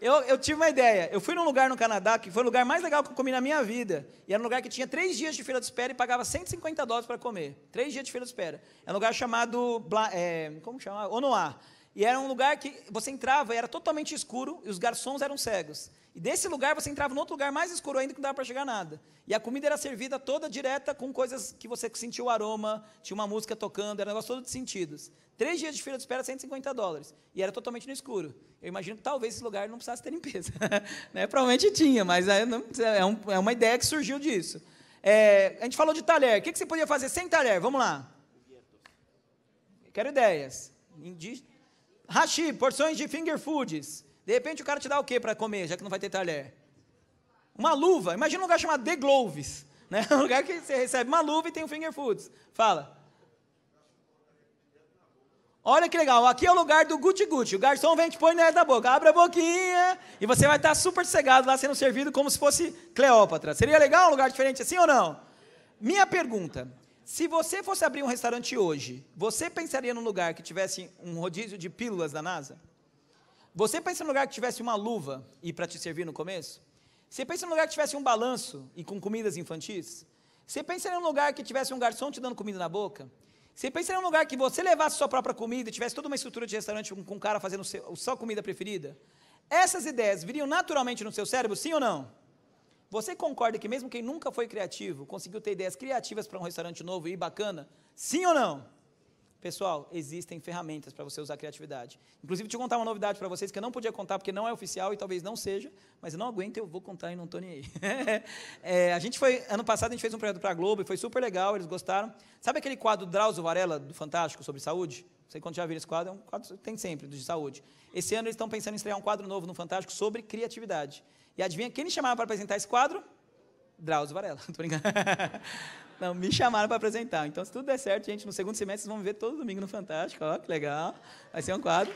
Eu, eu tive uma ideia. Eu fui num lugar no Canadá que foi o lugar mais legal que eu comi na minha vida. E era um lugar que tinha três dias de fila de espera e pagava 150 dólares para comer. Três dias de fila de espera. É um lugar chamado. É, como chama? Onoar. E era um lugar que você entrava e era totalmente escuro, e os garçons eram cegos. E desse lugar você entrava em outro lugar mais escuro ainda que não dava para chegar nada. E a comida era servida toda direta com coisas que você sentia o aroma, tinha uma música tocando, era um negócio todo de sentidos. Três dias de fila de espera, 150 dólares. E era totalmente no escuro. Eu imagino que talvez esse lugar não precisasse ter limpeza. né? Provavelmente tinha, mas é, não, é, um, é, uma ideia que surgiu disso. É, a gente falou de talher. O que, que você podia fazer sem talher? Vamos lá. Quero ideias. Indígena hashi, porções de finger foods. De repente o cara te dá o quê para comer, já que não vai ter talher? Uma luva. Imagina um lugar chamado The Gloves. Né? Um lugar que você recebe uma luva e tem um finger foods. Fala. Olha que legal, aqui é o lugar do guti-guti. O garçom vem e te põe nele da boca. Abre a boquinha e você vai estar super cegado lá sendo servido como se fosse Cleópatra. Seria legal um lugar diferente assim ou não? Minha pergunta: se você fosse abrir um restaurante hoje, você pensaria num lugar que tivesse um rodízio de pílulas da NASA? Você pensa num lugar que tivesse uma luva e para te servir no começo? Você pensa num lugar que tivesse um balanço e com comidas infantis? Você pensa num lugar que tivesse um garçom te dando comida na boca? Você pensa num lugar que você levasse sua própria comida e tivesse toda uma estrutura de restaurante com, com um cara fazendo seu, sua comida preferida? Essas ideias viriam naturalmente no seu cérebro, sim ou não? Você concorda que mesmo quem nunca foi criativo conseguiu ter ideias criativas para um restaurante novo e bacana? Sim ou não? Pessoal, existem ferramentas para você usar criatividade. Inclusive, te contar uma novidade para vocês que eu não podia contar porque não é oficial e talvez não seja, mas eu não aguento, eu vou contar e não estou nem aí. é, a gente foi, ano passado, a gente fez um projeto para a Globo e foi super legal, eles gostaram. Sabe aquele quadro Drauzio Varela, do Fantástico, sobre saúde? Não sei quando já viram esse quadro, é um quadro tem sempre, de saúde. Esse ano eles estão pensando em estrear um quadro novo no Fantástico sobre criatividade. E adivinha quem me chamava para apresentar esse quadro? Drauzio Varela, tô brincando. Não, me chamaram para apresentar. Então, se tudo der certo, gente, no segundo semestre vocês vão me ver todo domingo no Fantástico. Ó, que legal. Vai ser um quadro.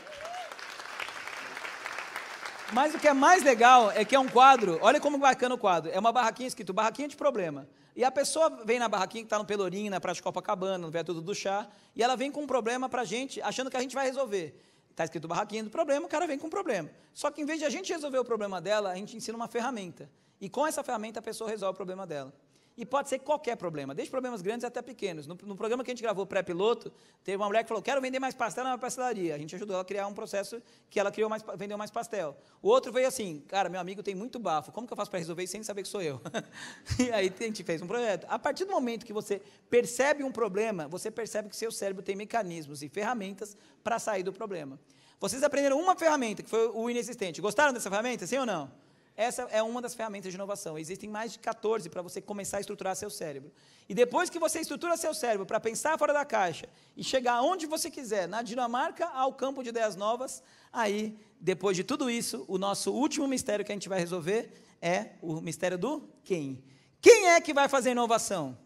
Mas o que é mais legal é que é um quadro. Olha como bacana o quadro. É uma barraquinha escrito barraquinha de problema. E a pessoa vem na barraquinha que está no Pelourinho, na Praia de Copacabana, no Viaduto do Chá, e ela vem com um problema para a gente, achando que a gente vai resolver. Está escrito barraquinha do problema, o cara vem com um problema. Só que em vez de a gente resolver o problema dela, a gente ensina uma ferramenta. E com essa ferramenta a pessoa resolve o problema dela. E pode ser qualquer problema, desde problemas grandes até pequenos. No, no programa que a gente gravou pré-piloto, teve uma mulher que falou: quero vender mais pastel na minha pastelaria. A gente ajudou ela a criar um processo que ela criou mais, vendeu mais pastel. O outro veio assim: cara, meu amigo tem muito bafo, como que eu faço para resolver isso sem saber que sou eu? e aí a gente fez um projeto. A partir do momento que você percebe um problema, você percebe que seu cérebro tem mecanismos e ferramentas para sair do problema. Vocês aprenderam uma ferramenta, que foi o inexistente. Gostaram dessa ferramenta, sim ou não? Essa é uma das ferramentas de inovação. Existem mais de 14 para você começar a estruturar seu cérebro. E depois que você estrutura seu cérebro para pensar fora da caixa e chegar onde você quiser, na Dinamarca ao campo de ideias novas, aí, depois de tudo isso, o nosso último mistério que a gente vai resolver é o mistério do quem. Quem é que vai fazer inovação?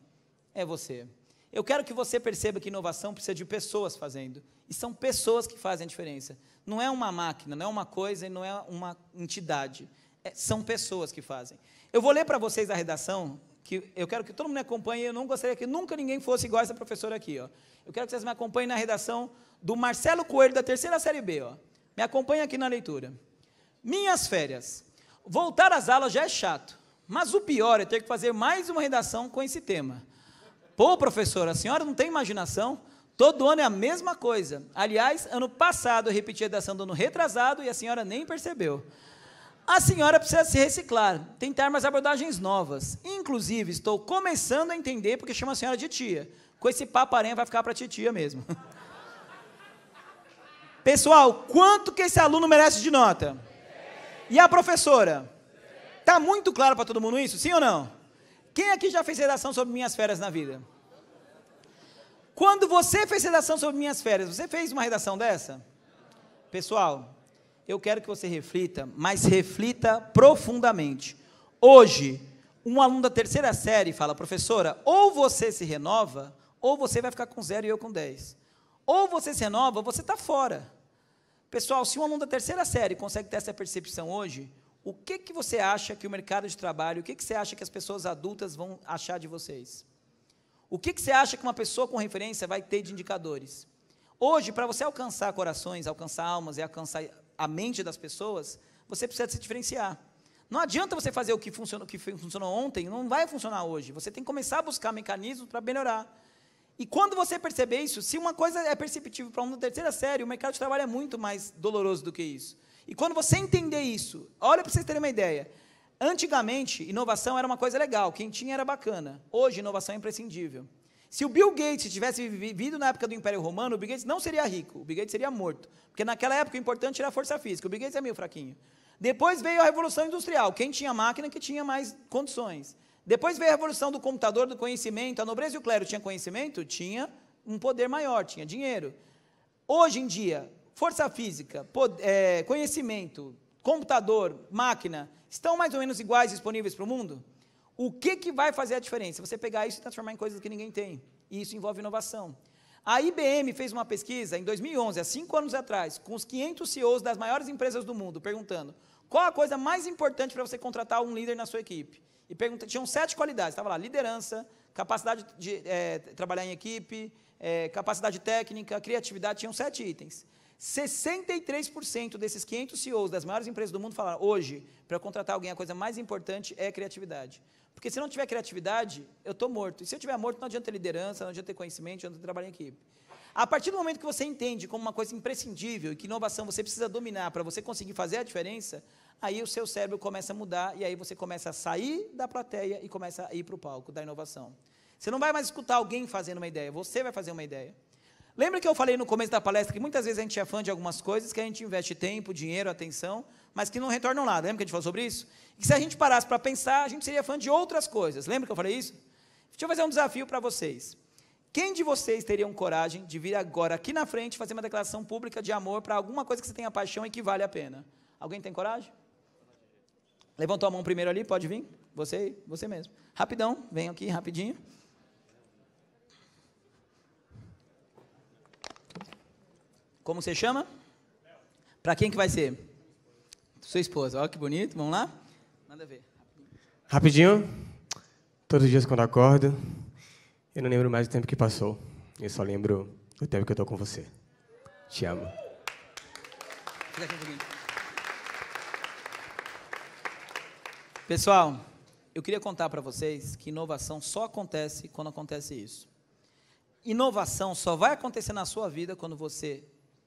É você. Eu quero que você perceba que inovação precisa de pessoas fazendo. E são pessoas que fazem a diferença. Não é uma máquina, não é uma coisa e não é uma entidade é, são pessoas que fazem. Eu vou ler para vocês a redação, que eu quero que todo mundo me acompanhe, eu não gostaria que nunca ninguém fosse igual essa professora aqui. Ó. Eu quero que vocês me acompanhem na redação do Marcelo Coelho, da terceira série B. Ó. Me acompanhe aqui na leitura. Minhas férias. Voltar às aulas já é chato, mas o pior é ter que fazer mais uma redação com esse tema. Pô, professora, a senhora não tem imaginação? Todo ano é a mesma coisa. Aliás, ano passado eu repeti a redação do ano retrasado e a senhora nem percebeu. A senhora precisa se reciclar, tentar umas abordagens novas. Inclusive, estou começando a entender porque chama a senhora de tia. Com esse paparém vai ficar para titia mesmo. Pessoal, quanto que esse aluno merece de nota? E a professora? Tá muito claro para todo mundo isso? Sim ou não? Quem aqui já fez redação sobre minhas férias na vida? Quando você fez redação sobre minhas férias, você fez uma redação dessa? Pessoal, eu quero que você reflita, mas reflita profundamente. Hoje, um aluno da terceira série fala, professora, ou você se renova, ou você vai ficar com zero e eu com dez. Ou você se renova, você está fora. Pessoal, se um aluno da terceira série consegue ter essa percepção hoje, o que, que você acha que o mercado de trabalho, o que, que você acha que as pessoas adultas vão achar de vocês? O que, que você acha que uma pessoa com referência vai ter de indicadores? Hoje, para você alcançar corações, alcançar almas e alcançar a mente das pessoas, você precisa se diferenciar. Não adianta você fazer o que funcionou, o que funcionou ontem, não vai funcionar hoje. Você tem que começar a buscar mecanismos para melhorar. E quando você perceber isso, se uma coisa é perceptível para um da terceira série, o mercado de trabalho é muito mais doloroso do que isso. E quando você entender isso, olha para vocês terem uma ideia. Antigamente, inovação era uma coisa legal, quem tinha era bacana. Hoje, inovação é imprescindível. Se o Bill Gates tivesse vivido na época do Império Romano, o Bill Gates não seria rico, o Bill Gates seria morto. Porque naquela época o importante era a força física, o Bill Gates é meio fraquinho. Depois veio a Revolução Industrial, quem tinha máquina que tinha mais condições. Depois veio a Revolução do computador, do conhecimento, a nobreza e o clero tinha conhecimento? Tinha um poder maior, tinha dinheiro. Hoje em dia, força física, poder, é, conhecimento, computador, máquina, estão mais ou menos iguais disponíveis para o mundo? o que, que vai fazer a diferença? Você pegar isso e transformar em coisas que ninguém tem. E isso envolve inovação. A IBM fez uma pesquisa em 2011, há cinco anos atrás, com os 500 CEOs das maiores empresas do mundo, perguntando qual a coisa mais importante para você contratar um líder na sua equipe. E pergunta, tinham sete qualidades, estava lá, liderança, capacidade de é, trabalhar em equipe, é, capacidade técnica, criatividade, tinham sete itens. 63% desses 500 CEOs das maiores empresas do mundo falaram: hoje, para contratar alguém, a coisa mais importante é criatividade. Porque se não tiver criatividade, eu estou morto. E se eu tiver morto, não adianta ter liderança, não adianta ter conhecimento, não adianta trabalhar em equipe. A partir do momento que você entende como uma coisa imprescindível e que inovação você precisa dominar para você conseguir fazer a diferença, aí o seu cérebro começa a mudar e aí você começa a sair da plateia e começa a ir para o palco da inovação. Você não vai mais escutar alguém fazendo uma ideia, você vai fazer uma ideia. Lembra que eu falei no começo da palestra que muitas vezes a gente é fã de algumas coisas que a gente investe tempo, dinheiro, atenção, mas que não retornam nada. Lembra que a gente falou sobre isso? E que se a gente parasse para pensar, a gente seria fã de outras coisas. Lembra que eu falei isso? Deixa eu fazer um desafio para vocês. Quem de vocês teriam coragem de vir agora aqui na frente fazer uma declaração pública de amor para alguma coisa que você tenha paixão e que vale a pena? Alguém tem coragem? Levantou a mão primeiro ali, pode vir? Você, você mesmo. Rapidão, vem aqui rapidinho. Como você chama? Para quem que vai ser? sua esposa. Olha que bonito, vamos lá? Manda ver. Rapidinho. Todos os dias quando acordo, eu não lembro mais do tempo que passou. Eu só lembro do tempo que eu tô com você. Te amo. Pessoal, eu queria contar para vocês que inovação só acontece quando acontece isso. Inovação só vai acontecer na sua vida quando você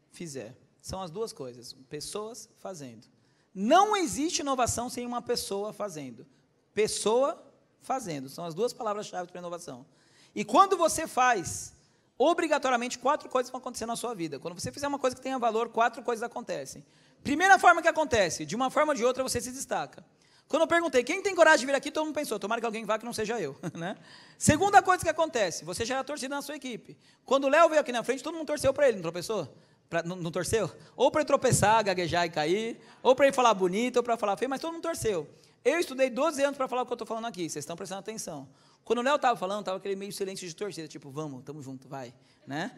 fizer. São as duas coisas, pessoas fazendo. Não existe inovação sem uma pessoa fazendo. Pessoa fazendo. São as duas palavras-chave para inovação. E quando você faz, obrigatoriamente quatro coisas vão acontecer na sua vida. Quando você fizer uma coisa que tenha valor, quatro coisas acontecem. Primeira forma que acontece, de uma forma ou de outra você se destaca. Quando eu perguntei, quem tem coragem de vir aqui, todo mundo pensou, tomara que alguém vá que não seja eu. Né? Segunda coisa que acontece, você gera torcida na sua equipe. Quando o Léo veio aqui na frente, todo mundo torceu para ele, não tropeçou? Pra, não, não, torceu? Ou para tropeçar, gaguejar e cair, ou para ele falar bonito, ou para falar feio, mas todo mundo torceu. Eu estudei 12 anos para falar o que eu estou falando aqui, vocês estão prestando atenção. Quando o Léo estava falando, estava aquele meio silêncio de torcida, tipo, vamos, estamos junto, vai. Né?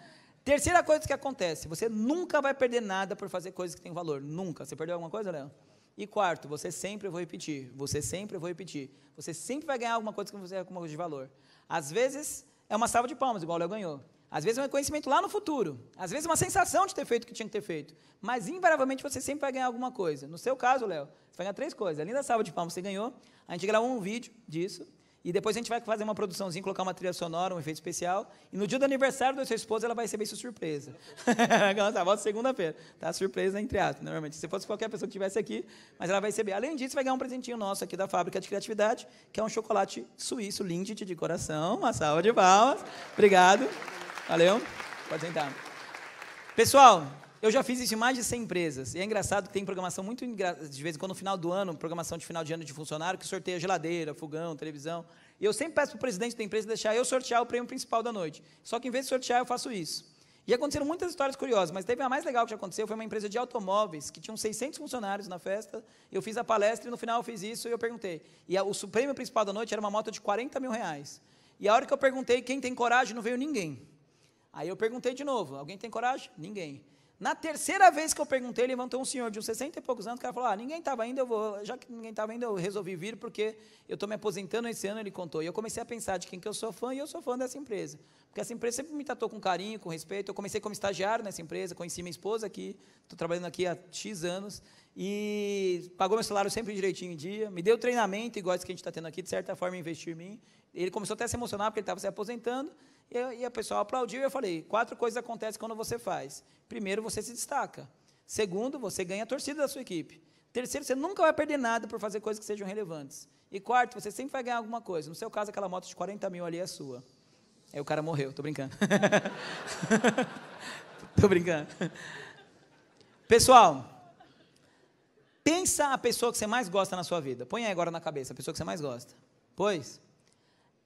Terceira coisa que acontece, você nunca vai perder nada por fazer coisas que têm valor, nunca. Você perdeu alguma coisa, Léo? E quarto, você sempre, vai vou repetir, você sempre, vai vou repetir, você sempre vai ganhar alguma coisa que você é alguma coisa de valor. Às vezes, é uma salva de palmas, igual o Léo ganhou. Às vezes é um conhecimento lá no futuro. Às vezes é uma sensação de ter feito o que tinha que ter feito. Mas, invariavelmente, você sempre vai ganhar alguma coisa. No seu caso, Léo, você vai ganhar três coisas. Além da salva de palmas que você ganhou, a gente gravou um vídeo disso. E depois a gente vai fazer uma produçãozinha, colocar uma trilha sonora, um efeito especial. E no dia do aniversário da sua esposa, ela vai receber isso surpresa. ela volta segunda-feira. Tá surpresa, entre aspas, normalmente. Se fosse qualquer pessoa que estivesse aqui, mas ela vai receber. Além disso, vai ganhar um presentinho nosso aqui da Fábrica de Criatividade, que é um chocolate suíço, Lindt de coração. Uma salva de palmas. Obrigado. Valeu? Pode sentar. Pessoal, eu já fiz isso em mais de 100 empresas. E é engraçado que tem programação muito engra... de vez em quando no final do ano, programação de final de ano de funcionário que sorteia geladeira, fogão, televisão. E eu sempre peço para o presidente da empresa deixar eu sortear o prêmio principal da noite. Só que em vez de sortear, eu faço isso. E aconteceram muitas histórias curiosas, mas teve a mais legal que já aconteceu, foi uma empresa de automóveis, que tinham 600 funcionários na festa, eu fiz a palestra e no final eu fiz isso e eu perguntei. E a, o prêmio principal da noite era uma moto de 40 mil reais. E a hora que eu perguntei quem tem coragem, não veio ninguém. Aí eu perguntei de novo: alguém tem coragem? Ninguém. Na terceira vez que eu perguntei, levantou um senhor de uns 60 e poucos anos, o cara falou: ah, ninguém estava indo, eu vou, já que ninguém estava indo, eu resolvi vir porque eu estou me aposentando esse ano, ele contou. E eu comecei a pensar de quem que eu sou fã, e eu sou fã dessa empresa. Porque essa empresa sempre me tratou com carinho, com respeito. Eu comecei como estagiário nessa empresa, conheci minha esposa aqui, estou trabalhando aqui há X anos, e pagou meu salário sempre direitinho em dia, me deu treinamento, igual esse que a gente está tendo aqui, de certa forma investiu em mim. Ele começou até a se emocionar porque ele estava se aposentando, e, e a pessoa aplaudiu e eu falei: quatro coisas acontecem quando você faz. Primeiro, você se destaca. Segundo, você ganha a torcida da sua equipe. Terceiro, você nunca vai perder nada por fazer coisas que sejam relevantes. E quarto, você sempre vai ganhar alguma coisa. No seu caso, aquela moto de 40 mil ali é sua. Aí o cara morreu, tô brincando. tô brincando. Pessoal, pensa a pessoa que você mais gosta na sua vida. Põe aí agora na cabeça, a pessoa que você mais gosta. Pois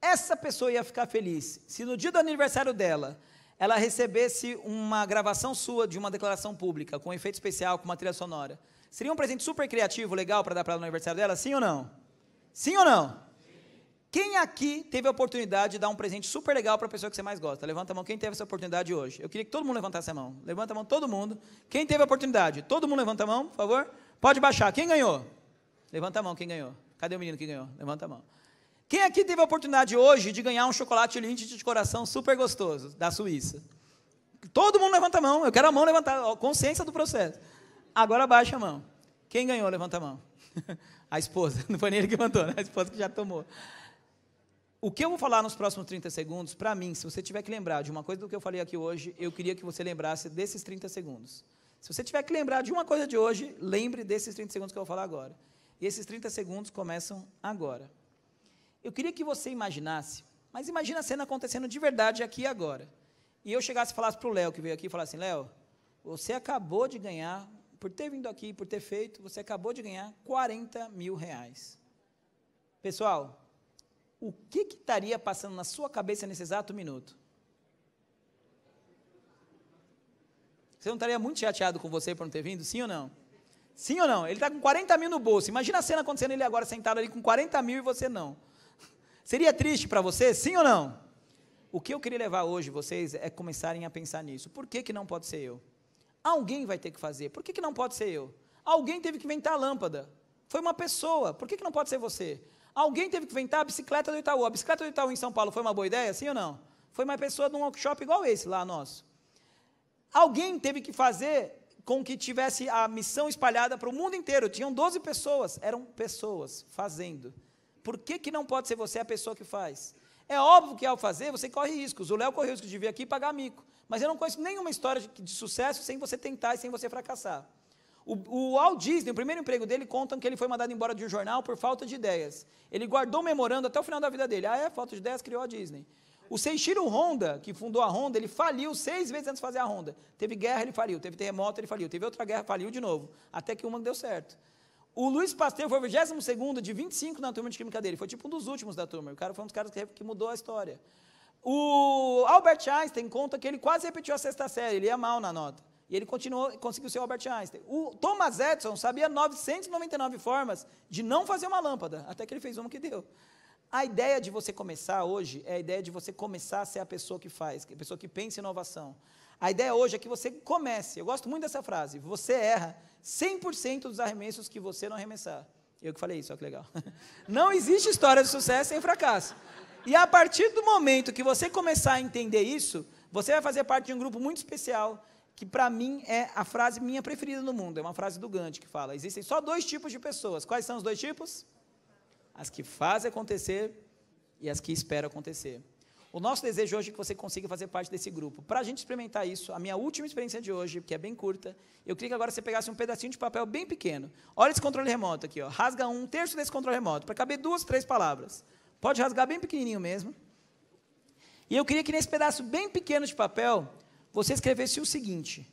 essa pessoa ia ficar feliz se no dia do aniversário dela ela recebesse uma gravação sua de uma declaração pública, com um efeito especial, com uma trilha sonora. Seria um presente super criativo, legal para dar para ela no aniversário dela? Sim ou não? Sim ou não? Quem aqui teve a oportunidade de dar um presente super legal para a pessoa que você mais gosta? Levanta a mão, quem teve essa oportunidade hoje? Eu queria que todo mundo levantasse a mão. Levanta a mão, todo mundo. Quem teve a oportunidade? Todo mundo levanta a mão, por favor. Pode baixar. Quem ganhou? Levanta a mão, quem ganhou? Cadê o menino que ganhou? Levanta a mão. Quem aqui teve a oportunidade hoje de ganhar um chocolate lindo de coração super gostoso da Suíça? Todo mundo levanta a mão. Eu quero a mão levantada, consciência do processo. Agora baixa a mão. Quem ganhou, levanta a mão. A esposa. Não foi nem ele que levantou, né? a esposa que já tomou. O que eu vou falar nos próximos 30 segundos, para mim, se você tiver que lembrar de uma coisa do que eu falei aqui hoje, eu queria que você lembrasse desses 30 segundos. Se você tiver que lembrar de uma coisa de hoje, lembre desses 30 segundos que eu vou falar agora. E esses 30 segundos começam agora. Eu queria que você imaginasse, mas imagina a cena acontecendo de verdade aqui e agora. E eu chegasse e falasse para o Léo, que veio aqui, e falasse assim, Léo, você acabou de ganhar, por ter vindo aqui, por ter feito, você acabou de ganhar 40 mil reais. Pessoal, o que, que estaria passando na sua cabeça nesse exato minuto? Você não estaria muito chateado com você por não ter vindo? Sim ou não? Sim ou não? Ele está com 40 mil no bolso. Imagina a cena acontecendo ele agora sentado ali com 40 mil e você não. Seria triste para você, sim ou não? O que eu queria levar hoje vocês é começarem a pensar nisso. Por que, que não pode ser eu? Alguém vai ter que fazer. Por que, que não pode ser eu? Alguém teve que inventar a lâmpada. Foi uma pessoa. Por que, que não pode ser você? Alguém teve que inventar a bicicleta do Itaú. A bicicleta do Itaú em São Paulo foi uma boa ideia, sim ou não? Foi uma pessoa de um workshop igual esse lá nosso. Alguém teve que fazer com que tivesse a missão espalhada para o mundo inteiro. Tinham 12 pessoas, eram pessoas fazendo. Por que, que não pode ser você a pessoa que faz? É óbvio que ao fazer você corre riscos. O Léo correu risco de vir aqui e pagar mico. Mas eu não conheço nenhuma história de, de sucesso sem você tentar e sem você fracassar. O, o Walt Disney, o primeiro emprego dele, contam que ele foi mandado embora de um jornal por falta de ideias. Ele guardou memorando até o final da vida dele. Ah, é? Falta de ideias, criou a Disney. O Seiichiro Honda, que fundou a Honda, ele faliu seis vezes antes de fazer a Honda. Teve guerra, ele faliu. Teve terremoto, ele faliu. Teve outra guerra, faliu de novo. Até que uma deu certo. O Luiz Pasteur foi o 22 de 25 na turma de Química dele. Foi tipo um dos últimos da turma. O cara foi um dos caras que, que mudou a história. O Albert Einstein conta que ele quase repetiu a sexta série, ele ia mal na nota. E ele continuou, conseguiu ser o Albert Einstein. O Thomas Edison sabia 999 formas de não fazer uma lâmpada, até que ele fez uma que deu. A ideia de você começar hoje é a ideia de você começar a ser a pessoa que faz, a pessoa que pensa em inovação. A ideia hoje é que você comece. Eu gosto muito dessa frase. Você erra 100% dos arremessos que você não arremessar. Eu que falei isso, olha que legal. Não existe história de sucesso sem fracasso. E a partir do momento que você começar a entender isso, você vai fazer parte de um grupo muito especial, que para mim é a frase minha preferida no mundo. É uma frase do Gandhi que fala: existem só dois tipos de pessoas. Quais são os dois tipos? As que fazem acontecer e as que esperam acontecer. O nosso desejo hoje é que você consiga fazer parte desse grupo. Para a gente experimentar isso, a minha última experiência de hoje, que é bem curta, eu queria que agora você pegasse um pedacinho de papel bem pequeno. Olha esse controle remoto aqui, ó. rasga um terço desse controle remoto, para caber duas, três palavras. Pode rasgar bem pequenininho mesmo. E eu queria que nesse pedaço bem pequeno de papel, você escrevesse o seguinte: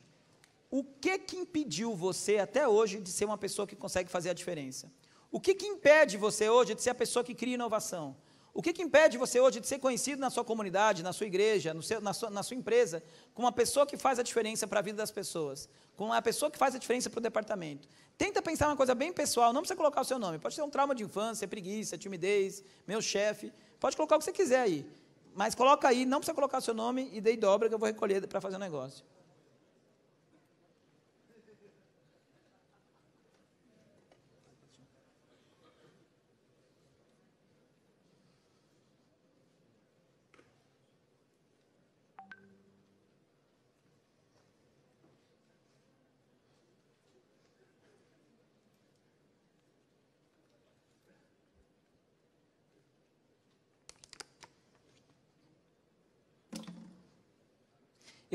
O que que impediu você até hoje de ser uma pessoa que consegue fazer a diferença? O que que impede você hoje de ser a pessoa que cria inovação? O que, que impede você hoje de ser conhecido na sua comunidade, na sua igreja, seu, na, sua, na sua empresa, com uma pessoa que faz a diferença para a vida das pessoas, com a pessoa que faz a diferença para o departamento? Tenta pensar uma coisa bem pessoal, não precisa colocar o seu nome. Pode ser um trauma de infância, preguiça, timidez, meu chefe. Pode colocar o que você quiser aí. Mas coloca aí, não precisa colocar o seu nome e dei dobra que eu vou recolher para fazer o um negócio.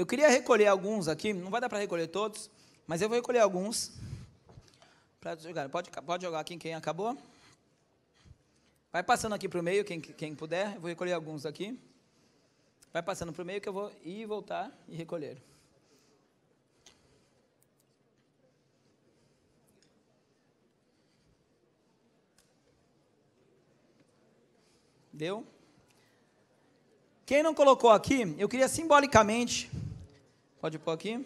Eu queria recolher alguns aqui, não vai dar para recolher todos, mas eu vou recolher alguns para jogar. Pode, pode jogar aqui quem acabou. Vai passando aqui para o meio, quem, quem puder. Eu vou recolher alguns aqui. Vai passando para o meio que eu vou ir voltar e recolher. Deu? Quem não colocou aqui, eu queria simbolicamente Pode pôr aqui?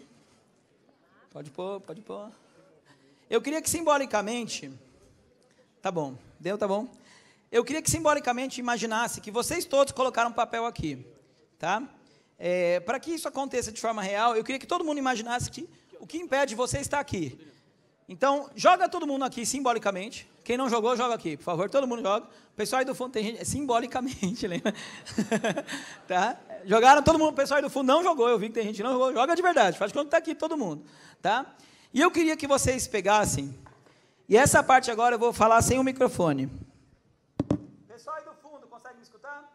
Pode pôr, pode pôr. Eu queria que simbolicamente. Tá bom, deu, tá bom? Eu queria que simbolicamente imaginasse que vocês todos colocaram um papel aqui, tá? É, Para que isso aconteça de forma real, eu queria que todo mundo imaginasse que o que impede você está aqui. Então, joga todo mundo aqui simbolicamente. Quem não jogou, joga aqui, por favor. Todo mundo joga. O pessoal aí do fundo tem gente. Simbolicamente, lembra? tá? Jogaram todo mundo, o pessoal aí do fundo não jogou, eu vi que tem gente que não jogou, joga de verdade, faz quando está aqui todo mundo, tá? E eu queria que vocês pegassem, e essa parte agora eu vou falar sem o microfone. Pessoal aí do fundo, consegue me escutar?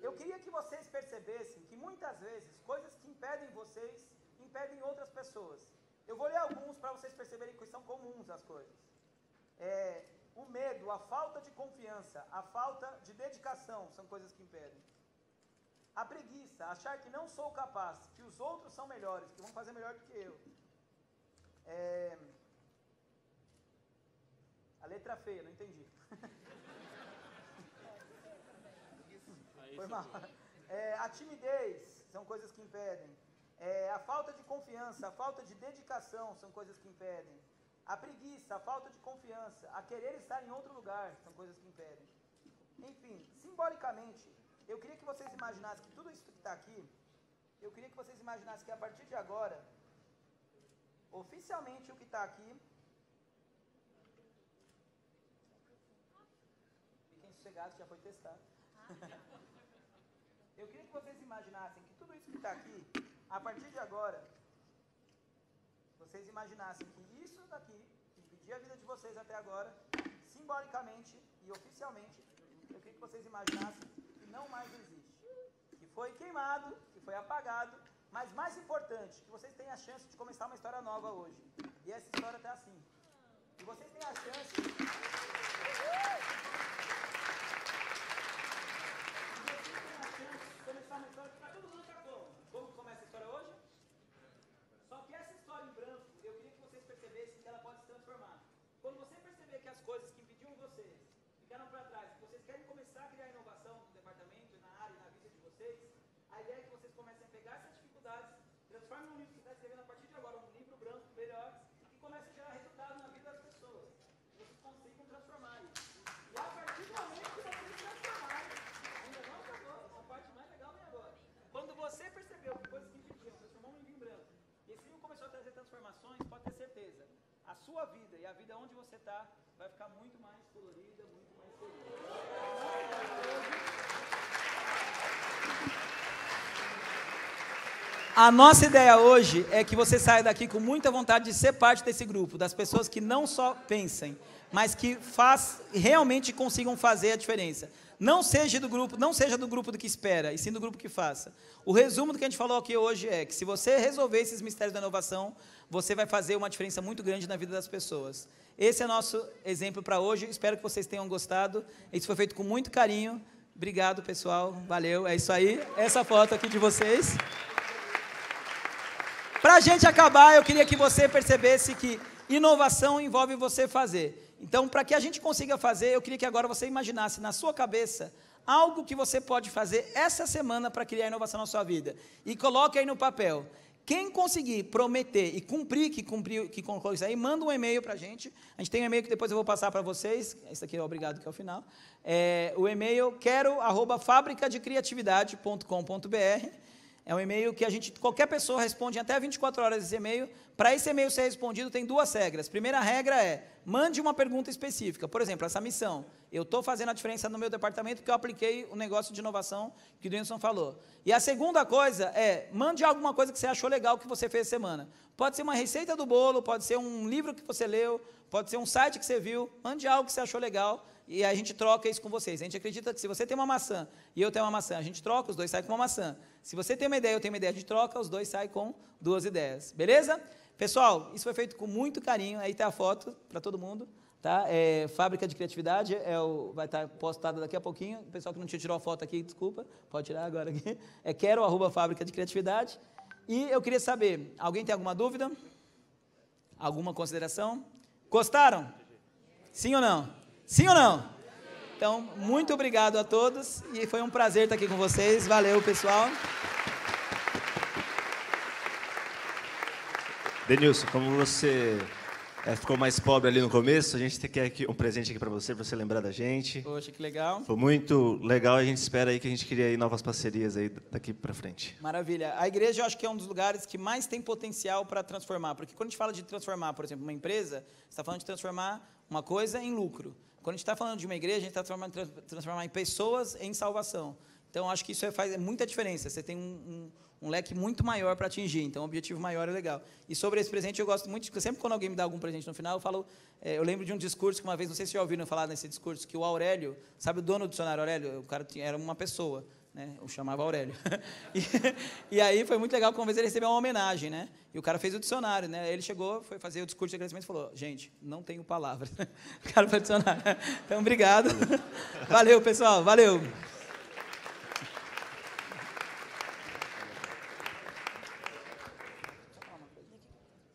Eu queria que vocês percebessem que muitas vezes coisas que impedem vocês impedem outras pessoas. Eu vou ler alguns para vocês perceberem que são comuns as coisas. É, o medo, a falta de confiança, a falta de dedicação são coisas que impedem. A preguiça, achar que não sou capaz, que os outros são melhores, que vão fazer melhor do que eu. É... A letra feia, não entendi. Foi mal. É, a timidez são coisas que impedem. É, a falta de confiança, a falta de dedicação são coisas que impedem. A preguiça, a falta de confiança, a querer estar em outro lugar são coisas que impedem. Enfim, simbolicamente, eu queria que vocês imaginassem que tudo isso que está aqui, eu queria que vocês imaginassem que a partir de agora, oficialmente o que está aqui. Fiquem é sossegados, já foi testado. eu queria que vocês imaginassem que tudo isso que está aqui, a partir de agora, vocês imaginassem que isso daqui, que dividia a vida de vocês até agora, simbolicamente e oficialmente, eu queria que vocês imaginassem não mais existe, que foi queimado, que foi apagado, mas mais importante, que vocês têm a chance de começar uma história nova hoje. E essa história está assim. E vocês têm a chance. vocês a chance de começar uma história que vocês, a ideia é que vocês comecem a pegar essas dificuldades, transformem um livro que está escrevendo a partir de agora, um livro branco melhor, e comece a gerar resultado na vida das pessoas. Que vocês consigam transformar isso. E a partir do momento que vocês transformarem, ainda não acabou, a parte mais legal vem agora. Quando você percebeu que coisas que impediam, transformou um livro em branco, e esse livro começou a trazer transformações, pode ter certeza. A sua vida e a vida onde você está vai ficar muito mais colorida, muito mais feliz. A nossa ideia hoje é que você saia daqui com muita vontade de ser parte desse grupo, das pessoas que não só pensem, mas que faz, realmente consigam fazer a diferença. Não seja do grupo, não seja do grupo do que espera, e sim do grupo que faça. O resumo do que a gente falou aqui hoje é que se você resolver esses mistérios da inovação, você vai fazer uma diferença muito grande na vida das pessoas. Esse é nosso exemplo para hoje. Espero que vocês tenham gostado. Isso foi feito com muito carinho. Obrigado, pessoal. Valeu. É isso aí. Essa foto aqui de vocês. Para a gente acabar, eu queria que você percebesse que inovação envolve você fazer. Então, para que a gente consiga fazer, eu queria que agora você imaginasse na sua cabeça algo que você pode fazer essa semana para criar inovação na sua vida. E coloque aí no papel. Quem conseguir prometer e cumprir que cumpriu, que colocou isso aí, manda um e-mail para a gente. A gente tem um e-mail que depois eu vou passar para vocês. Esse aqui é obrigado, que é o final. É, o e-mail quero arroba fabricadecriatividade.com.br é um e-mail que a gente, qualquer pessoa responde até 24 horas esse e-mail. Para esse e-mail ser respondido, tem duas regras. Primeira regra é, mande uma pergunta específica. Por exemplo, essa missão. Eu estou fazendo a diferença no meu departamento porque eu apliquei o negócio de inovação que o Denison falou. E a segunda coisa é, mande alguma coisa que você achou legal que você fez semana. Pode ser uma receita do bolo, pode ser um livro que você leu, pode ser um site que você viu. Mande algo que você achou legal e a gente troca isso com vocês. A gente acredita que se você tem uma maçã e eu tenho uma maçã, a gente troca, os dois saem com uma maçã. Se você tem uma ideia e eu tenho uma ideia, a gente troca, os dois saem com duas ideias. Beleza? Pessoal, isso foi feito com muito carinho. Aí tem tá a foto para todo mundo. Tá? É, fábrica de criatividade é o, vai estar tá postada daqui a pouquinho. O pessoal que não tinha tirou a foto aqui, desculpa, pode tirar agora aqui. É quero arroba fábrica de criatividade. E eu queria saber, alguém tem alguma dúvida? Alguma consideração? Gostaram? Sim ou não? Sim ou não? Então, muito obrigado a todos e foi um prazer estar aqui com vocês. Valeu, pessoal. Denilson, como você é, ficou mais pobre ali no começo, a gente quer aqui um presente aqui para você, para você lembrar da gente. Poxa, que legal. Foi muito legal e a gente espera aí que a gente crie aí novas parcerias aí daqui para frente. Maravilha. A igreja eu acho que é um dos lugares que mais tem potencial para transformar, porque quando a gente fala de transformar, por exemplo, uma empresa, está falando de transformar uma coisa em lucro. Quando a gente está falando de uma igreja, a gente está transformando, transformando pessoas em salvação. Então, acho que isso faz muita diferença. Você tem um, um, um leque muito maior para atingir. Então, um objetivo maior é legal. E sobre esse presente, eu gosto muito. Sempre quando alguém me dá algum presente no final, eu falo. É, eu lembro de um discurso que uma vez, não sei se já ouviram falar nesse discurso, que o Aurélio, sabe o dono do dicionário Aurélio? O cara tinha, era uma pessoa né? Eu chamava Aurélio. e, e, aí foi muito legal, como uma ele recebeu uma homenagem, né? E o cara fez o dicionário, né? Ele chegou, foi fazer o discurso de agradecimento e falou: Gente, não tenho palavras. o cara foi dicionário. Então, obrigado. valeu, pessoal, valeu.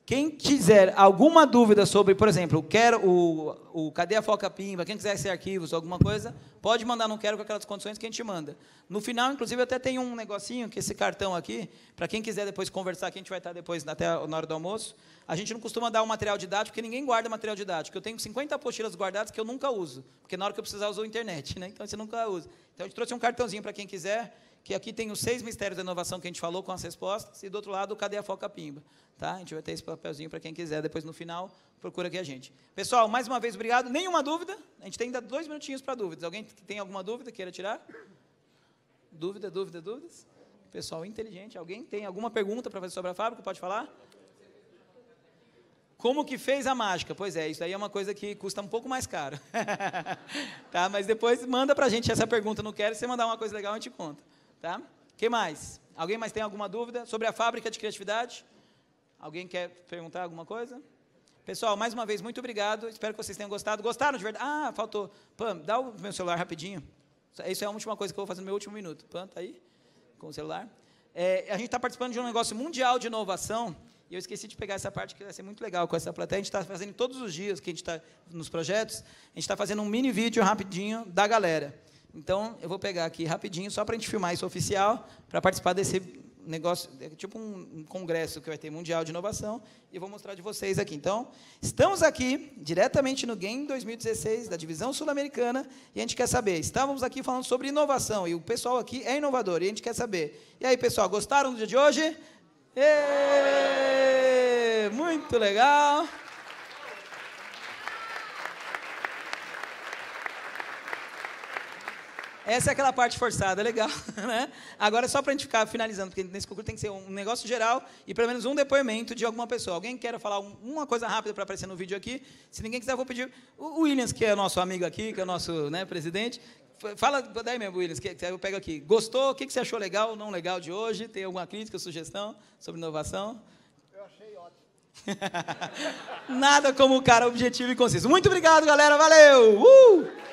Quem quiser alguma dúvida sobre, por exemplo, quero o, o cadê a foca pimba, quem quiser esse arquivos, alguma coisa, pode mandar não quero com aquelas condições que a gente manda. No final, inclusive, até tem um negocinho que esse cartão aqui, para quem quiser depois conversar, que a gente vai estar depois até na hora do almoço. A gente não costuma dar o um material didático, porque ninguém guarda material didático. Eu tenho 50 apostilas guardadas que eu nunca uso, porque na hora que eu precisar eu uso a internet, né? Então você nunca usa. Então a gente trouxe um cartãozinho para quem quiser que aqui tem os seis mistérios da inovação que a gente falou com as respostas, e do outro lado, cadê a foca pimba? Tá? A gente vai ter esse papelzinho para quem quiser, depois no final, procura aqui a gente. Pessoal, mais uma vez, obrigado. Nenhuma dúvida? A gente tem ainda dois minutinhos para dúvidas. Alguém tem alguma dúvida queira tirar? Dúvida, dúvida, dúvidas? Pessoal inteligente, alguém tem alguma pergunta para fazer sobre a fábrica? Pode falar? Como que fez a mágica? Pois é, isso aí é uma coisa que custa um pouco mais caro. tá? Mas depois manda para a gente essa pergunta, não quero, se você mandar uma coisa legal, a gente conta. Tá? que mais? Alguém mais tem alguma dúvida sobre a fábrica de criatividade? Alguém quer perguntar alguma coisa? Pessoal, mais uma vez, muito obrigado. Espero que vocês tenham gostado. Gostaram de verdade? Ah, faltou. Pam, dá o meu celular rapidinho. Isso é a última coisa que eu vou fazer no meu último minuto. Pam, tá aí? Com o celular. É, a gente está participando de um negócio mundial de inovação. E eu esqueci de pegar essa parte que vai ser muito legal com essa plateia. A gente está fazendo todos os dias que a gente está nos projetos. A gente está fazendo um mini vídeo rapidinho da galera. Então, eu vou pegar aqui rapidinho, só para a gente filmar isso oficial, para participar desse negócio, é tipo um, congresso que vai ter mundial de inovação, e eu vou mostrar de vocês aqui. Então, estamos aqui diretamente no Game 2016 da divisão sul-americana, e a gente quer saber, estávamos aqui falando sobre inovação, e o pessoal aqui é inovador, e a gente quer saber. E aí, pessoal, gostaram do dia de hoje? Eee! Muito legal. Essa é aquela parte forçada, legal. Né? Agora, só para a gente ficar finalizando, porque nesse concurso tem que ser um negócio geral e pelo menos um depoimento de alguma pessoa. Alguém quer falar uma coisa rápida para aparecer no vídeo aqui? Se ninguém quiser, eu vou pedir. O Williams, que é nosso amigo aqui, que é o nosso né, presidente. Fala daí mesmo, Williams, que, eu pego aqui. Gostou? O que, que você achou legal ou não legal de hoje? Tem alguma crítica, sugestão sobre inovação? Eu achei ótimo. Nada como o cara objetivo e conciso. Muito obrigado, galera. Valeu! Uh!